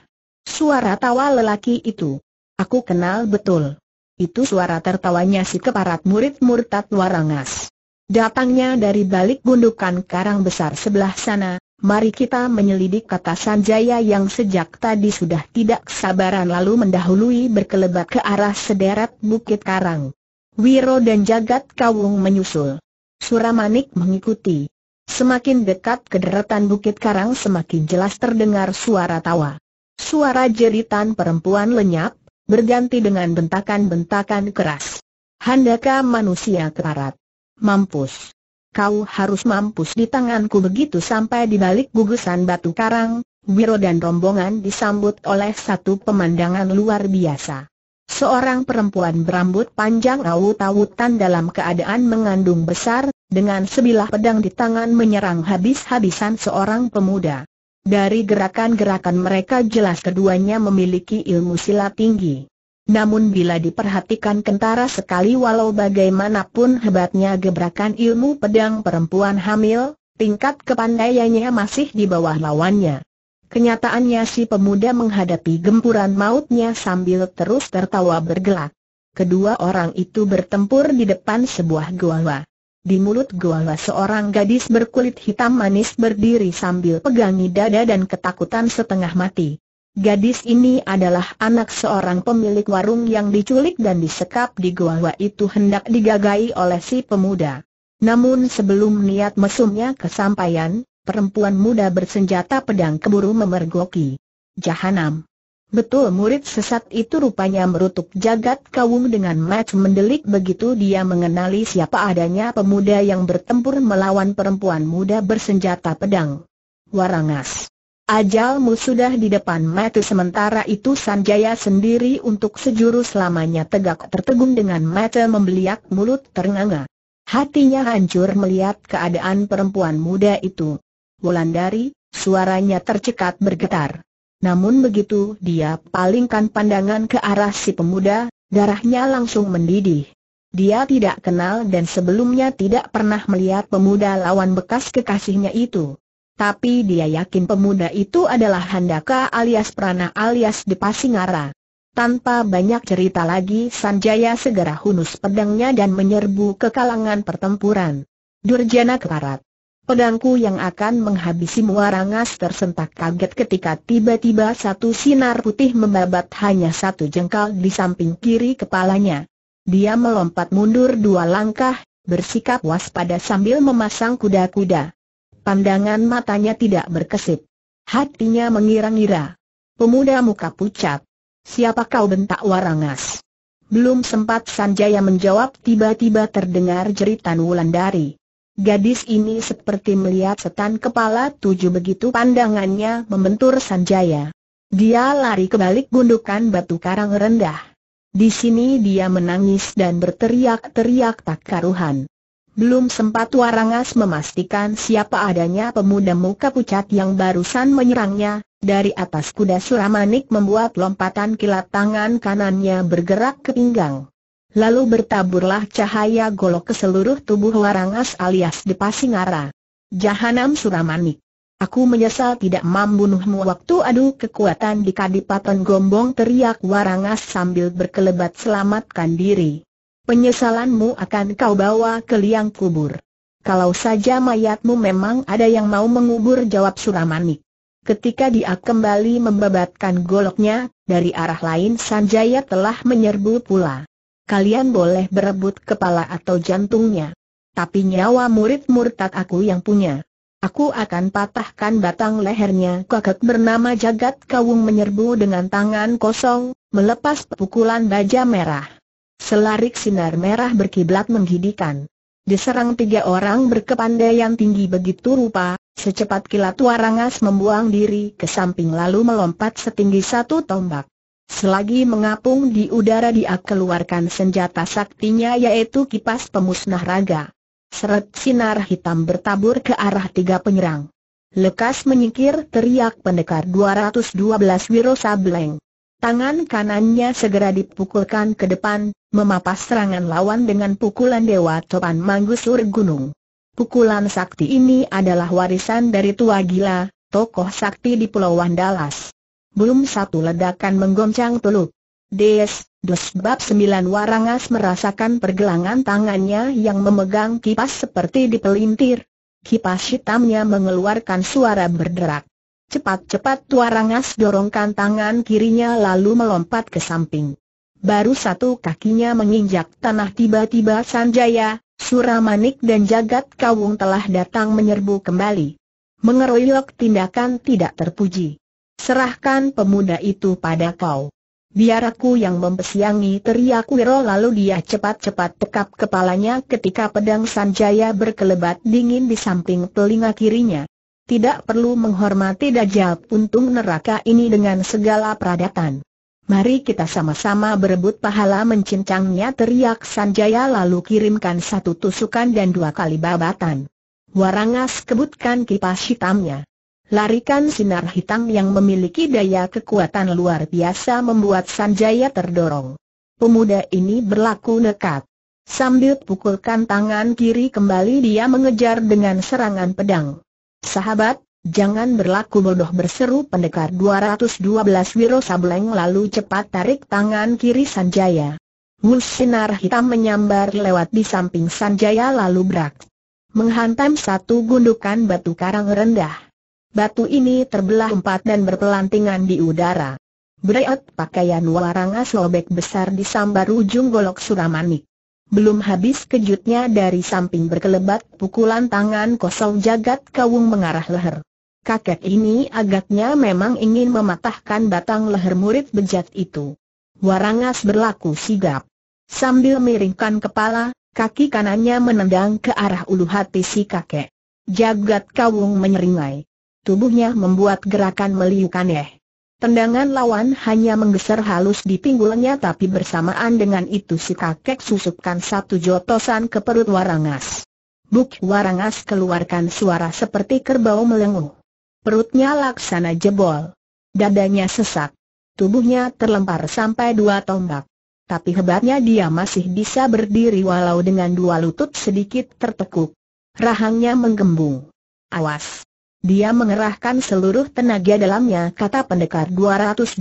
Suara tawa lelaki itu. Aku kenal betul. Itu suara tertawanya si keparat murid murtad warangas. Datangnya dari balik gundukan karang besar sebelah sana, mari kita menyelidik kata Sanjaya yang sejak tadi sudah tidak sabaran lalu mendahului berkelebat ke arah sederet bukit karang. Wiro dan Jagat Kawung menyusul. Suramanik mengikuti. Semakin dekat ke deretan Bukit Karang semakin jelas terdengar suara tawa. Suara jeritan perempuan lenyap, berganti dengan bentakan-bentakan keras. Handaka manusia keparat. Mampus. Kau harus mampus di tanganku begitu sampai di balik gugusan batu karang, Wiro dan rombongan disambut oleh satu pemandangan luar biasa. Seorang perempuan berambut panjang awut-awutan dalam keadaan mengandung besar, dengan sebilah pedang di tangan menyerang habis-habisan seorang pemuda. Dari gerakan-gerakan mereka jelas keduanya memiliki ilmu silat tinggi. Namun bila diperhatikan kentara sekali walau bagaimanapun hebatnya gebrakan ilmu pedang perempuan hamil, tingkat kepandaiannya masih di bawah lawannya. Kenyataannya si pemuda menghadapi gempuran mautnya sambil terus tertawa bergelak. Kedua orang itu bertempur di depan sebuah gua. Di mulut gua seorang gadis berkulit hitam manis berdiri sambil pegangi dada dan ketakutan setengah mati. Gadis ini adalah anak seorang pemilik warung yang diculik dan disekap di gua itu hendak digagai oleh si pemuda. Namun sebelum niat mesumnya kesampaian, perempuan muda bersenjata pedang keburu memergoki. Jahanam. Betul murid sesat itu rupanya merutup jagat kawung dengan match mendelik begitu dia mengenali siapa adanya pemuda yang bertempur melawan perempuan muda bersenjata pedang. Warangas. Ajalmu sudah di depan mata sementara itu Sanjaya sendiri untuk sejurus lamanya tegak tertegun dengan mata membeliak mulut ternganga. Hatinya hancur melihat keadaan perempuan muda itu. Wulandari, suaranya tercekat bergetar. Namun begitu dia palingkan pandangan ke arah si pemuda, darahnya langsung mendidih. Dia tidak kenal dan sebelumnya tidak pernah melihat pemuda lawan bekas kekasihnya itu. Tapi dia yakin pemuda itu adalah Handaka alias Prana alias Dipasingara Tanpa banyak cerita lagi Sanjaya segera hunus pedangnya dan menyerbu ke kalangan pertempuran. Durjana Keparat Pedangku yang akan menghabisi muarangas tersentak kaget ketika tiba-tiba satu sinar putih membabat hanya satu jengkal di samping kiri kepalanya. Dia melompat mundur dua langkah, bersikap waspada sambil memasang kuda-kuda. Pandangan matanya tidak berkesip. Hatinya mengira-ngira. Pemuda muka pucat. Siapa kau bentak warangas? Belum sempat Sanjaya menjawab tiba-tiba terdengar jeritan Wulandari. Gadis ini seperti melihat setan kepala tujuh begitu pandangannya membentur Sanjaya. Dia lari ke balik gundukan batu karang rendah. Di sini dia menangis dan berteriak-teriak tak karuhan. Belum sempat Warangas memastikan siapa adanya pemuda muka pucat yang barusan menyerangnya, dari atas kuda Suramanik membuat lompatan kilat tangan kanannya bergerak ke pinggang. Lalu bertaburlah cahaya golok ke seluruh tubuh Warangas alias Depasingara. Jahanam Suramanik. Aku menyesal tidak membunuhmu waktu adu kekuatan di Kadipaten Gombong teriak Warangas sambil berkelebat selamatkan diri. Penyesalanmu akan kau bawa ke liang kubur. Kalau saja mayatmu memang ada yang mau mengubur jawab Suramanik. Ketika dia kembali membabatkan goloknya, dari arah lain Sanjaya telah menyerbu pula kalian boleh berebut kepala atau jantungnya. Tapi nyawa murid murtad aku yang punya. Aku akan patahkan batang lehernya. Kakak bernama Jagat Kawung menyerbu dengan tangan kosong, melepas pukulan baja merah. Selarik sinar merah berkiblat menghidikan. Diserang tiga orang berkepandaian tinggi begitu rupa, secepat kilat Warangas membuang diri ke samping lalu melompat setinggi satu tombak. Selagi mengapung di udara dia keluarkan senjata saktinya yaitu kipas pemusnah raga. Seret sinar hitam bertabur ke arah tiga penyerang. Lekas menyingkir teriak pendekar 212 Wiro Sableng. Tangan kanannya segera dipukulkan ke depan, memapas serangan lawan dengan pukulan Dewa Topan Manggusur Gunung. Pukulan sakti ini adalah warisan dari tua gila, tokoh sakti di Pulau Wandalas belum satu ledakan menggoncang teluk. Des, des bab sembilan warangas merasakan pergelangan tangannya yang memegang kipas seperti dipelintir. Kipas hitamnya mengeluarkan suara berderak. Cepat-cepat warangas dorongkan tangan kirinya lalu melompat ke samping. Baru satu kakinya menginjak tanah tiba-tiba Sanjaya, Suramanik dan Jagat Kawung telah datang menyerbu kembali. Mengeroyok tindakan tidak terpuji. Serahkan pemuda itu pada kau. Biar aku yang mempesiangi teriak Wiro lalu dia cepat-cepat tekap kepalanya ketika pedang Sanjaya berkelebat dingin di samping telinga kirinya. Tidak perlu menghormati Dajjal untung neraka ini dengan segala peradatan. Mari kita sama-sama berebut pahala mencincangnya teriak Sanjaya lalu kirimkan satu tusukan dan dua kali babatan. Warangas kebutkan kipas hitamnya. Larikan sinar hitam yang memiliki daya kekuatan luar biasa membuat Sanjaya terdorong. Pemuda ini berlaku nekat. Sambil pukulkan tangan kiri kembali dia mengejar dengan serangan pedang. Sahabat, jangan berlaku bodoh berseru pendekar 212 Wiro Sableng lalu cepat tarik tangan kiri Sanjaya. Wus sinar hitam menyambar lewat di samping Sanjaya lalu berak. Menghantam satu gundukan batu karang rendah. Batu ini terbelah empat dan berpelantingan di udara. Breot pakaian warangas lobek besar disambar ujung golok suramanik. Belum habis kejutnya dari samping berkelebat pukulan tangan kosong jagat kawung mengarah leher. Kakek ini agaknya memang ingin mematahkan batang leher murid bejat itu. Warangas berlaku sigap. Sambil miringkan kepala, kaki kanannya menendang ke arah ulu hati si kakek. Jagat kawung menyeringai tubuhnya membuat gerakan meliuk aneh. Tendangan lawan hanya menggeser halus di pinggulnya tapi bersamaan dengan itu si kakek susupkan satu jotosan ke perut warangas. Buk warangas keluarkan suara seperti kerbau melenguh. Perutnya laksana jebol. Dadanya sesak. Tubuhnya terlempar sampai dua tombak. Tapi hebatnya dia masih bisa berdiri walau dengan dua lutut sedikit tertekuk. Rahangnya menggembung. Awas! Dia mengerahkan seluruh tenaga dalamnya kata pendekar 212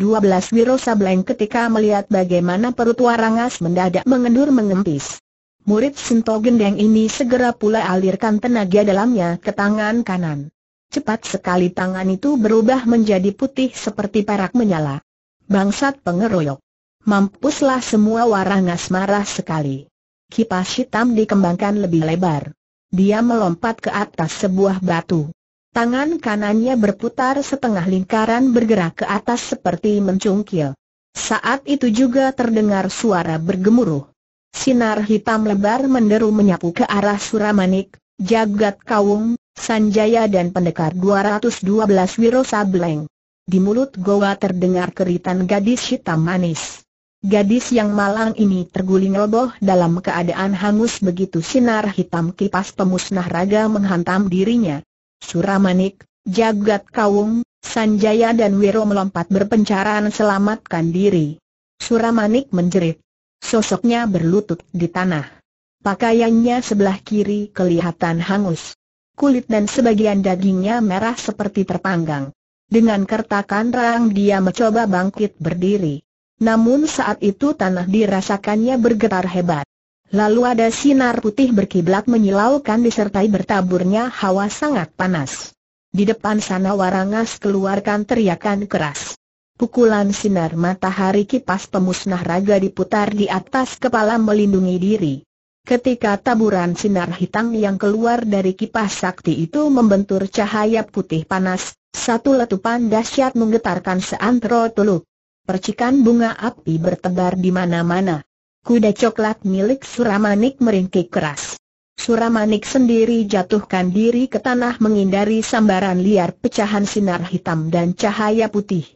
Wiro Sableng ketika melihat bagaimana perut warangas mendadak mengendur mengempis. Murid Sinto Gendeng ini segera pula alirkan tenaga dalamnya ke tangan kanan. Cepat sekali tangan itu berubah menjadi putih seperti perak menyala. Bangsat pengeroyok. Mampuslah semua warangas marah sekali. Kipas hitam dikembangkan lebih lebar. Dia melompat ke atas sebuah batu. Tangan kanannya berputar setengah lingkaran bergerak ke atas seperti mencungkil. Saat itu juga terdengar suara bergemuruh. Sinar hitam lebar menderu menyapu ke arah Suramanik, Jagat Kawung, Sanjaya dan pendekar 212 Wiro Sableng. Di mulut goa terdengar keritan gadis hitam manis. Gadis yang malang ini terguling roboh dalam keadaan hangus begitu sinar hitam kipas pemusnah raga menghantam dirinya. Suramanik, Jagat Kawung, Sanjaya dan Wiro melompat berpencaran selamatkan diri. Suramanik menjerit. Sosoknya berlutut di tanah. Pakaiannya sebelah kiri kelihatan hangus. Kulit dan sebagian dagingnya merah seperti terpanggang. Dengan kertakan rang dia mencoba bangkit berdiri. Namun saat itu tanah dirasakannya bergetar hebat. Lalu ada sinar putih berkiblat menyilaukan disertai bertaburnya hawa sangat panas. Di depan sana warangas keluarkan teriakan keras. Pukulan sinar matahari kipas pemusnah raga diputar di atas kepala melindungi diri. Ketika taburan sinar hitam yang keluar dari kipas sakti itu membentur cahaya putih panas, satu letupan dahsyat menggetarkan seantero teluk. Percikan bunga api bertebar di mana-mana. Kuda coklat milik Suramanik meringkik keras. Suramanik sendiri jatuhkan diri ke tanah menghindari sambaran liar pecahan sinar hitam dan cahaya putih.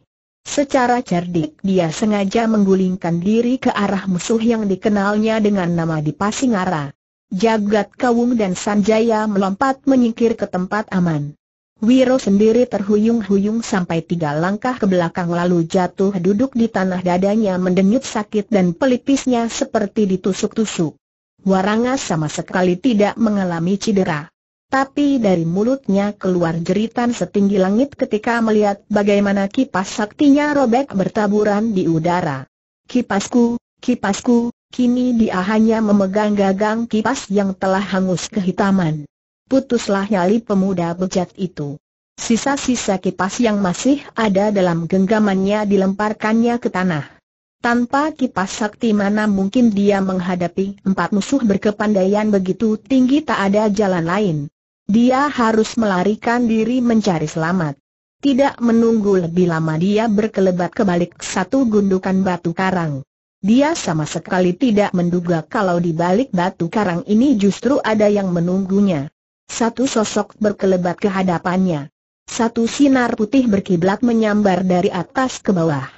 Secara cerdik dia sengaja menggulingkan diri ke arah musuh yang dikenalnya dengan nama di Pasingara. Jagat Kawung dan Sanjaya melompat menyingkir ke tempat aman. Wiro sendiri terhuyung-huyung sampai tiga langkah ke belakang lalu jatuh duduk di tanah dadanya mendenyut sakit dan pelipisnya seperti ditusuk-tusuk. Waranga sama sekali tidak mengalami cedera. Tapi dari mulutnya keluar jeritan setinggi langit ketika melihat bagaimana kipas saktinya robek bertaburan di udara. Kipasku, kipasku, kini dia hanya memegang gagang kipas yang telah hangus kehitaman putuslah nyali pemuda bejat itu. Sisa-sisa kipas yang masih ada dalam genggamannya dilemparkannya ke tanah. Tanpa kipas sakti mana mungkin dia menghadapi empat musuh berkepandaian begitu tinggi tak ada jalan lain. Dia harus melarikan diri mencari selamat. Tidak menunggu lebih lama dia berkelebat ke balik satu gundukan batu karang. Dia sama sekali tidak menduga kalau di balik batu karang ini justru ada yang menunggunya. Satu sosok berkelebat ke hadapannya. Satu sinar putih berkiblat menyambar dari atas ke bawah.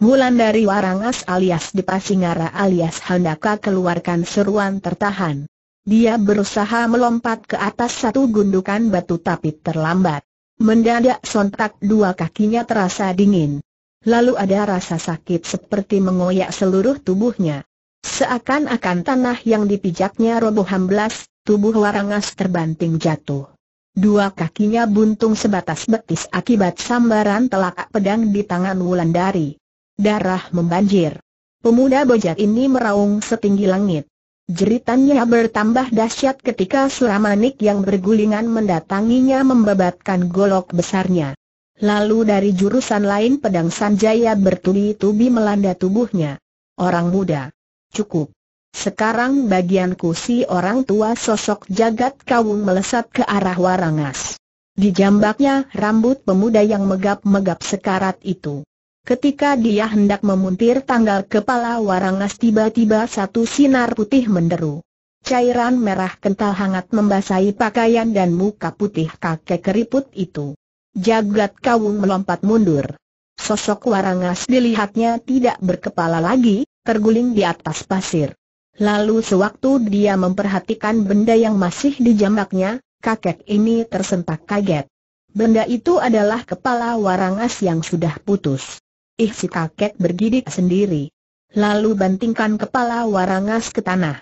Mulan dari Warangas alias Dipasingara alias Handaka keluarkan seruan tertahan. Dia berusaha melompat ke atas satu gundukan batu tapi terlambat. Mendadak sontak dua kakinya terasa dingin. Lalu ada rasa sakit seperti mengoyak seluruh tubuhnya. Seakan-akan tanah yang dipijaknya roboh hamblas, tubuh Warangas terbanting jatuh. Dua kakinya buntung sebatas betis akibat sambaran telakak pedang di tangan Wulandari. Darah membanjir. Pemuda bojat ini meraung setinggi langit. Jeritannya bertambah dahsyat ketika Suramanik yang bergulingan mendatanginya membabatkan golok besarnya. Lalu dari jurusan lain pedang Sanjaya bertubi-tubi melanda tubuhnya. Orang muda. Cukup. Sekarang bagianku si orang tua sosok jagat kawung melesat ke arah warangas. Di jambaknya rambut pemuda yang megap-megap sekarat itu. Ketika dia hendak memuntir tanggal kepala warangas tiba-tiba satu sinar putih menderu. Cairan merah kental hangat membasahi pakaian dan muka putih kakek keriput itu. Jagat kawung melompat mundur. Sosok warangas dilihatnya tidak berkepala lagi, terguling di atas pasir. Lalu sewaktu dia memperhatikan benda yang masih di jambaknya, kakek ini tersentak kaget. Benda itu adalah kepala warangas yang sudah putus. Ih si kakek bergidik sendiri. Lalu bantingkan kepala warangas ke tanah.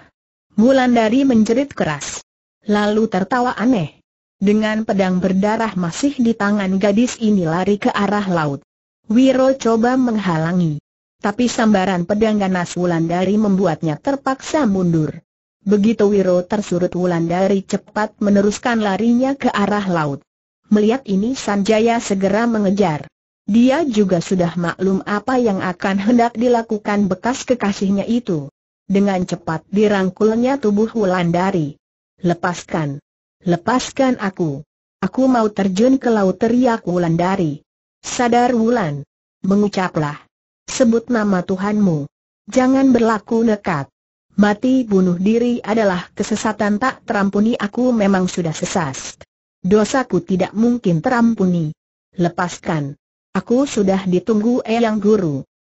Mulandari menjerit keras. Lalu tertawa aneh. Dengan pedang berdarah masih di tangan gadis ini lari ke arah laut. Wiro coba menghalangi. Tapi sambaran pedang ganas Wulandari membuatnya terpaksa mundur. Begitu Wiro tersurut Wulandari cepat meneruskan larinya ke arah laut. Melihat ini Sanjaya segera mengejar. Dia juga sudah maklum apa yang akan hendak dilakukan bekas kekasihnya itu. Dengan cepat dirangkulnya tubuh Wulandari. Lepaskan. Lepaskan aku. Aku mau terjun ke laut teriak Wulandari. Sadar Wulan. Mengucaplah. Sebut nama Tuhanmu. Jangan berlaku nekat. Mati bunuh diri adalah kesesatan tak terampuni aku memang sudah sesat. Dosaku tidak mungkin terampuni. Lepaskan. Aku sudah ditunggu eyang eh, guru.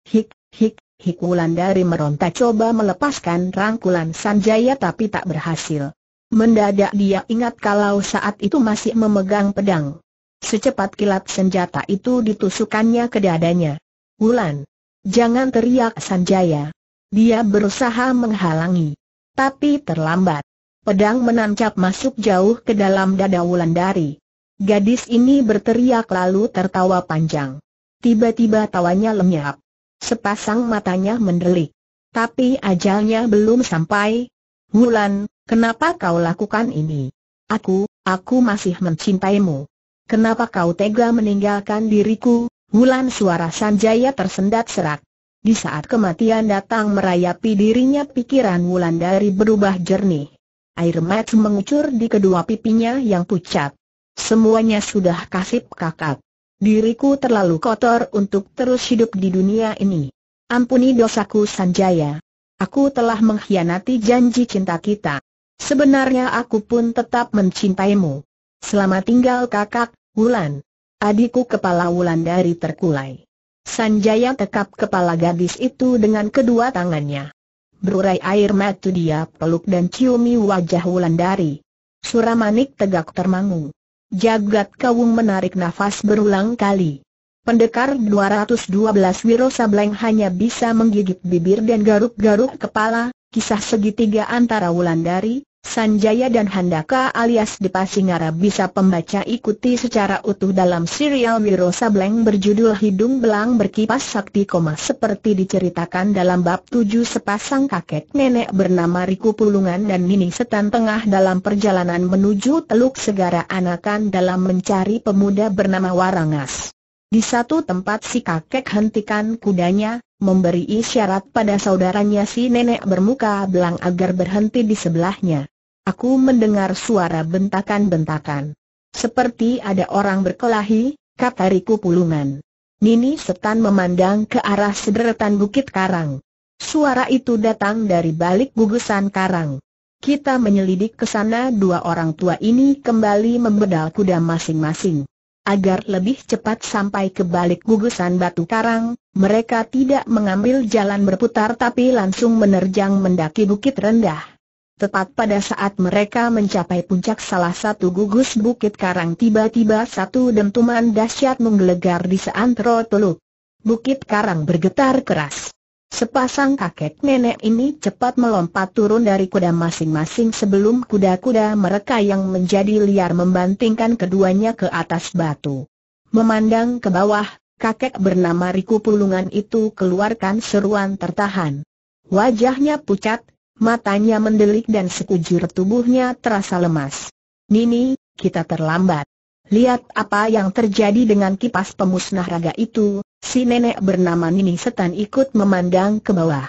Hik, hik, hik dari meronta coba melepaskan rangkulan Sanjaya tapi tak berhasil. Mendadak dia ingat kalau saat itu masih memegang pedang. Secepat kilat senjata itu ditusukannya ke dadanya. Wulan, Jangan teriak Sanjaya. Dia berusaha menghalangi. Tapi terlambat. Pedang menancap masuk jauh ke dalam dada Wulandari. Gadis ini berteriak lalu tertawa panjang. Tiba-tiba tawanya lenyap. Sepasang matanya mendelik. Tapi ajalnya belum sampai. Wulan, kenapa kau lakukan ini? Aku, aku masih mencintaimu. Kenapa kau tega meninggalkan diriku? Wulan suara Sanjaya tersendat serak. Di saat kematian datang merayapi dirinya pikiran Wulan dari berubah jernih. Air mat mengucur di kedua pipinya yang pucat. Semuanya sudah kasip kakak. Diriku terlalu kotor untuk terus hidup di dunia ini. Ampuni dosaku Sanjaya. Aku telah mengkhianati janji cinta kita. Sebenarnya aku pun tetap mencintaimu. Selamat tinggal kakak, Wulan. Adikku kepala Wulan Dari terkulai. Sanjaya tekap kepala gadis itu dengan kedua tangannya. Berurai air mata dia peluk dan ciumi wajah Wulandari. Suramanik tegak termangu. Jagat Kawung menarik nafas berulang kali. Pendekar 212 Wiro Sableng hanya bisa menggigit bibir dan garuk-garuk kepala, kisah segitiga antara Wulandari, Sanjaya dan Handaka alias Depa Singara bisa pembaca ikuti secara utuh dalam serial Wiro Sableng berjudul Hidung Belang Berkipas Sakti seperti diceritakan dalam bab tujuh, sepasang kakek nenek bernama Riku Pulungan dan Nini Setan tengah dalam perjalanan menuju Teluk Segara Anakan dalam mencari pemuda bernama Warangas. Di satu tempat si kakek hentikan kudanya, memberi isyarat pada saudaranya si nenek bermuka belang agar berhenti di sebelahnya aku mendengar suara bentakan-bentakan. Seperti ada orang berkelahi, kata Riku Pulungan. Nini setan memandang ke arah sederetan Bukit Karang. Suara itu datang dari balik gugusan karang. Kita menyelidik ke sana dua orang tua ini kembali membedal kuda masing-masing. Agar lebih cepat sampai ke balik gugusan batu karang, mereka tidak mengambil jalan berputar tapi langsung menerjang mendaki bukit rendah. Tepat pada saat mereka mencapai puncak salah satu gugus bukit karang tiba-tiba satu dentuman dahsyat menggelegar di seantero teluk. Bukit karang bergetar keras. Sepasang kakek nenek ini cepat melompat turun dari kuda masing-masing sebelum kuda-kuda mereka yang menjadi liar membantingkan keduanya ke atas batu. Memandang ke bawah, kakek bernama Riku Pulungan itu keluarkan seruan tertahan. Wajahnya pucat, matanya mendelik dan sekujur tubuhnya terasa lemas. Nini, kita terlambat. Lihat apa yang terjadi dengan kipas pemusnah raga itu, si nenek bernama Nini Setan ikut memandang ke bawah.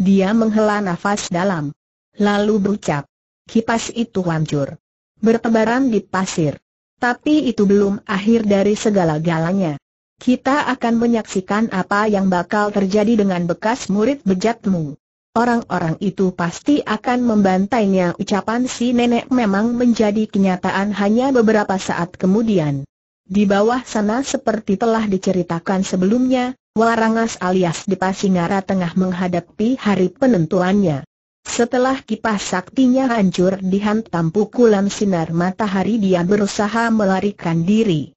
Dia menghela nafas dalam. Lalu berucap, kipas itu hancur. Bertebaran di pasir. Tapi itu belum akhir dari segala-galanya. Kita akan menyaksikan apa yang bakal terjadi dengan bekas murid bejatmu. Orang-orang itu pasti akan membantainya ucapan si nenek memang menjadi kenyataan hanya beberapa saat kemudian. Di bawah sana seperti telah diceritakan sebelumnya, Warangas alias Dipasingara Singara tengah menghadapi hari penentuannya. Setelah kipas saktinya hancur dihantam pukulan sinar matahari dia berusaha melarikan diri.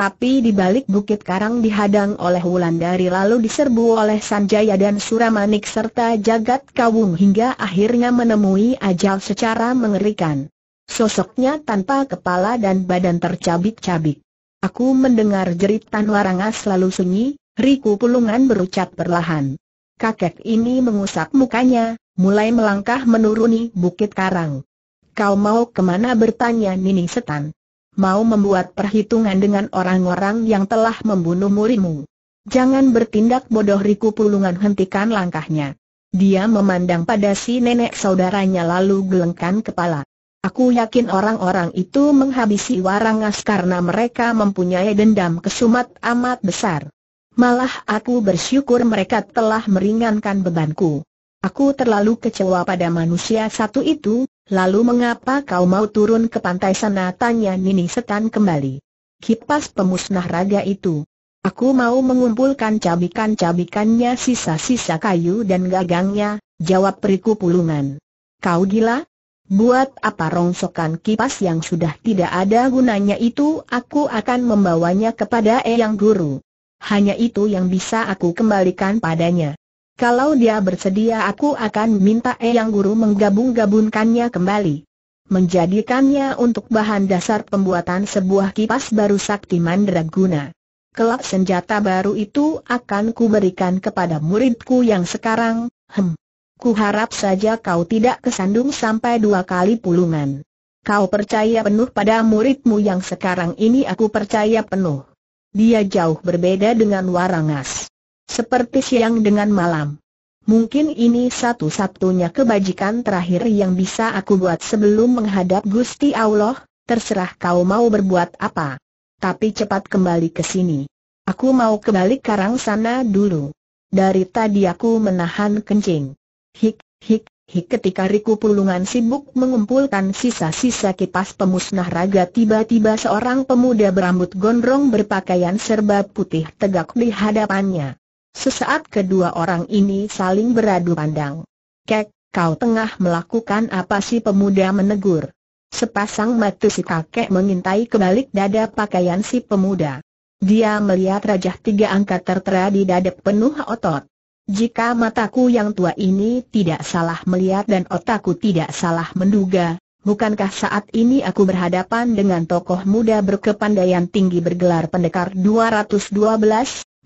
Tapi di balik bukit karang dihadang oleh Wulandari lalu diserbu oleh Sanjaya dan Suramanik serta Jagat Kawung hingga akhirnya menemui ajal secara mengerikan. Sosoknya tanpa kepala dan badan tercabik-cabik. Aku mendengar jeritan warangas lalu sunyi, Riku Pulungan berucap perlahan. Kakek ini mengusap mukanya, mulai melangkah menuruni bukit karang. Kau mau kemana bertanya Nini Setan mau membuat perhitungan dengan orang-orang yang telah membunuh murimu? Jangan bertindak bodoh Riku Pulungan hentikan langkahnya. Dia memandang pada si nenek saudaranya lalu gelengkan kepala. Aku yakin orang-orang itu menghabisi warangas karena mereka mempunyai dendam kesumat amat besar. Malah aku bersyukur mereka telah meringankan bebanku. Aku terlalu kecewa pada manusia satu itu, Lalu mengapa kau mau turun ke pantai sana? Tanya Nini Setan kembali. Kipas pemusnah raga itu. Aku mau mengumpulkan cabikan-cabikannya sisa-sisa kayu dan gagangnya, jawab periku pulungan. Kau gila? Buat apa rongsokan kipas yang sudah tidak ada gunanya itu aku akan membawanya kepada Eyang Guru. Hanya itu yang bisa aku kembalikan padanya. Kalau dia bersedia aku akan minta Eyang Guru menggabung-gabungkannya kembali. Menjadikannya untuk bahan dasar pembuatan sebuah kipas baru sakti mandraguna. Kelak senjata baru itu akan kuberikan kepada muridku yang sekarang, hem. Kuharap saja kau tidak kesandung sampai dua kali pulungan. Kau percaya penuh pada muridmu yang sekarang ini aku percaya penuh. Dia jauh berbeda dengan Warangas. Seperti siang dengan malam. Mungkin ini satu-satunya kebajikan terakhir yang bisa aku buat sebelum menghadap Gusti Allah, terserah kau mau berbuat apa. Tapi cepat kembali ke sini. Aku mau kembali karang sana dulu. Dari tadi aku menahan kencing. Hik, hik, hik ketika Riku Pulungan sibuk mengumpulkan sisa-sisa kipas pemusnah raga tiba-tiba seorang pemuda berambut gondrong berpakaian serba putih tegak di hadapannya. Sesaat kedua orang ini saling beradu pandang. Kek, kau tengah melakukan apa si pemuda menegur? Sepasang mata si kakek mengintai kebalik dada pakaian si pemuda. Dia melihat rajah tiga angka tertera di dada penuh otot. Jika mataku yang tua ini tidak salah melihat dan otakku tidak salah menduga, bukankah saat ini aku berhadapan dengan tokoh muda berkepandaian tinggi bergelar pendekar 212?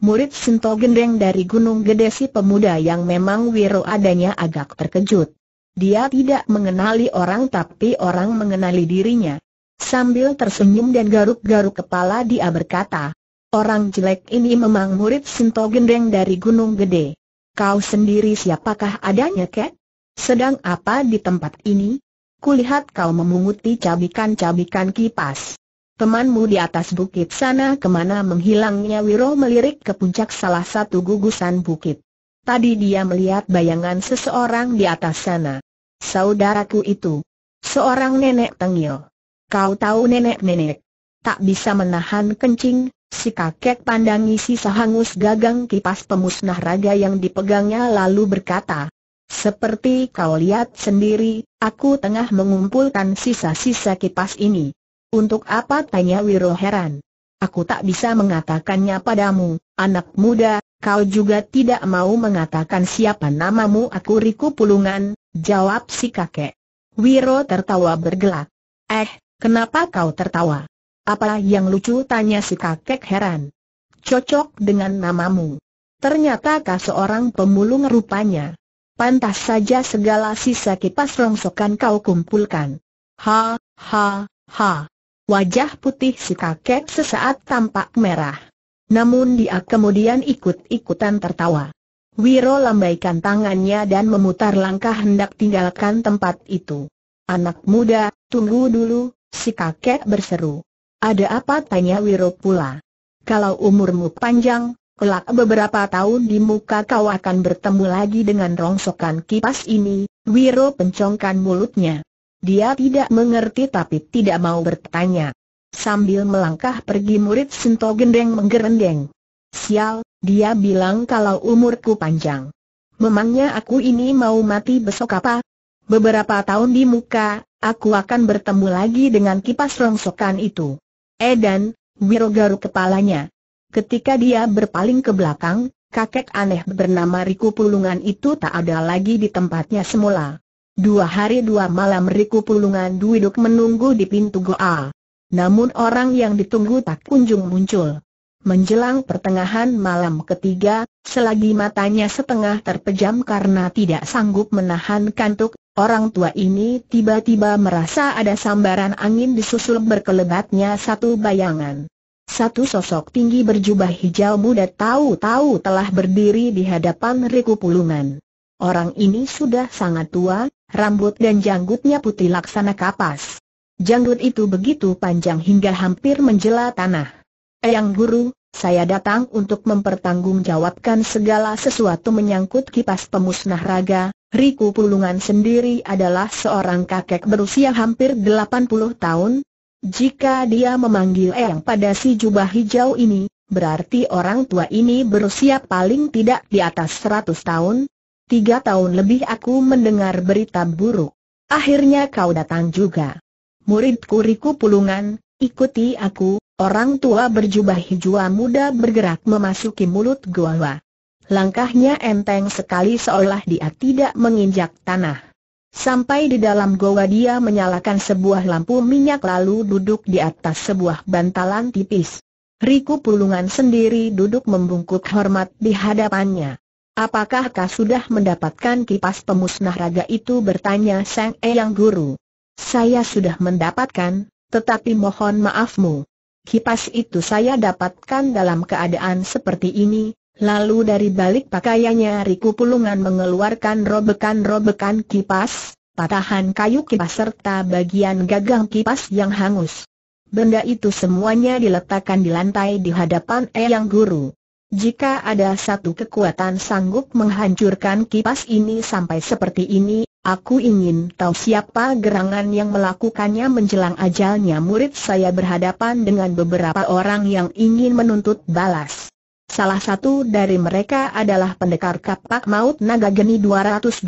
murid Sinto Gendeng dari Gunung Gede si pemuda yang memang wiro adanya agak terkejut. Dia tidak mengenali orang tapi orang mengenali dirinya. Sambil tersenyum dan garuk-garuk kepala dia berkata, Orang jelek ini memang murid Sinto Gendeng dari Gunung Gede. Kau sendiri siapakah adanya kek? Sedang apa di tempat ini? Kulihat kau memunguti cabikan-cabikan kipas. Temanmu di atas bukit sana kemana menghilangnya Wiro melirik ke puncak salah satu gugusan bukit. Tadi dia melihat bayangan seseorang di atas sana. Saudaraku itu. Seorang nenek tengil. Kau tahu nenek-nenek. Tak bisa menahan kencing, si kakek pandangi sisa hangus gagang kipas pemusnah raga yang dipegangnya lalu berkata. Seperti kau lihat sendiri, aku tengah mengumpulkan sisa-sisa kipas ini. Untuk apa tanya Wiro heran? Aku tak bisa mengatakannya padamu, anak muda, kau juga tidak mau mengatakan siapa namamu aku Riku Pulungan, jawab si kakek. Wiro tertawa bergelak. Eh, kenapa kau tertawa? Apa yang lucu tanya si kakek heran. Cocok dengan namamu. Ternyata kau seorang pemulung rupanya. Pantas saja segala sisa kipas rongsokan kau kumpulkan. Ha, ha, ha. Wajah putih si kakek sesaat tampak merah. Namun dia kemudian ikut-ikutan tertawa. Wiro lambaikan tangannya dan memutar langkah hendak tinggalkan tempat itu. Anak muda, tunggu dulu, si kakek berseru. Ada apa tanya Wiro pula. Kalau umurmu panjang, Kelak beberapa tahun di muka kau akan bertemu lagi dengan rongsokan kipas ini, Wiro pencongkan mulutnya. Dia tidak mengerti tapi tidak mau bertanya. Sambil melangkah pergi murid Sinto Gendeng menggerendeng. Sial, dia bilang kalau umurku panjang. Memangnya aku ini mau mati besok apa? Beberapa tahun di muka, aku akan bertemu lagi dengan kipas rongsokan itu. Edan, Wiro garuk kepalanya. Ketika dia berpaling ke belakang, kakek aneh bernama Riku Pulungan itu tak ada lagi di tempatnya semula. Dua hari dua malam Riku Pulungan duduk menunggu di pintu goa. Namun orang yang ditunggu tak kunjung muncul. Menjelang pertengahan malam ketiga, selagi matanya setengah terpejam karena tidak sanggup menahan kantuk, orang tua ini tiba-tiba merasa ada sambaran angin disusul berkelebatnya satu bayangan. Satu sosok tinggi berjubah hijau muda tahu-tahu telah berdiri di hadapan Riku Pulungan. Orang ini sudah sangat tua, rambut dan janggutnya putih laksana kapas. Janggut itu begitu panjang hingga hampir menjela tanah. Eyang Guru, saya datang untuk mempertanggungjawabkan segala sesuatu menyangkut kipas pemusnah raga. Riku Pulungan sendiri adalah seorang kakek berusia hampir 80 tahun. Jika dia memanggil Eyang pada si jubah hijau ini, berarti orang tua ini berusia paling tidak di atas 100 tahun, tiga tahun lebih aku mendengar berita buruk. Akhirnya kau datang juga. Muridku Riku Pulungan, ikuti aku, orang tua berjubah hijau muda bergerak memasuki mulut gua. Langkahnya enteng sekali seolah dia tidak menginjak tanah. Sampai di dalam goa dia menyalakan sebuah lampu minyak lalu duduk di atas sebuah bantalan tipis. Riku Pulungan sendiri duduk membungkuk hormat di hadapannya. Apakah kau sudah mendapatkan kipas pemusnah raga itu bertanya Sang Eyang Guru. Saya sudah mendapatkan, tetapi mohon maafmu. Kipas itu saya dapatkan dalam keadaan seperti ini, lalu dari balik pakaiannya Riku Pulungan mengeluarkan robekan-robekan kipas, patahan kayu kipas serta bagian gagang kipas yang hangus. Benda itu semuanya diletakkan di lantai di hadapan Eyang Guru. Jika ada satu kekuatan sanggup menghancurkan kipas ini sampai seperti ini, aku ingin tahu siapa gerangan yang melakukannya menjelang ajalnya murid saya berhadapan dengan beberapa orang yang ingin menuntut balas. Salah satu dari mereka adalah pendekar kapak maut naga geni 212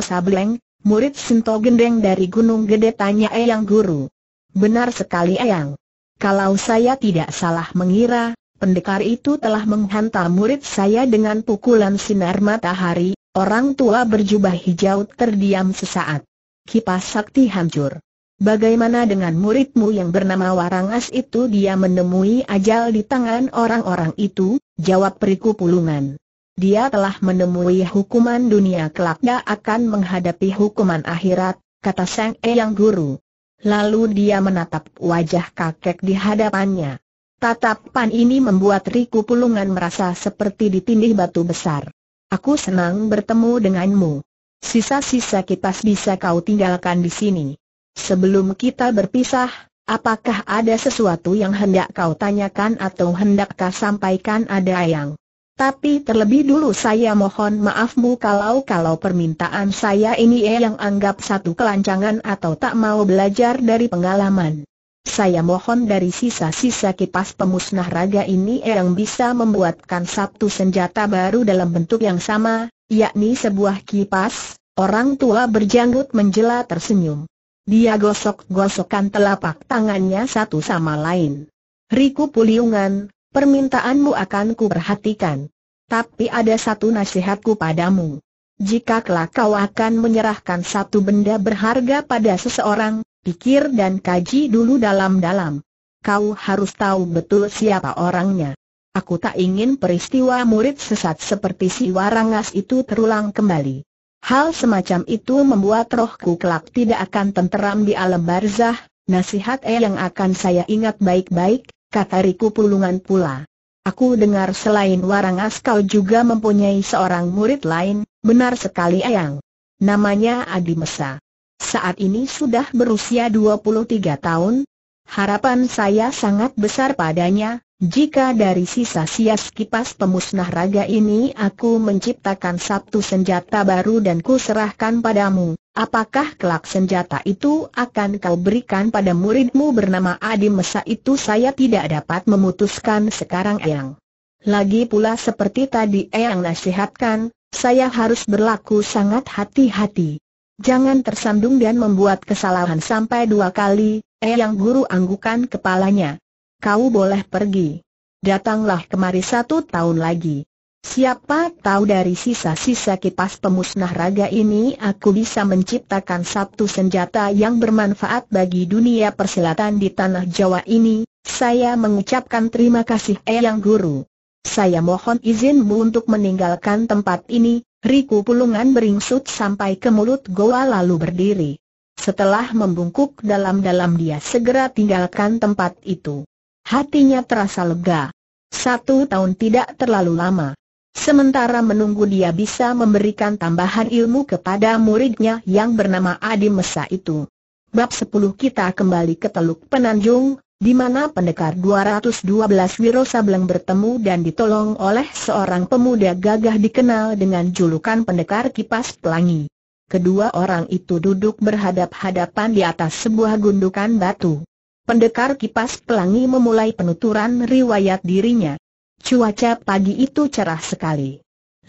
Sableng, murid Sinto Gendeng dari Gunung Gede tanya Eyang Guru. Benar sekali Eyang. Kalau saya tidak salah mengira, pendekar itu telah menghantam murid saya dengan pukulan sinar matahari, orang tua berjubah hijau terdiam sesaat. Kipas sakti hancur. Bagaimana dengan muridmu yang bernama Warangas itu dia menemui ajal di tangan orang-orang itu, jawab periku pulungan. Dia telah menemui hukuman dunia kelak kelaknya akan menghadapi hukuman akhirat, kata Sang Eyang Guru. Lalu dia menatap wajah kakek di hadapannya. Tatapan ini membuat Riku Pulungan merasa seperti ditindih batu besar. Aku senang bertemu denganmu. Sisa-sisa kipas bisa kau tinggalkan di sini. Sebelum kita berpisah, apakah ada sesuatu yang hendak kau tanyakan atau hendak kau sampaikan ada yang? Tapi terlebih dulu saya mohon maafmu kalau-kalau permintaan saya ini yang anggap satu kelancangan atau tak mau belajar dari pengalaman. Saya mohon dari sisa-sisa kipas pemusnah raga ini yang bisa membuatkan satu senjata baru dalam bentuk yang sama, yakni sebuah kipas, orang tua berjanggut menjela tersenyum. Dia gosok-gosokkan telapak tangannya satu sama lain. Riku Puliungan, permintaanmu akan kuperhatikan. Tapi ada satu nasihatku padamu. Jika kelak kau akan menyerahkan satu benda berharga pada seseorang, Pikir dan kaji dulu dalam-dalam. Kau harus tahu betul siapa orangnya. Aku tak ingin peristiwa murid sesat seperti si Warangas itu terulang kembali. Hal semacam itu membuat rohku kelak tidak akan tenteram di alam barzah, nasihat eh yang akan saya ingat baik-baik, kata Riku Pulungan pula. Aku dengar selain Warangas kau juga mempunyai seorang murid lain, benar sekali ayang. Namanya Adi Mesa saat ini sudah berusia 23 tahun. Harapan saya sangat besar padanya, jika dari sisa sias kipas pemusnah raga ini aku menciptakan satu senjata baru dan kuserahkan padamu, apakah kelak senjata itu akan kau berikan pada muridmu bernama Adi Mesa itu saya tidak dapat memutuskan sekarang Eyang. Lagi pula seperti tadi Eyang nasihatkan, saya harus berlaku sangat hati-hati. Jangan tersandung dan membuat kesalahan sampai dua kali, eyang eh, guru anggukan kepalanya. Kau boleh pergi. Datanglah kemari satu tahun lagi. Siapa tahu dari sisa-sisa kipas pemusnah raga ini aku bisa menciptakan satu senjata yang bermanfaat bagi dunia persilatan di tanah Jawa ini, saya mengucapkan terima kasih Eyang eh, Guru. Saya mohon izinmu untuk meninggalkan tempat ini, Riku Pulungan beringsut sampai ke mulut goa lalu berdiri. Setelah membungkuk dalam-dalam dia segera tinggalkan tempat itu. Hatinya terasa lega. Satu tahun tidak terlalu lama. Sementara menunggu dia bisa memberikan tambahan ilmu kepada muridnya yang bernama Adi Mesa itu. Bab 10 kita kembali ke Teluk Penanjung, di mana pendekar 212 Wiro Sableng bertemu dan ditolong oleh seorang pemuda gagah dikenal dengan julukan pendekar kipas pelangi. Kedua orang itu duduk berhadap-hadapan di atas sebuah gundukan batu. Pendekar kipas pelangi memulai penuturan riwayat dirinya. Cuaca pagi itu cerah sekali.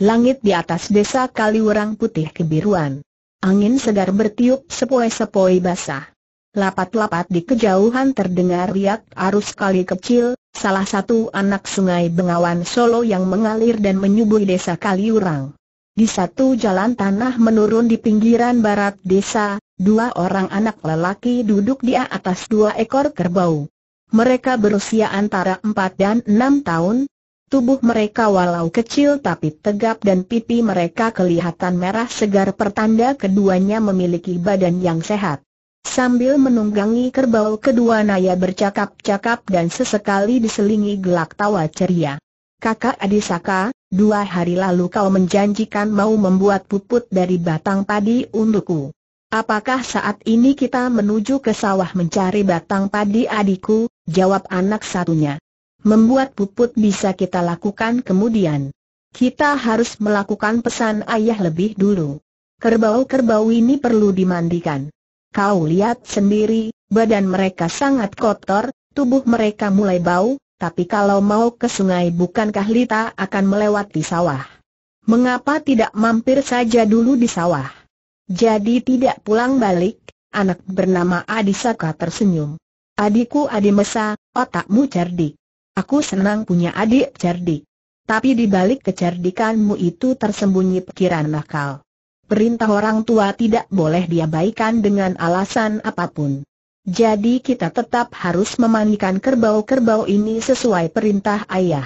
Langit di atas desa Kaliurang putih kebiruan. Angin segar bertiup sepoi-sepoi basah. Lapat-lapat di kejauhan terdengar riak arus kali kecil, salah satu anak sungai Bengawan Solo yang mengalir dan menyubui desa Kaliurang. Di satu jalan tanah menurun di pinggiran barat desa, dua orang anak lelaki duduk di atas dua ekor kerbau. Mereka berusia antara empat dan enam tahun. Tubuh mereka walau kecil tapi tegap dan pipi mereka kelihatan merah segar pertanda keduanya memiliki badan yang sehat. Sambil menunggangi kerbau kedua Naya bercakap-cakap dan sesekali diselingi gelak tawa ceria. Kakak Adisaka, dua hari lalu kau menjanjikan mau membuat puput dari batang padi untukku. Apakah saat ini kita menuju ke sawah mencari batang padi adikku? Jawab anak satunya. Membuat puput bisa kita lakukan kemudian. Kita harus melakukan pesan ayah lebih dulu. Kerbau-kerbau ini perlu dimandikan. Kau lihat sendiri, badan mereka sangat kotor, tubuh mereka mulai bau, tapi kalau mau ke sungai bukankah Lita akan melewati sawah? Mengapa tidak mampir saja dulu di sawah? Jadi tidak pulang balik, anak bernama Adisaka tersenyum. Adikku Adi Mesa, otakmu cerdik. Aku senang punya adik cerdik. Tapi di balik kecerdikanmu itu tersembunyi pikiran nakal perintah orang tua tidak boleh diabaikan dengan alasan apapun. Jadi kita tetap harus memandikan kerbau-kerbau ini sesuai perintah ayah.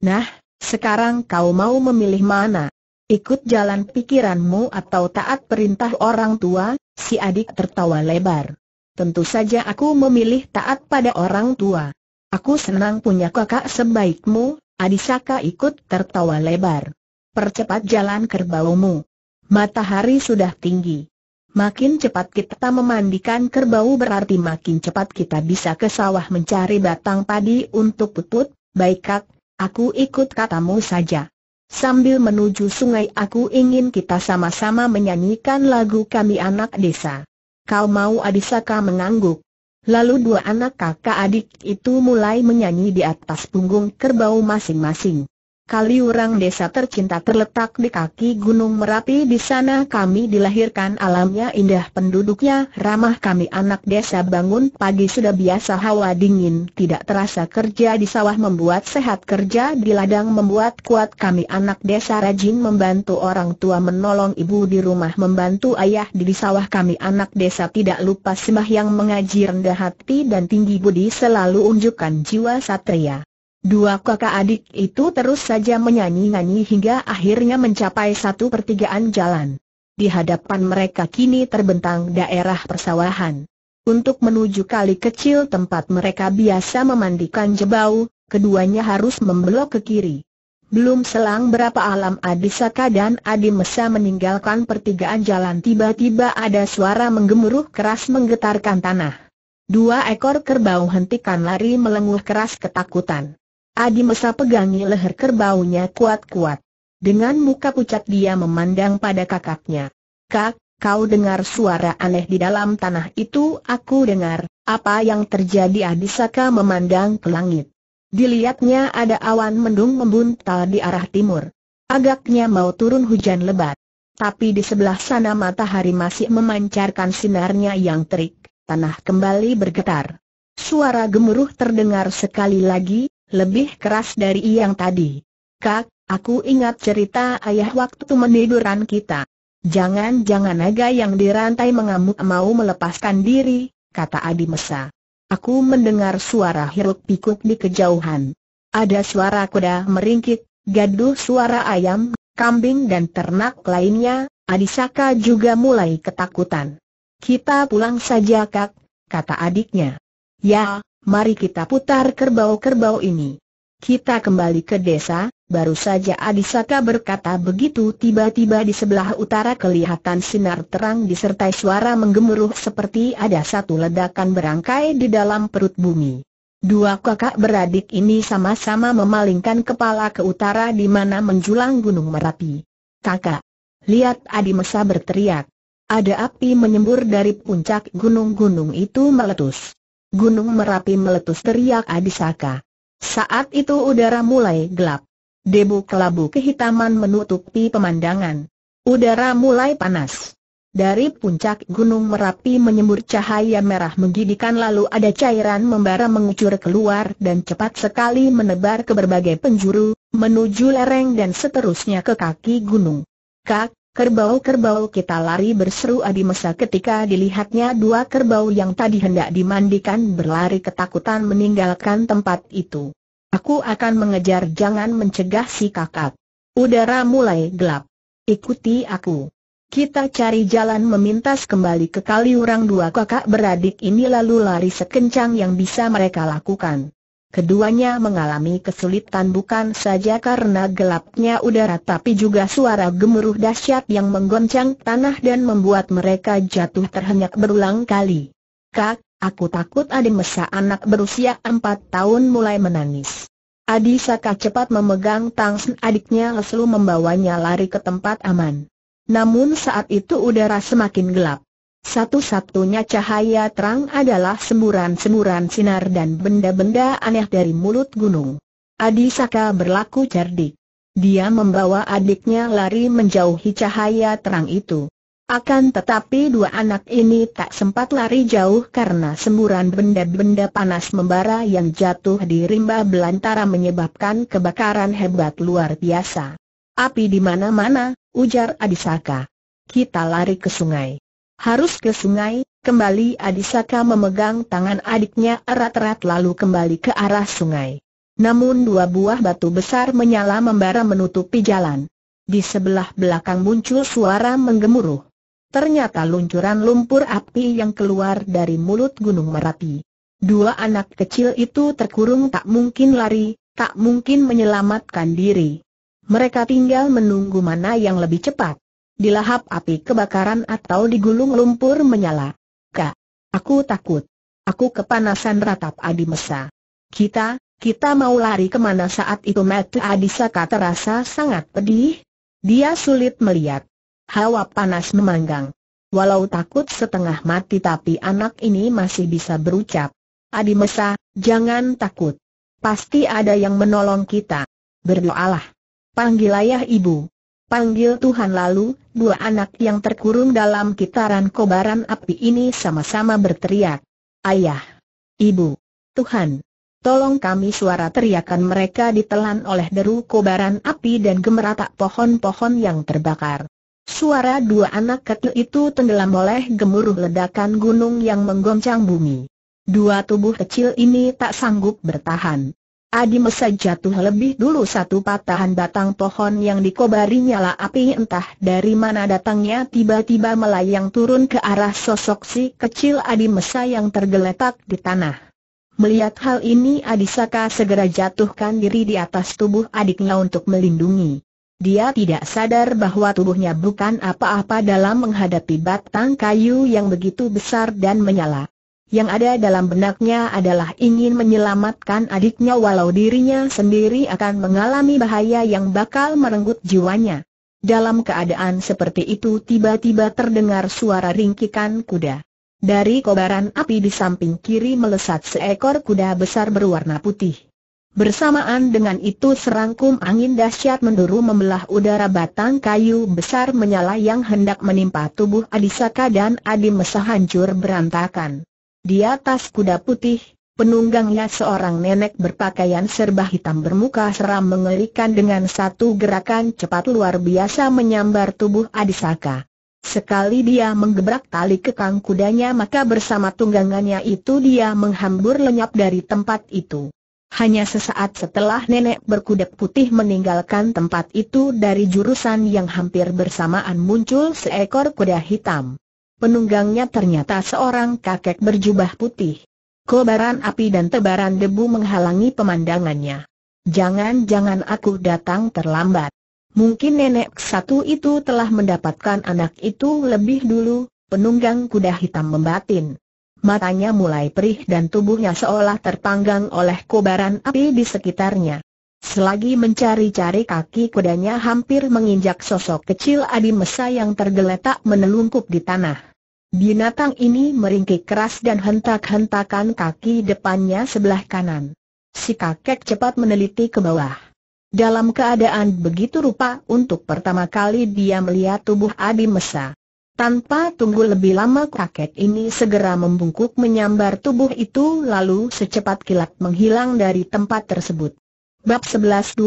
Nah, sekarang kau mau memilih mana? Ikut jalan pikiranmu atau taat perintah orang tua? Si adik tertawa lebar. Tentu saja aku memilih taat pada orang tua. Aku senang punya kakak sebaikmu, Adisaka ikut tertawa lebar. Percepat jalan kerbaumu. Matahari sudah tinggi. Makin cepat kita memandikan kerbau berarti makin cepat kita bisa ke sawah mencari batang padi untuk puput, baik kak, aku ikut katamu saja. Sambil menuju sungai aku ingin kita sama-sama menyanyikan lagu kami anak desa. Kau mau Adisaka mengangguk. Lalu dua anak kakak adik itu mulai menyanyi di atas punggung kerbau masing-masing. Kaliurang desa tercinta terletak di kaki Gunung Merapi di sana kami dilahirkan alamnya indah penduduknya ramah kami anak desa bangun pagi sudah biasa hawa dingin tidak terasa kerja di sawah membuat sehat kerja di ladang membuat kuat kami anak desa rajin membantu orang tua menolong ibu di rumah membantu ayah di sawah kami anak desa tidak lupa sembahyang mengaji rendah hati dan tinggi budi selalu unjukkan jiwa satria Dua kakak adik itu terus saja menyanyi-nyanyi hingga akhirnya mencapai satu pertigaan jalan. Di hadapan mereka kini terbentang daerah persawahan. Untuk menuju kali kecil tempat mereka biasa memandikan jebau, keduanya harus membelok ke kiri. Belum selang berapa alam Adisaka dan Adi Mesa meninggalkan pertigaan jalan tiba-tiba ada suara menggemuruh keras menggetarkan tanah. Dua ekor kerbau hentikan lari melenguh keras ketakutan. Adi Mesa pegangi leher kerbaunya kuat-kuat. Dengan muka pucat dia memandang pada kakaknya. Kak, kau dengar suara aneh di dalam tanah itu aku dengar, apa yang terjadi Adi Saka memandang ke langit. Dilihatnya ada awan mendung membuntal di arah timur. Agaknya mau turun hujan lebat. Tapi di sebelah sana matahari masih memancarkan sinarnya yang terik, tanah kembali bergetar. Suara gemuruh terdengar sekali lagi, lebih keras dari yang tadi. Kak, aku ingat cerita ayah waktu meniduran kita. Jangan-jangan naga yang dirantai mengamuk mau melepaskan diri, kata Adi Mesa. Aku mendengar suara hiruk pikuk di kejauhan. Ada suara kuda meringkik, gaduh suara ayam, kambing dan ternak lainnya, Adisaka juga mulai ketakutan. Kita pulang saja kak, kata adiknya. Ya, mari kita putar kerbau-kerbau ini. Kita kembali ke desa, baru saja Adisaka berkata begitu tiba-tiba di sebelah utara kelihatan sinar terang disertai suara menggemuruh seperti ada satu ledakan berangkai di dalam perut bumi. Dua kakak beradik ini sama-sama memalingkan kepala ke utara di mana menjulang Gunung Merapi. Kakak, lihat Adi Mesa berteriak. Ada api menyembur dari puncak gunung-gunung itu meletus. Gunung Merapi meletus teriak Adisaka. Saat itu udara mulai gelap. Debu kelabu kehitaman menutupi pemandangan. Udara mulai panas. Dari puncak Gunung Merapi menyembur cahaya merah menggidikan lalu ada cairan membara mengucur keluar dan cepat sekali menebar ke berbagai penjuru, menuju lereng dan seterusnya ke kaki gunung. Kak, Kerbau-kerbau kita lari berseru Adi Mesa ketika dilihatnya dua kerbau yang tadi hendak dimandikan berlari ketakutan meninggalkan tempat itu. Aku akan mengejar jangan mencegah si kakak. Udara mulai gelap. Ikuti aku. Kita cari jalan memintas kembali ke kali orang dua kakak beradik ini lalu lari sekencang yang bisa mereka lakukan. Keduanya mengalami kesulitan bukan saja karena gelapnya udara tapi juga suara gemuruh dahsyat yang menggoncang tanah dan membuat mereka jatuh terhenyak berulang kali. Kak, aku takut Adi Mesa anak berusia empat tahun mulai menangis. Adi Saka cepat memegang tangsen adiknya lalu membawanya lari ke tempat aman. Namun saat itu udara semakin gelap. Satu-satunya cahaya terang adalah semburan-semburan sinar dan benda-benda aneh dari mulut gunung. Adi Saka berlaku cerdik. Dia membawa adiknya lari menjauhi cahaya terang itu. Akan tetapi dua anak ini tak sempat lari jauh karena semburan benda-benda panas membara yang jatuh di rimba belantara menyebabkan kebakaran hebat luar biasa. Api di mana-mana, ujar Adisaka. Kita lari ke sungai. Harus ke sungai, kembali Adisaka memegang tangan adiknya erat-erat lalu kembali ke arah sungai. Namun dua buah batu besar menyala membara menutupi jalan. Di sebelah belakang muncul suara menggemuruh. Ternyata luncuran lumpur api yang keluar dari mulut Gunung Merapi. Dua anak kecil itu terkurung tak mungkin lari, tak mungkin menyelamatkan diri. Mereka tinggal menunggu mana yang lebih cepat dilahap api kebakaran atau digulung lumpur menyala. Kak, aku takut. Aku kepanasan ratap Adi Mesa. Kita, kita mau lari kemana saat itu mata Adi Saka terasa sangat pedih. Dia sulit melihat. Hawa panas memanggang. Walau takut setengah mati tapi anak ini masih bisa berucap. Adi Mesa, jangan takut. Pasti ada yang menolong kita. Berdoalah. Panggil ayah ibu. Panggil Tuhan lalu, dua anak yang terkurung dalam kitaran kobaran api ini sama-sama berteriak. Ayah! Ibu! Tuhan! Tolong kami suara teriakan mereka ditelan oleh deru kobaran api dan gemeratak pohon-pohon yang terbakar. Suara dua anak kecil itu tenggelam oleh gemuruh ledakan gunung yang menggoncang bumi. Dua tubuh kecil ini tak sanggup bertahan. Adi Mesa jatuh lebih dulu satu patahan batang pohon yang dikobari nyala api entah dari mana datangnya tiba-tiba melayang turun ke arah sosok si kecil Adi Mesa yang tergeletak di tanah. Melihat hal ini Adi Saka segera jatuhkan diri di atas tubuh adiknya untuk melindungi. Dia tidak sadar bahwa tubuhnya bukan apa-apa dalam menghadapi batang kayu yang begitu besar dan menyala. Yang ada dalam benaknya adalah ingin menyelamatkan adiknya walau dirinya sendiri akan mengalami bahaya yang bakal merenggut jiwanya. Dalam keadaan seperti itu tiba-tiba terdengar suara ringkikan kuda. Dari kobaran api di samping kiri melesat seekor kuda besar berwarna putih. Bersamaan dengan itu serangkum angin dahsyat menduru membelah udara batang kayu besar menyala yang hendak menimpa tubuh Adisaka dan Adi Mesa hancur berantakan. Di atas kuda putih, penunggangnya seorang nenek berpakaian serba hitam bermuka seram mengerikan dengan satu gerakan cepat luar biasa menyambar tubuh Adisaka. Sekali dia menggebrak tali kekang kudanya maka bersama tunggangannya itu dia menghambur lenyap dari tempat itu. Hanya sesaat setelah nenek berkuda putih meninggalkan tempat itu dari jurusan yang hampir bersamaan muncul seekor kuda hitam. Penunggangnya ternyata seorang kakek berjubah putih. Kobaran api dan tebaran debu menghalangi pemandangannya. Jangan-jangan aku datang terlambat. Mungkin nenek satu itu telah mendapatkan anak itu lebih dulu, penunggang kuda hitam membatin. Matanya mulai perih dan tubuhnya seolah terpanggang oleh kobaran api di sekitarnya. Selagi mencari-cari kaki kudanya hampir menginjak sosok kecil Adi Mesa yang tergeletak menelungkup di tanah. Binatang ini meringkik keras dan hentak-hentakan kaki depannya sebelah kanan. Si kakek cepat meneliti ke bawah. Dalam keadaan begitu rupa untuk pertama kali dia melihat tubuh Abi Mesa. Tanpa tunggu lebih lama kakek ini segera membungkuk menyambar tubuh itu lalu secepat kilat menghilang dari tempat tersebut. Bab 11-20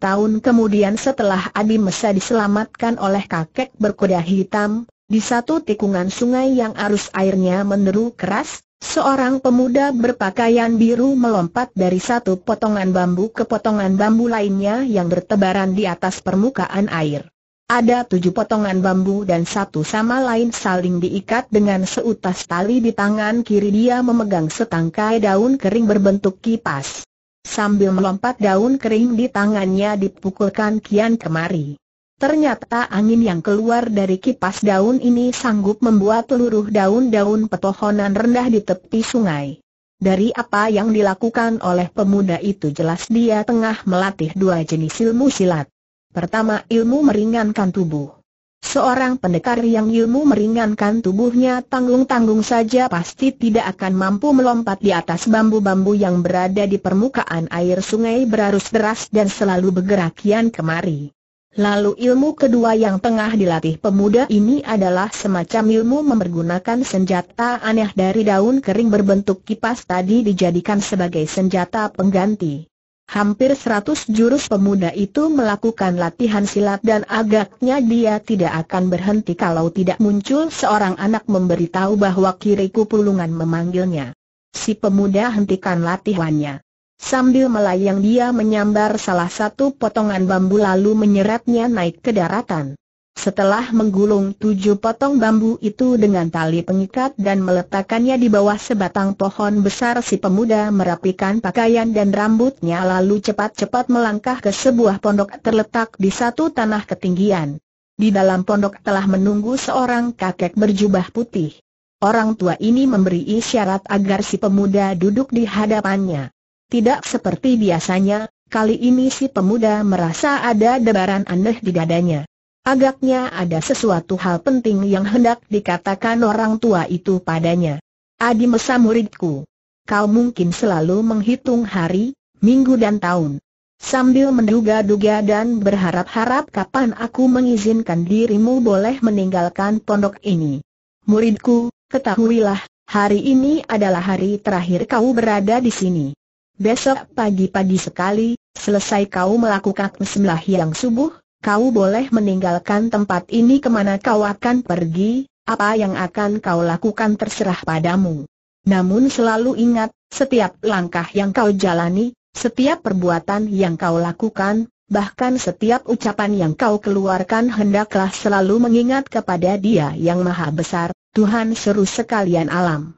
tahun kemudian setelah Abi Mesa diselamatkan oleh kakek berkuda hitam, di satu tikungan sungai yang arus airnya meneru keras, seorang pemuda berpakaian biru melompat dari satu potongan bambu ke potongan bambu lainnya yang bertebaran di atas permukaan air. Ada tujuh potongan bambu dan satu sama lain saling diikat dengan seutas tali di tangan kiri dia memegang setangkai daun kering berbentuk kipas. Sambil melompat daun kering di tangannya dipukulkan kian kemari. Ternyata angin yang keluar dari kipas daun ini sanggup membuat seluruh daun-daun petohonan rendah di tepi sungai. Dari apa yang dilakukan oleh pemuda itu jelas dia tengah melatih dua jenis ilmu silat. Pertama ilmu meringankan tubuh. Seorang pendekar yang ilmu meringankan tubuhnya tanggung-tanggung saja pasti tidak akan mampu melompat di atas bambu-bambu yang berada di permukaan air sungai berarus deras dan selalu bergerak kian kemari. Lalu ilmu kedua yang tengah dilatih pemuda ini adalah semacam ilmu mempergunakan senjata aneh dari daun kering berbentuk kipas tadi dijadikan sebagai senjata pengganti. Hampir seratus jurus pemuda itu melakukan latihan silat dan agaknya dia tidak akan berhenti kalau tidak muncul seorang anak memberitahu bahwa kiriku pulungan memanggilnya. Si pemuda hentikan latihannya. Sambil melayang dia menyambar salah satu potongan bambu lalu menyeretnya naik ke daratan. Setelah menggulung tujuh potong bambu itu dengan tali pengikat dan meletakkannya di bawah sebatang pohon besar si pemuda merapikan pakaian dan rambutnya lalu cepat-cepat melangkah ke sebuah pondok terletak di satu tanah ketinggian. Di dalam pondok telah menunggu seorang kakek berjubah putih. Orang tua ini memberi isyarat agar si pemuda duduk di hadapannya. Tidak seperti biasanya, kali ini si pemuda merasa ada debaran aneh di dadanya. Agaknya ada sesuatu hal penting yang hendak dikatakan orang tua itu padanya. Adi Mesa muridku. Kau mungkin selalu menghitung hari, minggu dan tahun. Sambil menduga-duga dan berharap-harap kapan aku mengizinkan dirimu boleh meninggalkan pondok ini. Muridku, ketahuilah, hari ini adalah hari terakhir kau berada di sini. Besok pagi-pagi sekali, selesai kau melakukan sembah yang subuh, kau boleh meninggalkan tempat ini kemana kau akan pergi, apa yang akan kau lakukan terserah padamu. Namun selalu ingat, setiap langkah yang kau jalani, setiap perbuatan yang kau lakukan, bahkan setiap ucapan yang kau keluarkan hendaklah selalu mengingat kepada dia yang maha besar, Tuhan seru sekalian alam.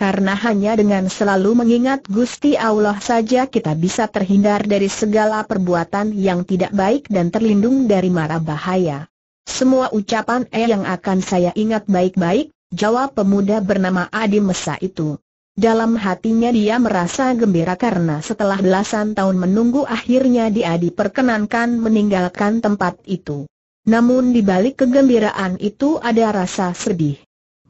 Karena hanya dengan selalu mengingat Gusti Allah saja kita bisa terhindar dari segala perbuatan yang tidak baik dan terlindung dari mara bahaya. Semua ucapan eh yang akan saya ingat baik-baik, jawab pemuda bernama Adi Mesa itu. Dalam hatinya dia merasa gembira karena setelah belasan tahun menunggu akhirnya dia diperkenankan meninggalkan tempat itu. Namun di balik kegembiraan itu ada rasa sedih.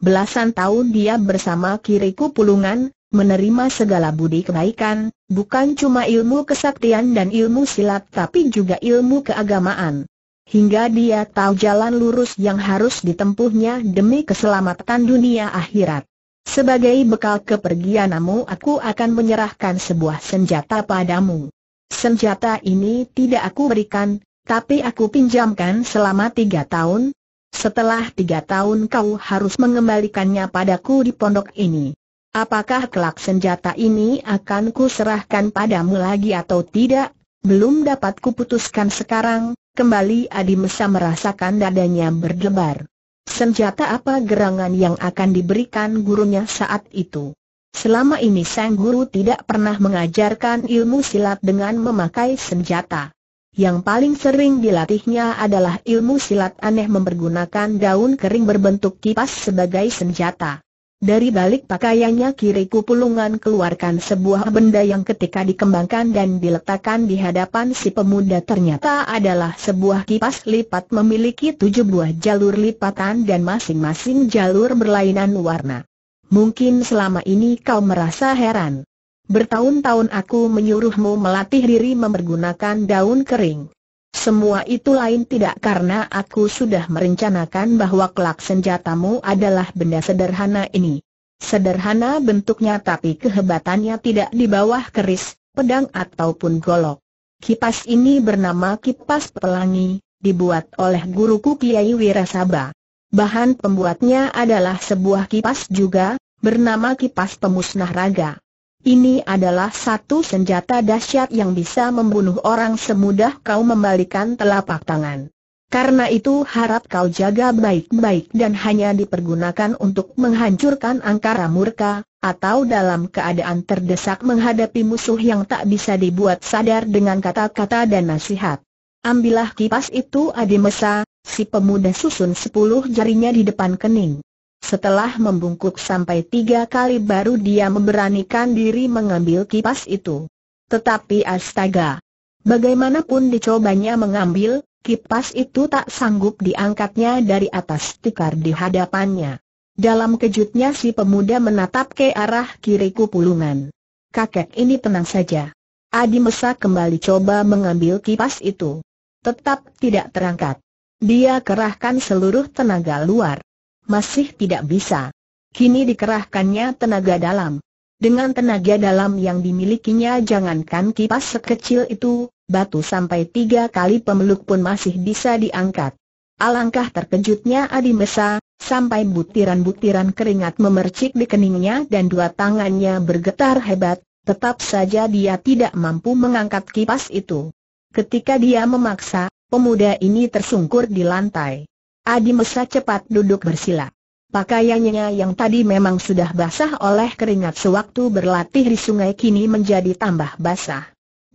Belasan tahun dia bersama kiriku pulungan, menerima segala budi kebaikan, bukan cuma ilmu kesaktian dan ilmu silat tapi juga ilmu keagamaan. Hingga dia tahu jalan lurus yang harus ditempuhnya demi keselamatan dunia akhirat. Sebagai bekal kepergianamu aku akan menyerahkan sebuah senjata padamu. Senjata ini tidak aku berikan, tapi aku pinjamkan selama tiga tahun, setelah tiga tahun kau harus mengembalikannya padaku di pondok ini. Apakah kelak senjata ini akan kuserahkan padamu lagi atau tidak? Belum dapat kuputuskan sekarang, kembali Adi Mesa merasakan dadanya berdebar. Senjata apa gerangan yang akan diberikan gurunya saat itu? Selama ini sang guru tidak pernah mengajarkan ilmu silat dengan memakai senjata. Yang paling sering dilatihnya adalah ilmu silat aneh mempergunakan daun kering berbentuk kipas sebagai senjata. Dari balik pakaiannya kiri kupulungan keluarkan sebuah benda yang ketika dikembangkan dan diletakkan di hadapan si pemuda ternyata adalah sebuah kipas lipat memiliki tujuh buah jalur lipatan dan masing-masing jalur berlainan warna. Mungkin selama ini kau merasa heran. Bertahun-tahun aku menyuruhmu melatih diri memergunakan daun kering. Semua itu lain tidak karena aku sudah merencanakan bahwa kelak senjatamu adalah benda sederhana ini. Sederhana bentuknya tapi kehebatannya tidak di bawah keris, pedang ataupun golok. Kipas ini bernama kipas pelangi, dibuat oleh guruku Kiai Wirasaba. Bahan pembuatnya adalah sebuah kipas juga, bernama kipas pemusnah raga. Ini adalah satu senjata dahsyat yang bisa membunuh orang semudah kau membalikan telapak tangan. Karena itu harap kau jaga baik-baik dan hanya dipergunakan untuk menghancurkan angkara murka, atau dalam keadaan terdesak menghadapi musuh yang tak bisa dibuat sadar dengan kata-kata dan nasihat. Ambillah kipas itu Adi Mesa, si pemuda susun sepuluh jarinya di depan kening. Setelah membungkuk sampai tiga kali baru dia memberanikan diri mengambil kipas itu. Tetapi astaga! Bagaimanapun dicobanya mengambil, kipas itu tak sanggup diangkatnya dari atas tikar di hadapannya. Dalam kejutnya si pemuda menatap ke arah kiri kupulungan. Kakek ini tenang saja. Adi Mesa kembali coba mengambil kipas itu. Tetap tidak terangkat. Dia kerahkan seluruh tenaga luar masih tidak bisa. Kini dikerahkannya tenaga dalam. Dengan tenaga dalam yang dimilikinya jangankan kipas sekecil itu, batu sampai tiga kali pemeluk pun masih bisa diangkat. Alangkah terkejutnya Adi Mesa, sampai butiran-butiran keringat memercik di keningnya dan dua tangannya bergetar hebat, tetap saja dia tidak mampu mengangkat kipas itu. Ketika dia memaksa, pemuda ini tersungkur di lantai. Adi Mesa cepat duduk bersila. Pakaiannya yang tadi memang sudah basah oleh keringat sewaktu berlatih di sungai kini menjadi tambah basah.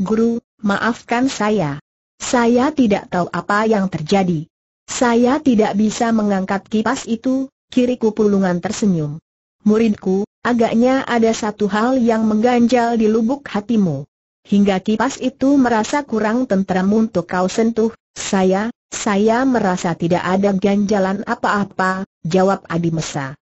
Guru, maafkan saya. Saya tidak tahu apa yang terjadi. Saya tidak bisa mengangkat kipas itu, kiriku pulungan tersenyum. Muridku, agaknya ada satu hal yang mengganjal di lubuk hatimu. Hingga kipas itu merasa kurang tentram untuk kau sentuh, saya, saya merasa tidak ada ganjalan apa-apa, jawab Adi Mesa.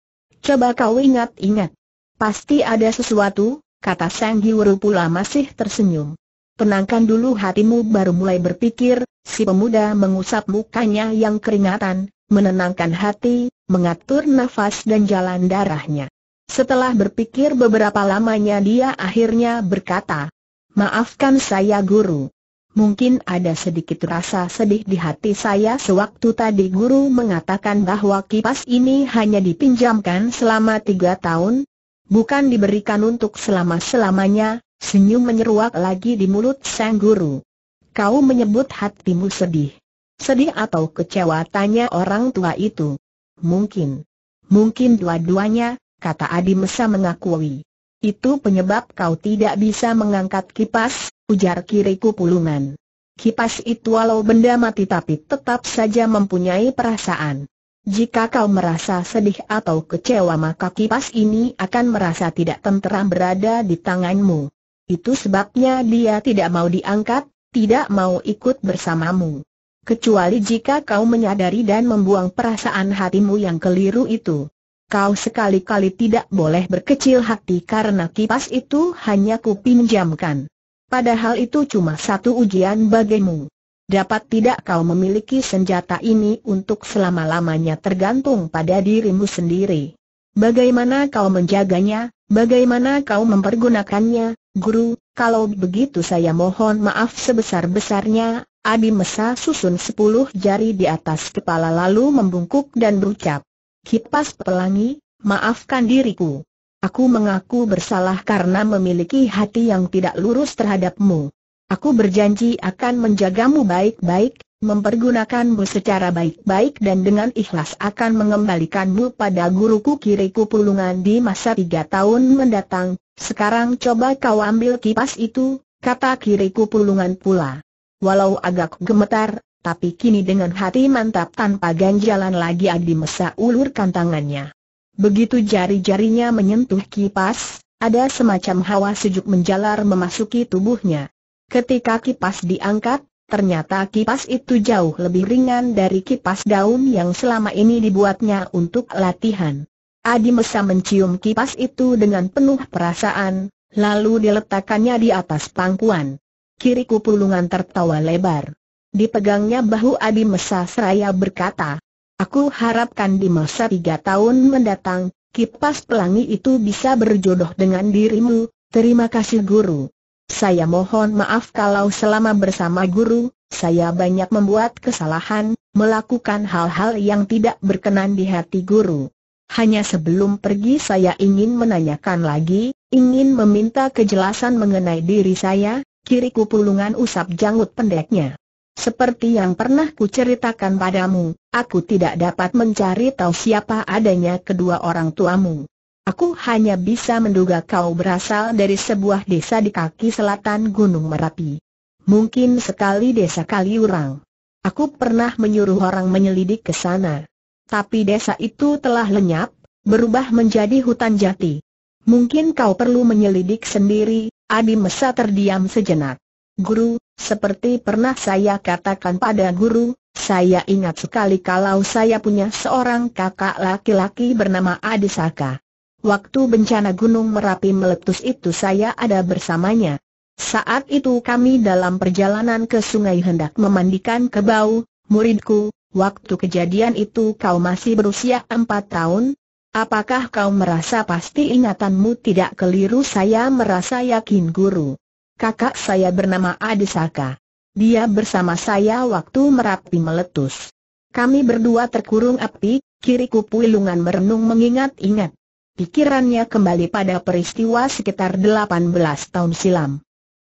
Coba kau ingat-ingat. Pasti ada sesuatu, kata Sang Giwuru pula masih tersenyum. Tenangkan dulu hatimu baru mulai berpikir, si pemuda mengusap mukanya yang keringatan, menenangkan hati, mengatur nafas dan jalan darahnya. Setelah berpikir beberapa lamanya dia akhirnya berkata, Maafkan saya guru. Mungkin ada sedikit rasa sedih di hati saya sewaktu tadi guru mengatakan bahwa kipas ini hanya dipinjamkan selama tiga tahun, bukan diberikan untuk selama-selamanya, senyum menyeruak lagi di mulut sang guru. Kau menyebut hatimu sedih. Sedih atau kecewa tanya orang tua itu. Mungkin. Mungkin dua-duanya, kata Adi Mesa mengakui. Itu penyebab kau tidak bisa mengangkat kipas, ujar kiriku pulungan. Kipas itu walau benda mati tapi tetap saja mempunyai perasaan. Jika kau merasa sedih atau kecewa maka kipas ini akan merasa tidak tenteram berada di tanganmu. Itu sebabnya dia tidak mau diangkat, tidak mau ikut bersamamu. Kecuali jika kau menyadari dan membuang perasaan hatimu yang keliru itu. Kau sekali-kali tidak boleh berkecil hati karena kipas itu hanya kupinjamkan. Padahal itu cuma satu ujian bagimu. Dapat tidak kau memiliki senjata ini untuk selama-lamanya tergantung pada dirimu sendiri. Bagaimana kau menjaganya, bagaimana kau mempergunakannya, guru, kalau begitu saya mohon maaf sebesar-besarnya, Abi Mesa susun sepuluh jari di atas kepala lalu membungkuk dan berucap. Kipas pelangi, maafkan diriku. Aku mengaku bersalah karena memiliki hati yang tidak lurus terhadapmu. Aku berjanji akan menjagamu baik-baik, mempergunakanmu secara baik-baik dan dengan ikhlas akan mengembalikanmu pada guruku kiriku pulungan di masa tiga tahun mendatang. Sekarang coba kau ambil kipas itu, kata kiriku pulungan pula. Walau agak gemetar, tapi kini dengan hati mantap tanpa ganjalan lagi Adi Mesa ulurkan tangannya. Begitu jari-jarinya menyentuh kipas, ada semacam hawa sejuk menjalar memasuki tubuhnya. Ketika kipas diangkat, ternyata kipas itu jauh lebih ringan dari kipas daun yang selama ini dibuatnya untuk latihan. Adi Mesa mencium kipas itu dengan penuh perasaan, lalu diletakkannya di atas pangkuan. Kiri kupulungan tertawa lebar. Dipegangnya bahu Adi Mesa seraya berkata, Aku harapkan di masa tiga tahun mendatang, kipas pelangi itu bisa berjodoh dengan dirimu, terima kasih guru. Saya mohon maaf kalau selama bersama guru, saya banyak membuat kesalahan, melakukan hal-hal yang tidak berkenan di hati guru. Hanya sebelum pergi saya ingin menanyakan lagi, ingin meminta kejelasan mengenai diri saya, kiriku pulungan usap janggut pendeknya. Seperti yang pernah ceritakan padamu, Aku tidak dapat mencari tahu siapa adanya kedua orang tuamu. Aku hanya bisa menduga kau berasal dari sebuah desa di kaki selatan Gunung Merapi. Mungkin sekali desa Kaliurang. Aku pernah menyuruh orang menyelidik ke sana. Tapi desa itu telah lenyap, berubah menjadi hutan jati. Mungkin kau perlu menyelidik sendiri, Adi Mesa terdiam sejenak. Guru, seperti pernah saya katakan pada guru, saya ingat sekali kalau saya punya seorang kakak laki-laki bernama Adisaka. Waktu bencana Gunung Merapi meletus itu saya ada bersamanya. Saat itu kami dalam perjalanan ke sungai hendak memandikan kebau, muridku, waktu kejadian itu kau masih berusia empat tahun? Apakah kau merasa pasti ingatanmu tidak keliru? Saya merasa yakin guru. Kakak saya bernama Adisaka. Dia bersama saya waktu Merapi meletus. Kami berdua terkurung api, kiriku Puilungan merenung mengingat-ingat. Pikirannya kembali pada peristiwa sekitar 18 tahun silam.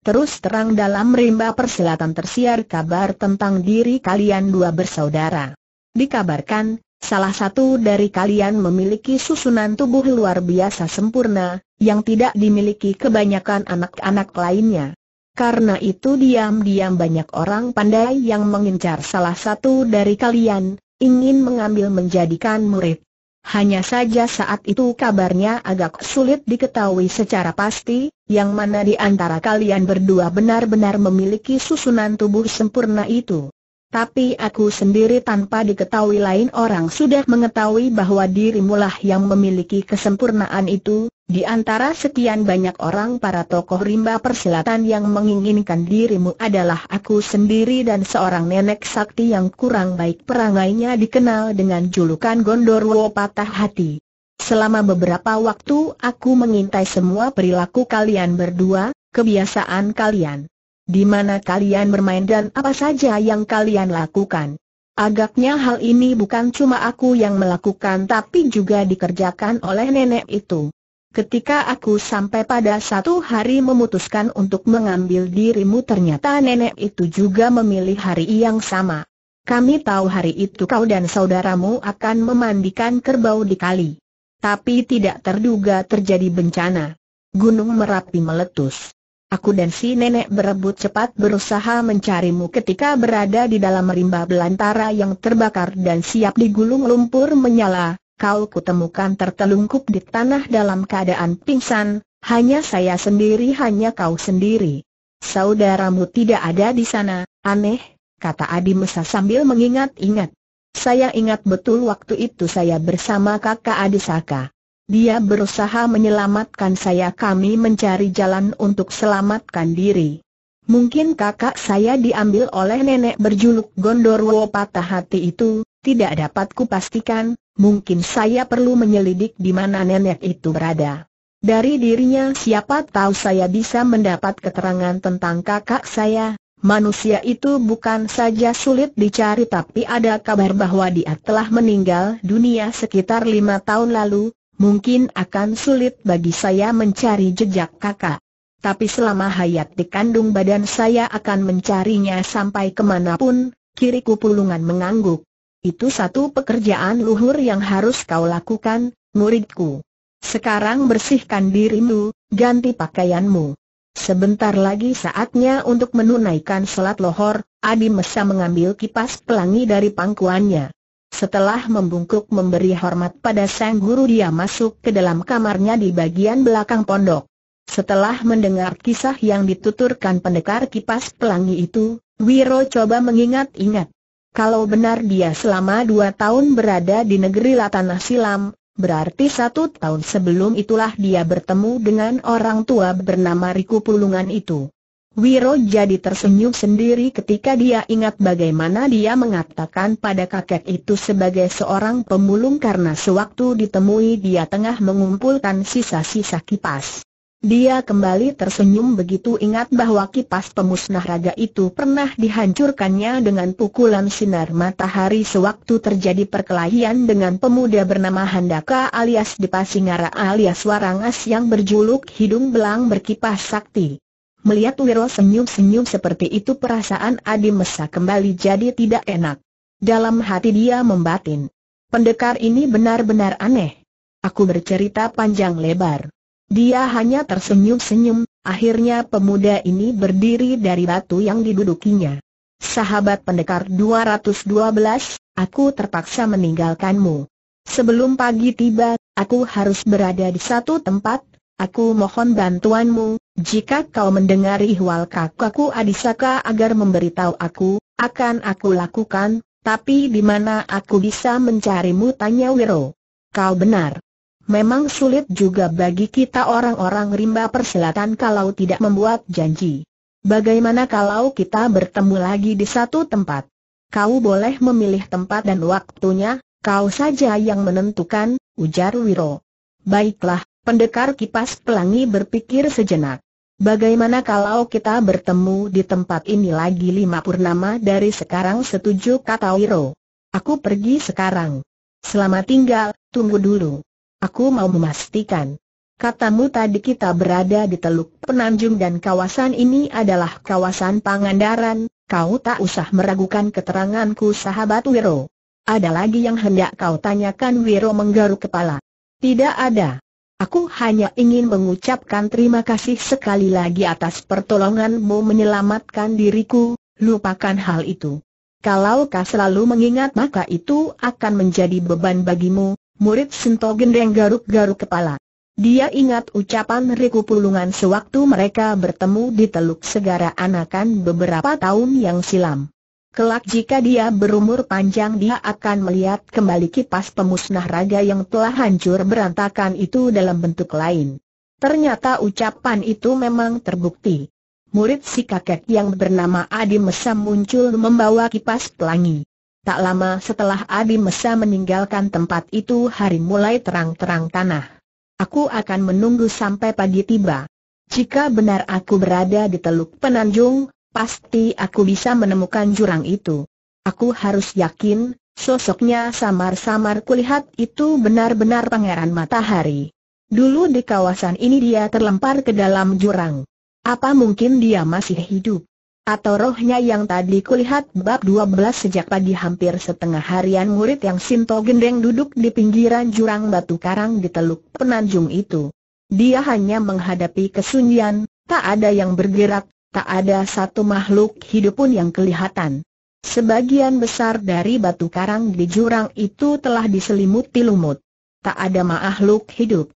Terus terang dalam rimba persilatan tersiar kabar tentang diri kalian dua bersaudara. Dikabarkan, salah satu dari kalian memiliki susunan tubuh luar biasa sempurna, yang tidak dimiliki kebanyakan anak-anak lainnya. Karena itu diam-diam banyak orang pandai yang mengincar salah satu dari kalian, ingin mengambil menjadikan murid. Hanya saja saat itu kabarnya agak sulit diketahui secara pasti, yang mana di antara kalian berdua benar-benar memiliki susunan tubuh sempurna itu. Tapi aku sendiri tanpa diketahui lain orang sudah mengetahui bahwa dirimulah yang memiliki kesempurnaan itu, di antara sekian banyak orang para tokoh rimba persilatan yang menginginkan dirimu adalah aku sendiri dan seorang nenek sakti yang kurang baik perangainya dikenal dengan julukan Gondorwo Patah Hati. Selama beberapa waktu aku mengintai semua perilaku kalian berdua, kebiasaan kalian. Di mana kalian bermain dan apa saja yang kalian lakukan? Agaknya hal ini bukan cuma aku yang melakukan tapi juga dikerjakan oleh nenek itu. Ketika aku sampai pada satu hari memutuskan untuk mengambil dirimu ternyata nenek itu juga memilih hari yang sama. Kami tahu hari itu kau dan saudaramu akan memandikan kerbau di kali. Tapi tidak terduga terjadi bencana. Gunung Merapi meletus. Aku dan si nenek berebut cepat berusaha mencarimu ketika berada di dalam rimba belantara yang terbakar dan siap digulung lumpur menyala. Kau kutemukan tertelungkup di tanah dalam keadaan pingsan, hanya saya sendiri hanya kau sendiri. Saudaramu tidak ada di sana, aneh, kata Adi Mesa sambil mengingat-ingat. Saya ingat betul waktu itu saya bersama kakak Adisaka. Dia berusaha menyelamatkan saya kami mencari jalan untuk selamatkan diri. Mungkin kakak saya diambil oleh nenek berjuluk Gondorwo patah hati itu, tidak dapat kupastikan, mungkin saya perlu menyelidik di mana nenek itu berada. Dari dirinya siapa tahu saya bisa mendapat keterangan tentang kakak saya, manusia itu bukan saja sulit dicari tapi ada kabar bahwa dia telah meninggal dunia sekitar lima tahun lalu, mungkin akan sulit bagi saya mencari jejak kakak. Tapi selama hayat dikandung badan saya akan mencarinya sampai kemanapun, kiriku pulungan mengangguk. Itu satu pekerjaan luhur yang harus kau lakukan, muridku. Sekarang bersihkan dirimu, ganti pakaianmu. Sebentar lagi saatnya untuk menunaikan selat lohor, Adi Mesa mengambil kipas pelangi dari pangkuannya. Setelah membungkuk memberi hormat pada sang guru dia masuk ke dalam kamarnya di bagian belakang pondok. Setelah mendengar kisah yang dituturkan pendekar kipas pelangi itu, Wiro coba mengingat-ingat. Kalau benar dia selama dua tahun berada di negeri Latanah Silam, Berarti satu tahun sebelum itulah dia bertemu dengan orang tua bernama Riku Pulungan itu. Wiro jadi tersenyum sendiri ketika dia ingat bagaimana dia mengatakan pada kakek itu sebagai seorang pemulung karena sewaktu ditemui dia tengah mengumpulkan sisa-sisa kipas. Dia kembali tersenyum begitu ingat bahwa kipas pemusnah raga itu pernah dihancurkannya dengan pukulan sinar matahari sewaktu terjadi perkelahian dengan pemuda bernama Handaka alias Depasingara alias Warangas yang berjuluk hidung belang berkipas sakti. Melihat Wiro senyum-senyum seperti itu perasaan Adi Mesa kembali jadi tidak enak. Dalam hati dia membatin. Pendekar ini benar-benar aneh. Aku bercerita panjang lebar. Dia hanya tersenyum-senyum, akhirnya pemuda ini berdiri dari batu yang didudukinya. Sahabat pendekar 212, aku terpaksa meninggalkanmu. Sebelum pagi tiba, aku harus berada di satu tempat, Aku mohon bantuanmu, jika kau mendengar ihwal kakakku Adisaka agar memberitahu aku, akan aku lakukan, tapi di mana aku bisa mencarimu tanya Wiro. Kau benar. Memang sulit juga bagi kita orang-orang rimba perselatan kalau tidak membuat janji. Bagaimana kalau kita bertemu lagi di satu tempat? Kau boleh memilih tempat dan waktunya, kau saja yang menentukan, ujar Wiro. Baiklah, Pendekar kipas pelangi berpikir sejenak. Bagaimana kalau kita bertemu di tempat ini lagi lima purnama dari sekarang setuju kata Wiro. Aku pergi sekarang. Selamat tinggal, tunggu dulu. Aku mau memastikan. Katamu tadi kita berada di Teluk Penanjung dan kawasan ini adalah kawasan Pangandaran, kau tak usah meragukan keteranganku sahabat Wiro. Ada lagi yang hendak kau tanyakan Wiro menggaruk kepala. Tidak ada. Aku hanya ingin mengucapkan terima kasih sekali lagi atas pertolonganmu menyelamatkan diriku, lupakan hal itu. Kalau kau selalu mengingat maka itu akan menjadi beban bagimu, murid Sento Gendeng garuk-garuk kepala. Dia ingat ucapan Riku Pulungan sewaktu mereka bertemu di Teluk Segara Anakan beberapa tahun yang silam. Kelak jika dia berumur panjang dia akan melihat kembali kipas pemusnah raga yang telah hancur berantakan itu dalam bentuk lain. Ternyata ucapan itu memang terbukti. Murid si kakek yang bernama Adi Mesa muncul membawa kipas pelangi. Tak lama setelah Adi Mesa meninggalkan tempat itu hari mulai terang-terang tanah. Aku akan menunggu sampai pagi tiba. Jika benar aku berada di Teluk Penanjung, Pasti aku bisa menemukan jurang itu. Aku harus yakin, sosoknya samar-samar kulihat itu benar-benar pangeran matahari. Dulu di kawasan ini dia terlempar ke dalam jurang. Apa mungkin dia masih hidup? Atau rohnya yang tadi kulihat bab 12 sejak pagi hampir setengah harian murid yang Sinto Gendeng duduk di pinggiran jurang batu karang di teluk penanjung itu. Dia hanya menghadapi kesunyian, tak ada yang bergerak, tak ada satu makhluk hidup pun yang kelihatan. Sebagian besar dari batu karang di jurang itu telah diselimuti lumut. Tak ada makhluk hidup.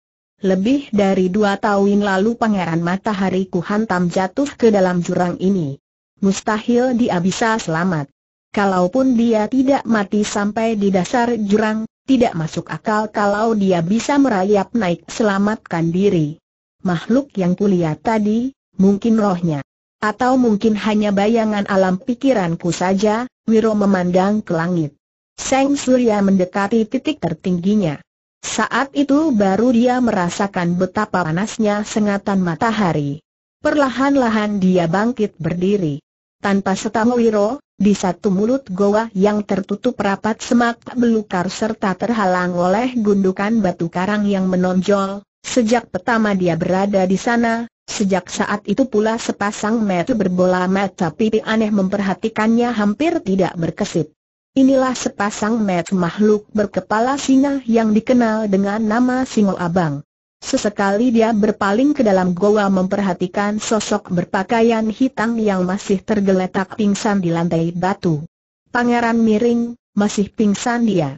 Lebih dari dua tahun lalu pangeran matahari Kuhantam jatuh ke dalam jurang ini. Mustahil dia bisa selamat. Kalaupun dia tidak mati sampai di dasar jurang, tidak masuk akal kalau dia bisa merayap naik selamatkan diri. Makhluk yang kulihat tadi, mungkin rohnya. Atau mungkin hanya bayangan alam pikiranku saja, Wiro memandang ke langit. Seng Surya mendekati titik tertingginya. Saat itu baru dia merasakan betapa panasnya sengatan matahari. Perlahan-lahan dia bangkit berdiri. Tanpa setahu Wiro, di satu mulut goa yang tertutup rapat semak belukar serta terhalang oleh gundukan batu karang yang menonjol, sejak pertama dia berada di sana, Sejak saat itu pula sepasang mata berbola mata pipi aneh memperhatikannya hampir tidak berkesip. Inilah sepasang mata makhluk berkepala singa yang dikenal dengan nama Singo Abang. Sesekali dia berpaling ke dalam goa memperhatikan sosok berpakaian hitam yang masih tergeletak pingsan di lantai batu. Pangeran miring, masih pingsan dia.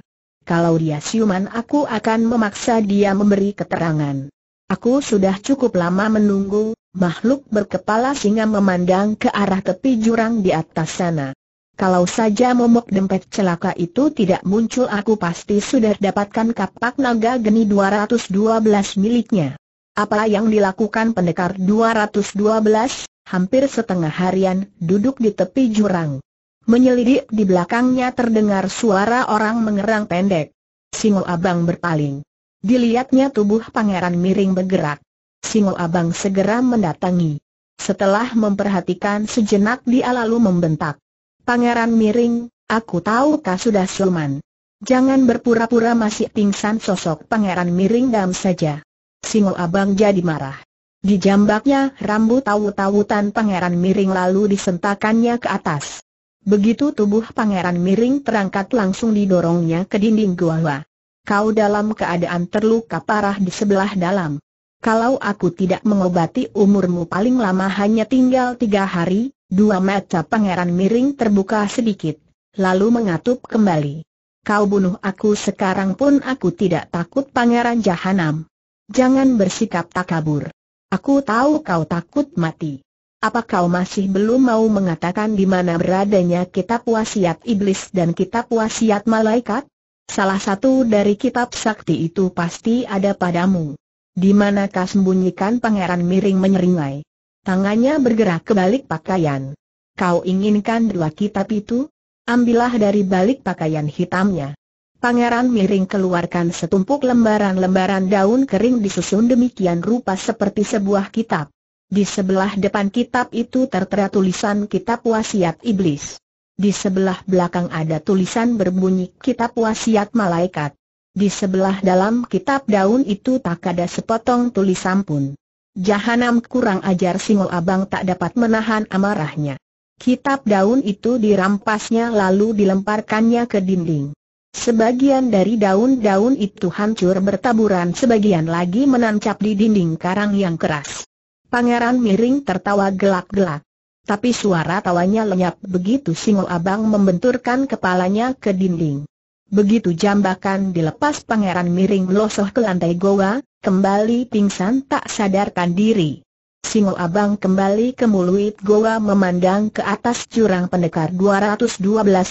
Kalau dia siuman aku akan memaksa dia memberi keterangan. Aku sudah cukup lama menunggu, makhluk berkepala singa memandang ke arah tepi jurang di atas sana. Kalau saja momok dempet celaka itu tidak muncul aku pasti sudah dapatkan kapak naga geni 212 miliknya. Apa yang dilakukan pendekar 212, hampir setengah harian, duduk di tepi jurang. Menyelidik di belakangnya terdengar suara orang mengerang pendek. Singo abang berpaling. Dilihatnya tubuh pangeran miring bergerak. Singo Abang segera mendatangi. Setelah memperhatikan sejenak dia lalu membentak. Pangeran miring, aku tahu kau sudah siluman. Jangan berpura-pura masih pingsan sosok pangeran miring dam saja. Singo Abang jadi marah. Dijambaknya rambut tahu-tawutan pangeran miring lalu disentakannya ke atas. Begitu tubuh pangeran miring terangkat langsung didorongnya ke dinding gua kau dalam keadaan terluka parah di sebelah dalam. Kalau aku tidak mengobati umurmu paling lama hanya tinggal tiga hari, dua mata pangeran miring terbuka sedikit, lalu mengatup kembali. Kau bunuh aku sekarang pun aku tidak takut pangeran jahanam. Jangan bersikap takabur. Aku tahu kau takut mati. Apa kau masih belum mau mengatakan di mana beradanya kitab wasiat iblis dan kitab wasiat malaikat? Salah satu dari kitab sakti itu pasti ada padamu. Di manakah sembunyikan pangeran miring menyeringai? Tangannya bergerak ke balik pakaian. Kau inginkan dua kitab itu? Ambillah dari balik pakaian hitamnya. Pangeran miring keluarkan setumpuk lembaran-lembaran daun kering disusun demikian rupa seperti sebuah kitab. Di sebelah depan kitab itu tertera tulisan kitab wasiat iblis. Di sebelah belakang ada tulisan berbunyi kitab wasiat malaikat. Di sebelah dalam kitab daun itu tak ada sepotong tulisan pun. Jahanam kurang ajar singul Abang tak dapat menahan amarahnya. Kitab daun itu dirampasnya lalu dilemparkannya ke dinding. Sebagian dari daun-daun itu hancur bertaburan sebagian lagi menancap di dinding karang yang keras. Pangeran miring tertawa gelak-gelak. Tapi suara tawanya lenyap begitu Singo Abang membenturkan kepalanya ke dinding. Begitu jambakan dilepas pangeran miring melosoh ke lantai goa, kembali pingsan tak sadarkan diri. Singo Abang kembali ke mulut goa memandang ke atas jurang pendekar 212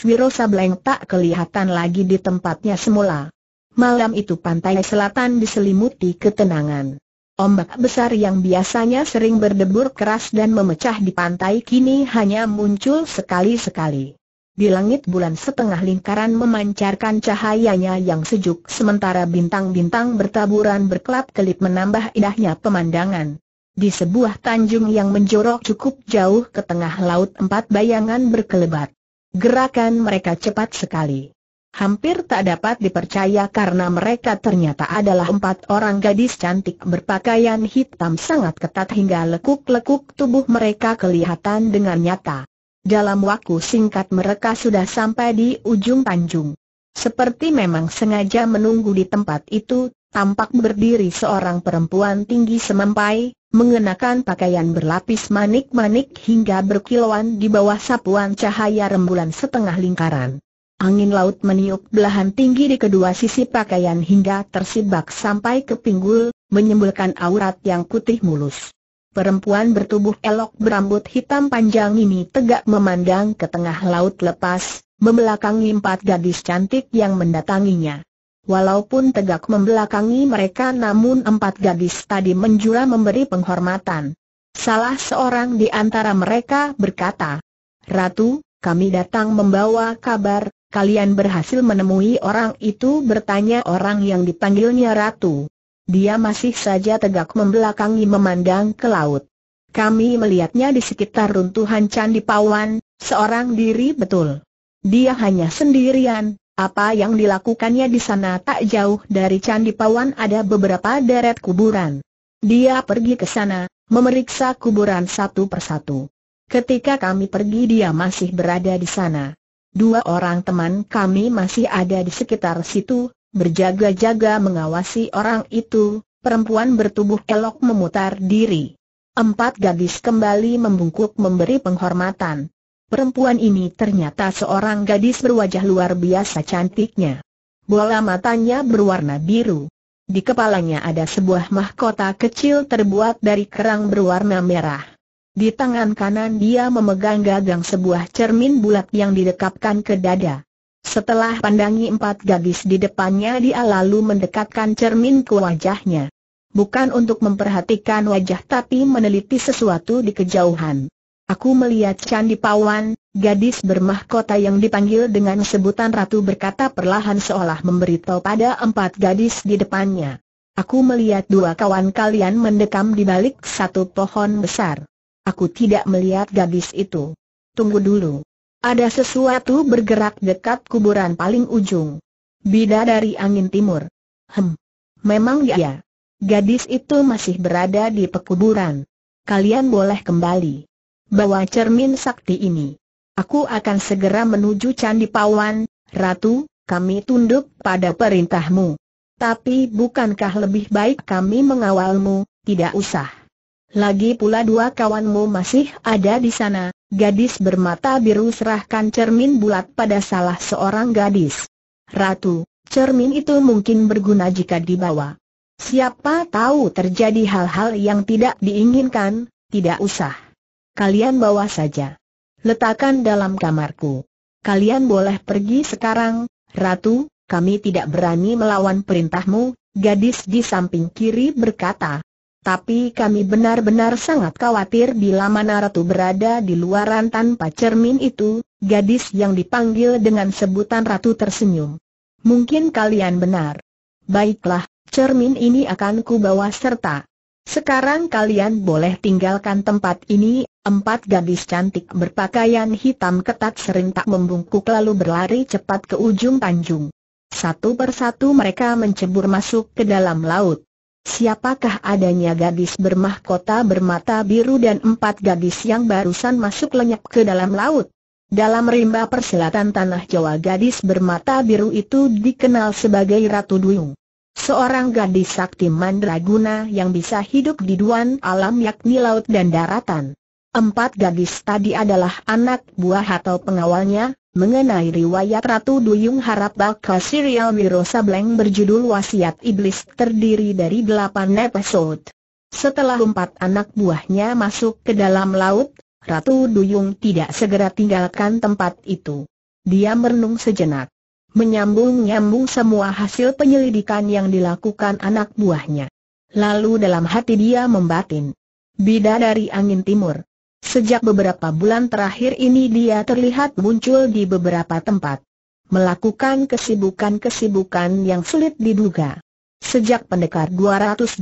Wiro Sableng tak kelihatan lagi di tempatnya semula. Malam itu pantai selatan diselimuti ketenangan. Ombak besar yang biasanya sering berdebur keras dan memecah di pantai kini hanya muncul sekali-sekali. Di langit bulan setengah lingkaran memancarkan cahayanya yang sejuk sementara bintang-bintang bertaburan berkelap-kelip menambah indahnya pemandangan. Di sebuah tanjung yang menjorok cukup jauh ke tengah laut empat bayangan berkelebat. Gerakan mereka cepat sekali hampir tak dapat dipercaya karena mereka ternyata adalah empat orang gadis cantik berpakaian hitam sangat ketat hingga lekuk-lekuk tubuh mereka kelihatan dengan nyata. Dalam waktu singkat mereka sudah sampai di ujung tanjung. Seperti memang sengaja menunggu di tempat itu, tampak berdiri seorang perempuan tinggi semampai, mengenakan pakaian berlapis manik-manik hingga berkilauan di bawah sapuan cahaya rembulan setengah lingkaran. Angin laut meniup belahan tinggi di kedua sisi pakaian hingga tersibak sampai ke pinggul, menyembulkan aurat yang putih mulus. Perempuan bertubuh elok berambut hitam panjang ini tegak memandang ke tengah laut lepas, membelakangi empat gadis cantik yang mendatanginya. Walaupun tegak membelakangi mereka namun empat gadis tadi menjura memberi penghormatan. Salah seorang di antara mereka berkata, Ratu, kami datang membawa kabar, Kalian berhasil menemui orang itu bertanya orang yang dipanggilnya Ratu. Dia masih saja tegak membelakangi memandang ke laut. Kami melihatnya di sekitar runtuhan Candi Pawan, seorang diri betul. Dia hanya sendirian, apa yang dilakukannya di sana tak jauh dari Candi Pawan ada beberapa deret kuburan. Dia pergi ke sana, memeriksa kuburan satu persatu. Ketika kami pergi dia masih berada di sana dua orang teman kami masih ada di sekitar situ, berjaga-jaga mengawasi orang itu, perempuan bertubuh elok memutar diri. Empat gadis kembali membungkuk memberi penghormatan. Perempuan ini ternyata seorang gadis berwajah luar biasa cantiknya. Bola matanya berwarna biru. Di kepalanya ada sebuah mahkota kecil terbuat dari kerang berwarna merah. Di tangan kanan dia memegang gagang sebuah cermin bulat yang didekapkan ke dada. Setelah pandangi empat gadis di depannya dia lalu mendekatkan cermin ke wajahnya. Bukan untuk memperhatikan wajah tapi meneliti sesuatu di kejauhan. Aku melihat Candi Pawan, gadis bermahkota yang dipanggil dengan sebutan ratu berkata perlahan seolah memberitahu pada empat gadis di depannya. Aku melihat dua kawan kalian mendekam di balik satu pohon besar. Aku tidak melihat gadis itu. Tunggu dulu. Ada sesuatu bergerak dekat kuburan paling ujung. Bida dari angin timur. Hem. Memang ya. Gadis itu masih berada di pekuburan. Kalian boleh kembali. Bawa cermin sakti ini. Aku akan segera menuju Candi Pawan, Ratu, kami tunduk pada perintahmu. Tapi bukankah lebih baik kami mengawalmu, tidak usah. Lagi pula dua kawanmu masih ada di sana, gadis bermata biru serahkan cermin bulat pada salah seorang gadis. Ratu, cermin itu mungkin berguna jika dibawa. Siapa tahu terjadi hal-hal yang tidak diinginkan, tidak usah. Kalian bawa saja. Letakkan dalam kamarku. Kalian boleh pergi sekarang, Ratu, kami tidak berani melawan perintahmu, gadis di samping kiri berkata tapi kami benar-benar sangat khawatir bila mana ratu berada di luaran tanpa cermin itu, gadis yang dipanggil dengan sebutan ratu tersenyum. Mungkin kalian benar. Baiklah, cermin ini akan kubawa serta. Sekarang kalian boleh tinggalkan tempat ini, empat gadis cantik berpakaian hitam ketat serentak membungkuk lalu berlari cepat ke ujung tanjung. Satu persatu mereka mencebur masuk ke dalam laut. Siapakah adanya gadis bermahkota bermata biru dan empat gadis yang barusan masuk lenyap ke dalam laut? Dalam rimba perselatan tanah Jawa gadis bermata biru itu dikenal sebagai Ratu Duyung. Seorang gadis sakti mandraguna yang bisa hidup di duan alam yakni laut dan daratan. Empat gadis tadi adalah anak buah atau pengawalnya, mengenai riwayat Ratu Duyung Harap bakal serial Wiro Sableng berjudul Wasiat Iblis terdiri dari delapan episode. Setelah empat anak buahnya masuk ke dalam laut, Ratu Duyung tidak segera tinggalkan tempat itu. Dia merenung sejenak. Menyambung-nyambung semua hasil penyelidikan yang dilakukan anak buahnya. Lalu dalam hati dia membatin. bida dari angin timur. Sejak beberapa bulan terakhir ini dia terlihat muncul di beberapa tempat. Melakukan kesibukan-kesibukan yang sulit diduga. Sejak pendekar 212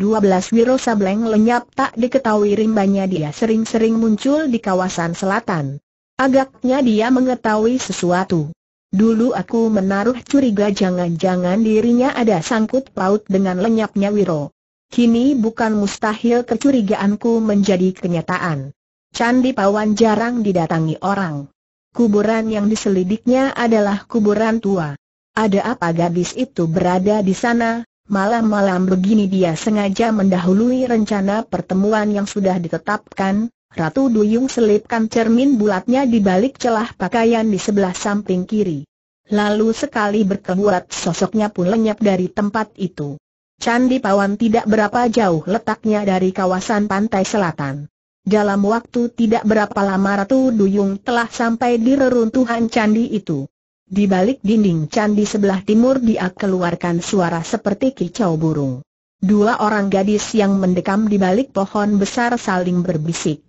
Wiro Sableng lenyap tak diketahui rimbanya dia sering-sering muncul di kawasan selatan. Agaknya dia mengetahui sesuatu. Dulu aku menaruh curiga jangan-jangan dirinya ada sangkut paut dengan lenyapnya Wiro. Kini bukan mustahil kecurigaanku menjadi kenyataan. Candi Pawan jarang didatangi orang. Kuburan yang diselidiknya adalah kuburan tua. Ada apa gadis itu berada di sana? Malam-malam begini dia sengaja mendahului rencana pertemuan yang sudah ditetapkan. Ratu Duyung selipkan cermin bulatnya di balik celah pakaian di sebelah samping kiri. Lalu sekali berkebuat sosoknya pun lenyap dari tempat itu. Candi Pawan tidak berapa jauh letaknya dari kawasan pantai selatan. Dalam waktu tidak berapa lama Ratu Duyung telah sampai di reruntuhan candi itu. Di balik dinding candi sebelah timur dia keluarkan suara seperti kicau burung. Dua orang gadis yang mendekam di balik pohon besar saling berbisik.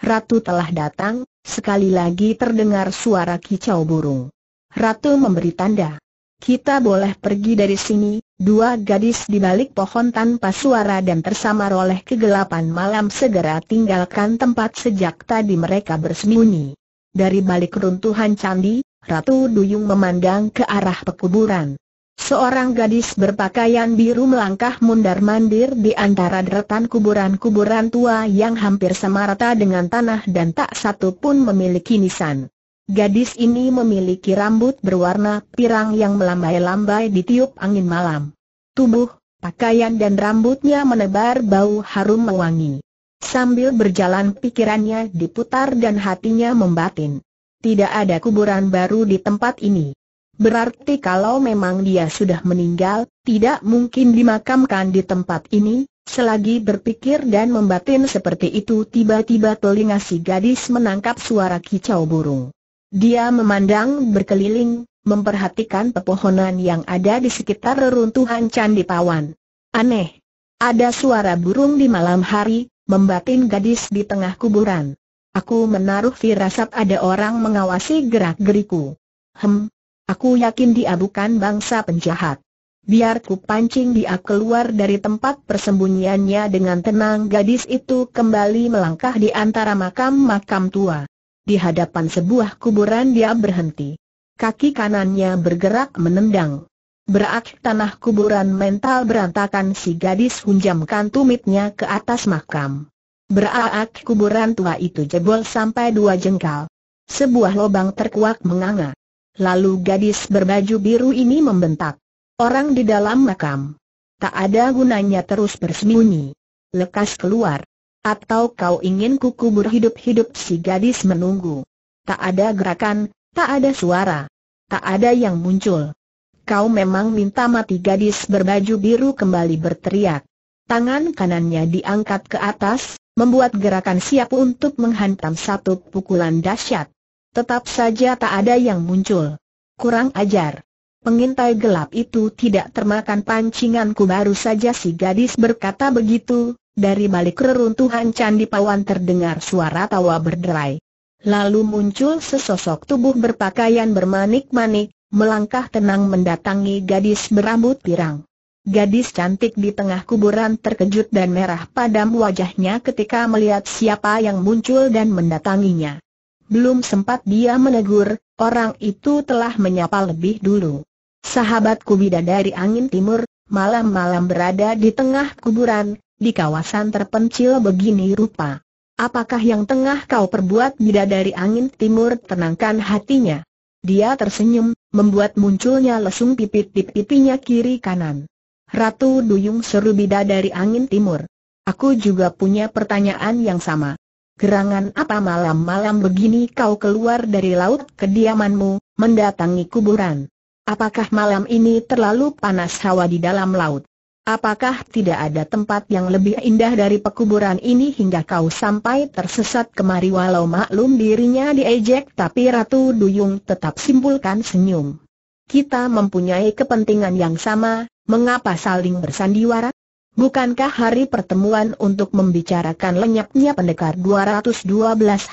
Ratu telah datang, sekali lagi terdengar suara kicau burung. Ratu memberi tanda. Kita boleh pergi dari sini, Dua gadis di balik pohon tanpa suara dan tersamar oleh kegelapan malam segera tinggalkan tempat sejak tadi mereka bersembunyi. Dari balik runtuhan candi, Ratu Duyung memandang ke arah pekuburan. Seorang gadis berpakaian biru melangkah mundar-mandir di antara deretan kuburan-kuburan tua yang hampir sama dengan tanah dan tak satu pun memiliki nisan. Gadis ini memiliki rambut berwarna pirang yang melambai-lambai di tiup angin malam. Tubuh, pakaian dan rambutnya menebar bau harum mewangi. Sambil berjalan pikirannya diputar dan hatinya membatin. Tidak ada kuburan baru di tempat ini. Berarti kalau memang dia sudah meninggal, tidak mungkin dimakamkan di tempat ini, Selagi berpikir dan membatin seperti itu tiba-tiba telinga si gadis menangkap suara kicau burung. Dia memandang berkeliling, memperhatikan pepohonan yang ada di sekitar reruntuhan Candi Pawan. Aneh. Ada suara burung di malam hari, membatin gadis di tengah kuburan. Aku menaruh firasat ada orang mengawasi gerak-geriku. Hem, aku yakin dia bukan bangsa penjahat. Biar ku pancing dia keluar dari tempat persembunyiannya dengan tenang gadis itu kembali melangkah di antara makam-makam tua. Di hadapan sebuah kuburan dia berhenti. Kaki kanannya bergerak menendang. Berak tanah kuburan mental berantakan si gadis hunjamkan tumitnya ke atas makam. Berak kuburan tua itu jebol sampai dua jengkal. Sebuah lubang terkuak menganga. Lalu gadis berbaju biru ini membentak. Orang di dalam makam. Tak ada gunanya terus bersembunyi. Lekas keluar. Atau kau ingin kukubur hidup-hidup si gadis menunggu? Tak ada gerakan, tak ada suara. Tak ada yang muncul. Kau memang minta mati gadis berbaju biru kembali berteriak. Tangan kanannya diangkat ke atas, membuat gerakan siap untuk menghantam satu pukulan dahsyat. Tetap saja tak ada yang muncul. Kurang ajar. Pengintai gelap itu tidak termakan pancinganku baru saja si gadis berkata begitu, dari balik reruntuhan Candi Pawan terdengar suara tawa berderai. Lalu muncul sesosok tubuh berpakaian bermanik-manik, melangkah tenang mendatangi gadis berambut pirang. Gadis cantik di tengah kuburan terkejut dan merah padam wajahnya ketika melihat siapa yang muncul dan mendatanginya. Belum sempat dia menegur, orang itu telah menyapa lebih dulu. Sahabatku bidadari angin timur, malam-malam berada di tengah kuburan, di kawasan terpencil begini rupa. Apakah yang tengah kau perbuat bidadari angin timur tenangkan hatinya? Dia tersenyum, membuat munculnya lesung pipit di pipinya kiri kanan. Ratu Duyung seru bidadari angin timur. Aku juga punya pertanyaan yang sama. Gerangan apa malam-malam begini kau keluar dari laut kediamanmu, mendatangi kuburan? Apakah malam ini terlalu panas hawa di dalam laut? Apakah tidak ada tempat yang lebih indah dari pekuburan ini hingga kau sampai tersesat kemari walau maklum dirinya diejek tapi Ratu Duyung tetap simpulkan senyum. Kita mempunyai kepentingan yang sama, mengapa saling bersandiwara? Bukankah hari pertemuan untuk membicarakan lenyapnya pendekar 212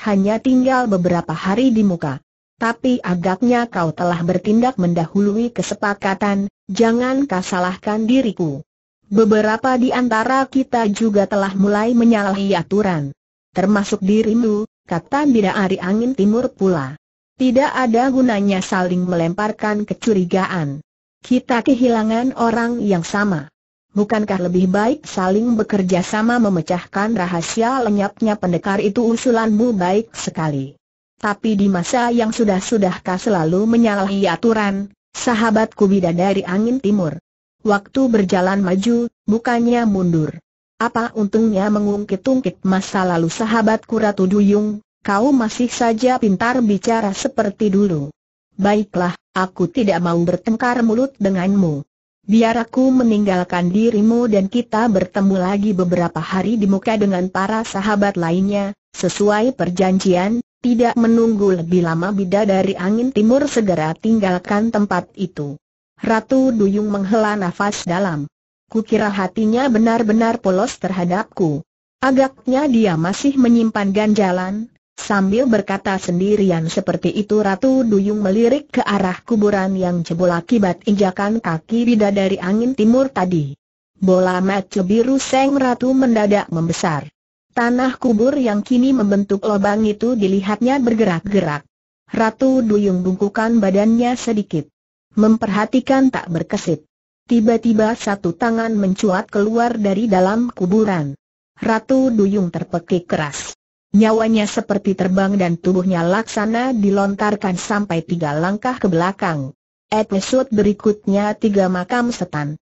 hanya tinggal beberapa hari di muka? Tapi agaknya kau telah bertindak mendahului kesepakatan, jangan salahkan diriku. Beberapa di antara kita juga telah mulai menyalahi aturan. Termasuk dirimu, kata bidadari angin timur pula. Tidak ada gunanya saling melemparkan kecurigaan. Kita kehilangan orang yang sama. Bukankah lebih baik saling bekerja sama memecahkan rahasia lenyapnya pendekar itu usulanmu baik sekali. Tapi di masa yang sudah-sudahkah selalu menyalahi aturan, sahabatku bidadari angin timur. Waktu berjalan maju, bukannya mundur. Apa untungnya mengungkit-ungkit masa lalu sahabatku Ratu Duyung, kau masih saja pintar bicara seperti dulu. Baiklah, aku tidak mau bertengkar mulut denganmu. Biar aku meninggalkan dirimu dan kita bertemu lagi beberapa hari di muka dengan para sahabat lainnya, sesuai perjanjian, tidak menunggu lebih lama bida dari angin timur segera tinggalkan tempat itu. Ratu Duyung menghela nafas dalam. Kukira hatinya benar-benar polos terhadapku. Agaknya dia masih menyimpan ganjalan, Sambil berkata sendirian seperti itu Ratu Duyung melirik ke arah kuburan yang jebol akibat injakan kaki bidadari angin timur tadi. Bola mata biru Seng Ratu mendadak membesar. Tanah kubur yang kini membentuk lubang itu dilihatnya bergerak-gerak. Ratu Duyung bungkukan badannya sedikit memperhatikan tak berkesit. Tiba-tiba satu tangan mencuat keluar dari dalam kuburan. Ratu Duyung terpekik keras. Nyawanya seperti terbang dan tubuhnya laksana dilontarkan sampai tiga langkah ke belakang. Episode berikutnya tiga makam setan.